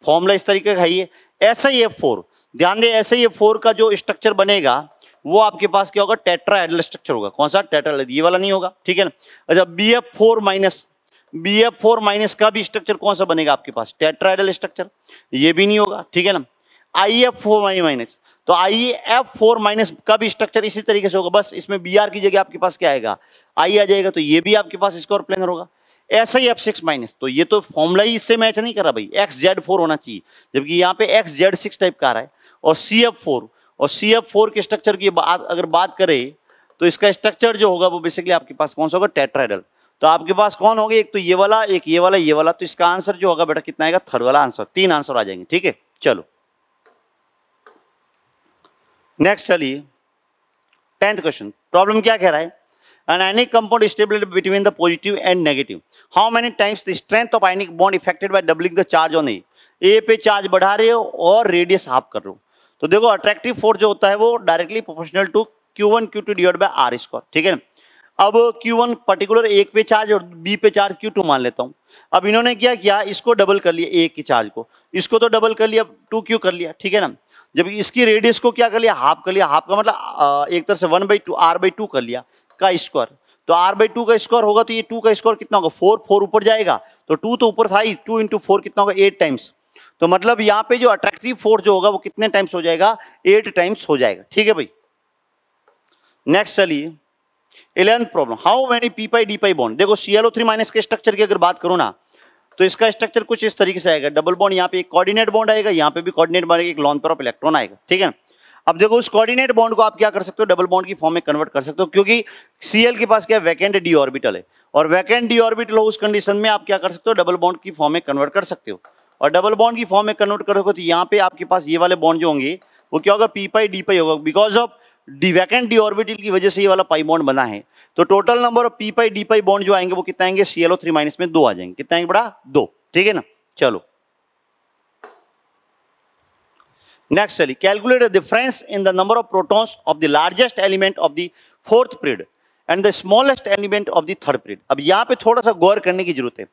S1: फॉर्मूला इस तरीके का ये एस आई एफ फोर ध्यान दें एस आई एफ फोर का जो स्ट्रक्चर बनेगा वो आपके पास क्या होगा टेट्रा स्ट्रक्चर होगा कौन सा टेट्रा ये वाला नहीं होगा ठीक है ना अच्छा B F four minus B F four minus का भी स्ट्रक्चर कौन सा बनेगा आपके पास टेट्राइडल स्ट्रक्चर ये भी नहीं होगा ठीक है ना आई एफ फोर माइनस तो आई एफ फोर माइनस का भी स्ट्रक्चर इसी तरीके से होगा बस इसमें बी आर की जगह आपके पास क्या आएगा आई आ जाएगा तो ये भी आपके पास स्क्वायर प्लेनर होगा S I F six minus तो ये तो फॉर्मूला ही इससे मैच नहीं कर रहा भाई एक्स जेड फोर होना चाहिए जबकि यहाँ पे एक्स जेड सिक्स टाइप का आ रहा है और सी एफ फोर और सी एफ फोर के स्ट्रक्चर की बात अगर बात करें तो इसका स्ट्रक्चर जो होगा वो बेसिकली आपके पास कौन सा होगा टेट्राइडल तो आपके पास कौन होगा एक तो ये वाला एक ये वाला ये वाला तो इसका आंसर जो होगा बेटा कितना आएगा थर्ड वाला आंसर तीन आंसर आ जाएंगे ठीक है चलो नेक्स्ट चलिए टेंथ क्वेश्चन प्रॉब्लम क्या कह रहा है an ionic compound is between the positive and negative how many times the strength of ionic bond affected by doubling the charge on A A पे चार्ज बढ़ा रहे हो और रेडियस हाफ कर रहे हो तो देखो अट्रैक्टिव फोर्स जो होता है वो directly proportional to Q one Q two divide by R square ठीक है ना अब Q1 पर्टिकुलर एक पे चार्ज और बी पे चार्ज Q2 मान लेता हूँ अब इन्होंने क्या किया इसको डबल कर लिया एक की चार्ज को इसको तो डबल कर लिया टू क्यू कर लिया ठीक है ना जबकि इसकी रेडियस को क्या कर लिया हाफ कर लिया हाफ का मतलब एक तरह से one by two R by two कर लिया का स्क्वायर तो आर बाई टू का स्क्वायर होगा तो ये टू का स्क्वायर कितना होगा फोर फोर ऊपर जाएगा तो टू तो ऊपर था ही टू इंटू फोर कितना होगा एट टाइम्स तो मतलब यहाँ पे जो अट्रैक्टिव फोर्स जो होगा वो कितने टाइम्स हो जाएगा एट टाइम्स हो जाएगा ठीक है भाई नेक्स्ट चलिए eleventh problem how many P pi D pi bond देखो सीएलओ थ्री माइनस के स्ट्रक्चर की अगर बात करूँ ना तो इसका स्ट्रक्चर कुछ इस तरीके से आएगा डबल बॉन्ड यहाँ पे एक कोऑर्डिनेट बॉन्ड आएगा यहाँ पे भी कोऑर्डिनेट बॉन्ड एक लॉन पर इलेक्ट्रॉन आएगा ठीक है अब देखो उस कोऑर्डिनेट बॉन्ड को आप क्या कर सकते हो डबल बॉन्ड की फॉर्म में कन्वर्ट कर सकते हो क्योंकि सीएल के पास क्या वैकेंट डी ऑर्बिटल है और वैकेंट डी ऑर्बिटल हो उस कंडीशन में आप क्या कर सकते हो डबल बॉन्ड की फॉर्म में कन्वर्ट कर सकते हो और डबल बॉन्ड की फॉर्म में कन्वर्ट करोगे तो यहाँ पे आपके पास ये वाले बॉन्ड जो होंगे वो क्या होगा पी पाई डी पाई होगा because of D vacant D orbital की वजह से ये वाला पाई बॉन्ड बना है तो total number of P pi D pi bond जो आएंगे वो कितने आएंगे C L O three minus में दो आ जाएंगे कितना आएंगे बड़ा दो ठीक है ना चलो नेक्स्ट चलिए calculate the difference in the number of protons of the largest element of the fourth period and the smallest element of the third period अब यहाँ पे थोड़ा सा गौर करने की जरूरत है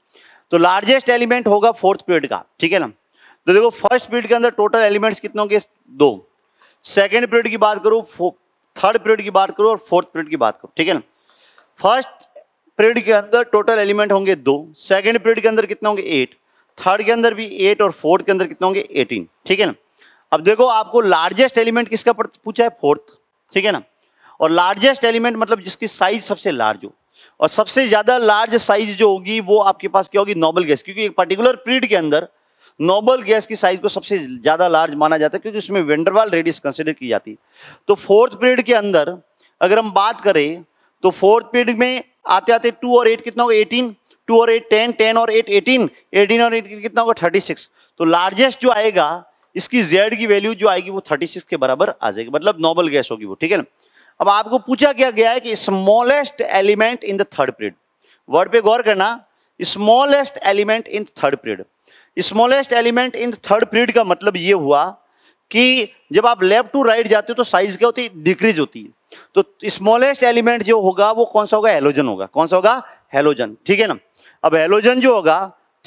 S1: तो लार्जेस्ट एलिमेंट होगा फोर्थ पीरियड का ठीक है ना तो देखो फर्स्ट पीरियड के अंदर टोटल एलिमेंट्स कितने होंगे दो सेकेंड पीरियड की बात करूँ थर्ड पीरियड की बात करो और फोर्थ पीरियड की बात करो ठीक है ना फर्स्ट पीरियड के अंदर टोटल एलिमेंट होंगे दो सेकेंड पीरियड के अंदर कितने होंगे एट थर्ड के अंदर भी एट और फोर्थ के अंदर कितने होंगे एटीन ठीक है ना अब देखो आपको लार्जेस्ट एलिमेंट किसका पूछा है फोर्थ ठीक है ना और लार्जेस्ट एलिमेंट मतलब जिसकी साइज सबसे लार्ज हो और सबसे ज़्यादा लार्ज साइज जो होगी वो आपके पास क्या होगी नॉबल गैस क्योंकि एक पर्टिकुलर पीरियड के अंदर नॉबल गैस की साइज को सबसे ज़्यादा लार्ज माना जाता है क्योंकि उसमें वेंडरवाल रेडियस कंसिडर की जाती है तो फोर्थ पीरियड के अंदर अगर हम बात करें तो फोर्थ पीरियड में आते आते टू और एट कितना होगा एटीन टू और एट टेन टेन और एट एटीन एटीन और एट कितना होगा थर्टी सिक्स तो लार्जेस्ट जो आएगा इसकी जेड की वैल्यू जो आएगी वो थर्टी सिक्स के बराबर आ जाएगी मतलब नॉबल गैस होगी वो ठीक है ना अब आपको पूछा क्या गया है कि smallest element in the third period word पे गौर करना smallest element in third period smallest element in third period का मतलब ये हुआ कि जब आप लेफ्ट टू राइट जाते हो तो साइज क्या होती है डिक्रीज होती है तो स्मॉलेस्ट एलिमेंट जो होगा वो कौन सा होगा हेलोजन होगा कौन सा होगा हेलोजन ठीक है ना अब हेलोजन जो होगा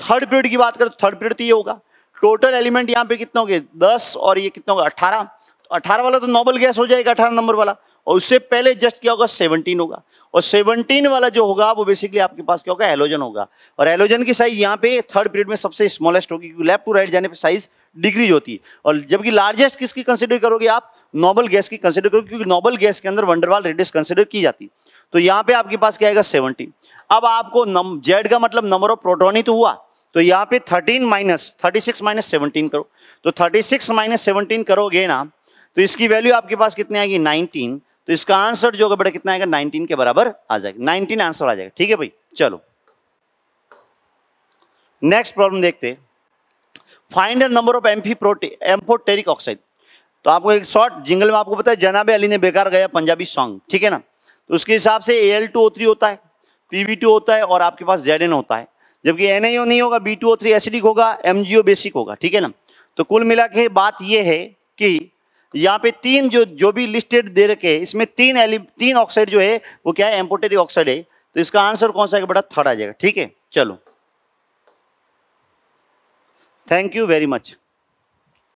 S1: थर्ड पीरियड की बात करें तो थर्ड पीरियड तो ये होगा टोटल एलिमेंट यहाँ पे कितना हो गए दस और ये कितना होगा अट्ठारह तो अठारह वाला तो नॉबल गैस हो जाएगा अठारह नंबर वाला और उससे पहले जस्ट क्या होगा सेवनटीन होगा और सेवनटीन वाला जो होगा वो बेसिकली आपके पास क्या होगा एलोजन होगा और एलोजन की साइज यहाँ पे थर्ड पीरियड में सबसे स्मॉलेस्ट होगी क्योंकि लेफ्ट टू राइट जाने पर साइज डिक्रीज होती है और जबकि लार्जेस्ट किसकी कंसिडर करोगे आप नॉबल गैस की कंसिडर करोगे क्योंकि नॉबल गैस के अंदर वंडरवाल रेडियस कंसिडर की जाती है तो यहाँ पे आपके पास क्या आएगा सेवनटीन अब आपको नम जेड का मतलब नंबर ऑफ प्रोटोन ही तो हुआ तो यहाँ पे thirteen minus thirty six minus seventeen करो तो थर्टी सिक्स माइनस सेवनटीन करोगे ना तो इसकी वैल्यू आपके पास कितनी आएगी नाइनटीन तो इसका आंसर जो होगा बेटा कितना आएगा 19 के बराबर आ जाएगा 19 आंसर आ जाएगा ठीक है भाई चलो नेक्स्ट प्रॉब्लम देखते फाइंड द नंबर ऑफ एम्फी प्रोटी एम्फोटेरिक ऑक्साइड तो आपको एक शॉर्ट जिंगल में आपको पता है जनाबे अली ने बेकार गया पंजाबी सॉन्ग ठीक है ना तो उसके हिसाब से A L two O three होता है पी वी टू होता है और आपके पास जेड एन होता है जबकि एन आई ओ नहीं होगा B two O three acidic होगा एम जी ओ बेसिक होगा ठीक है ना तो कुल मिला के बात यह है कि यहाँ पे तीन जो जो भी लिस्टेड दे रखे हैं इसमें तीन एलि तीन ऑक्साइड जो है वो क्या है एम्पोटेरिक ऑक्साइड है तो इसका आंसर कौन सा है बड़ा थर्ड आ जाएगा ठीक है चलो थैंक यू वेरी मच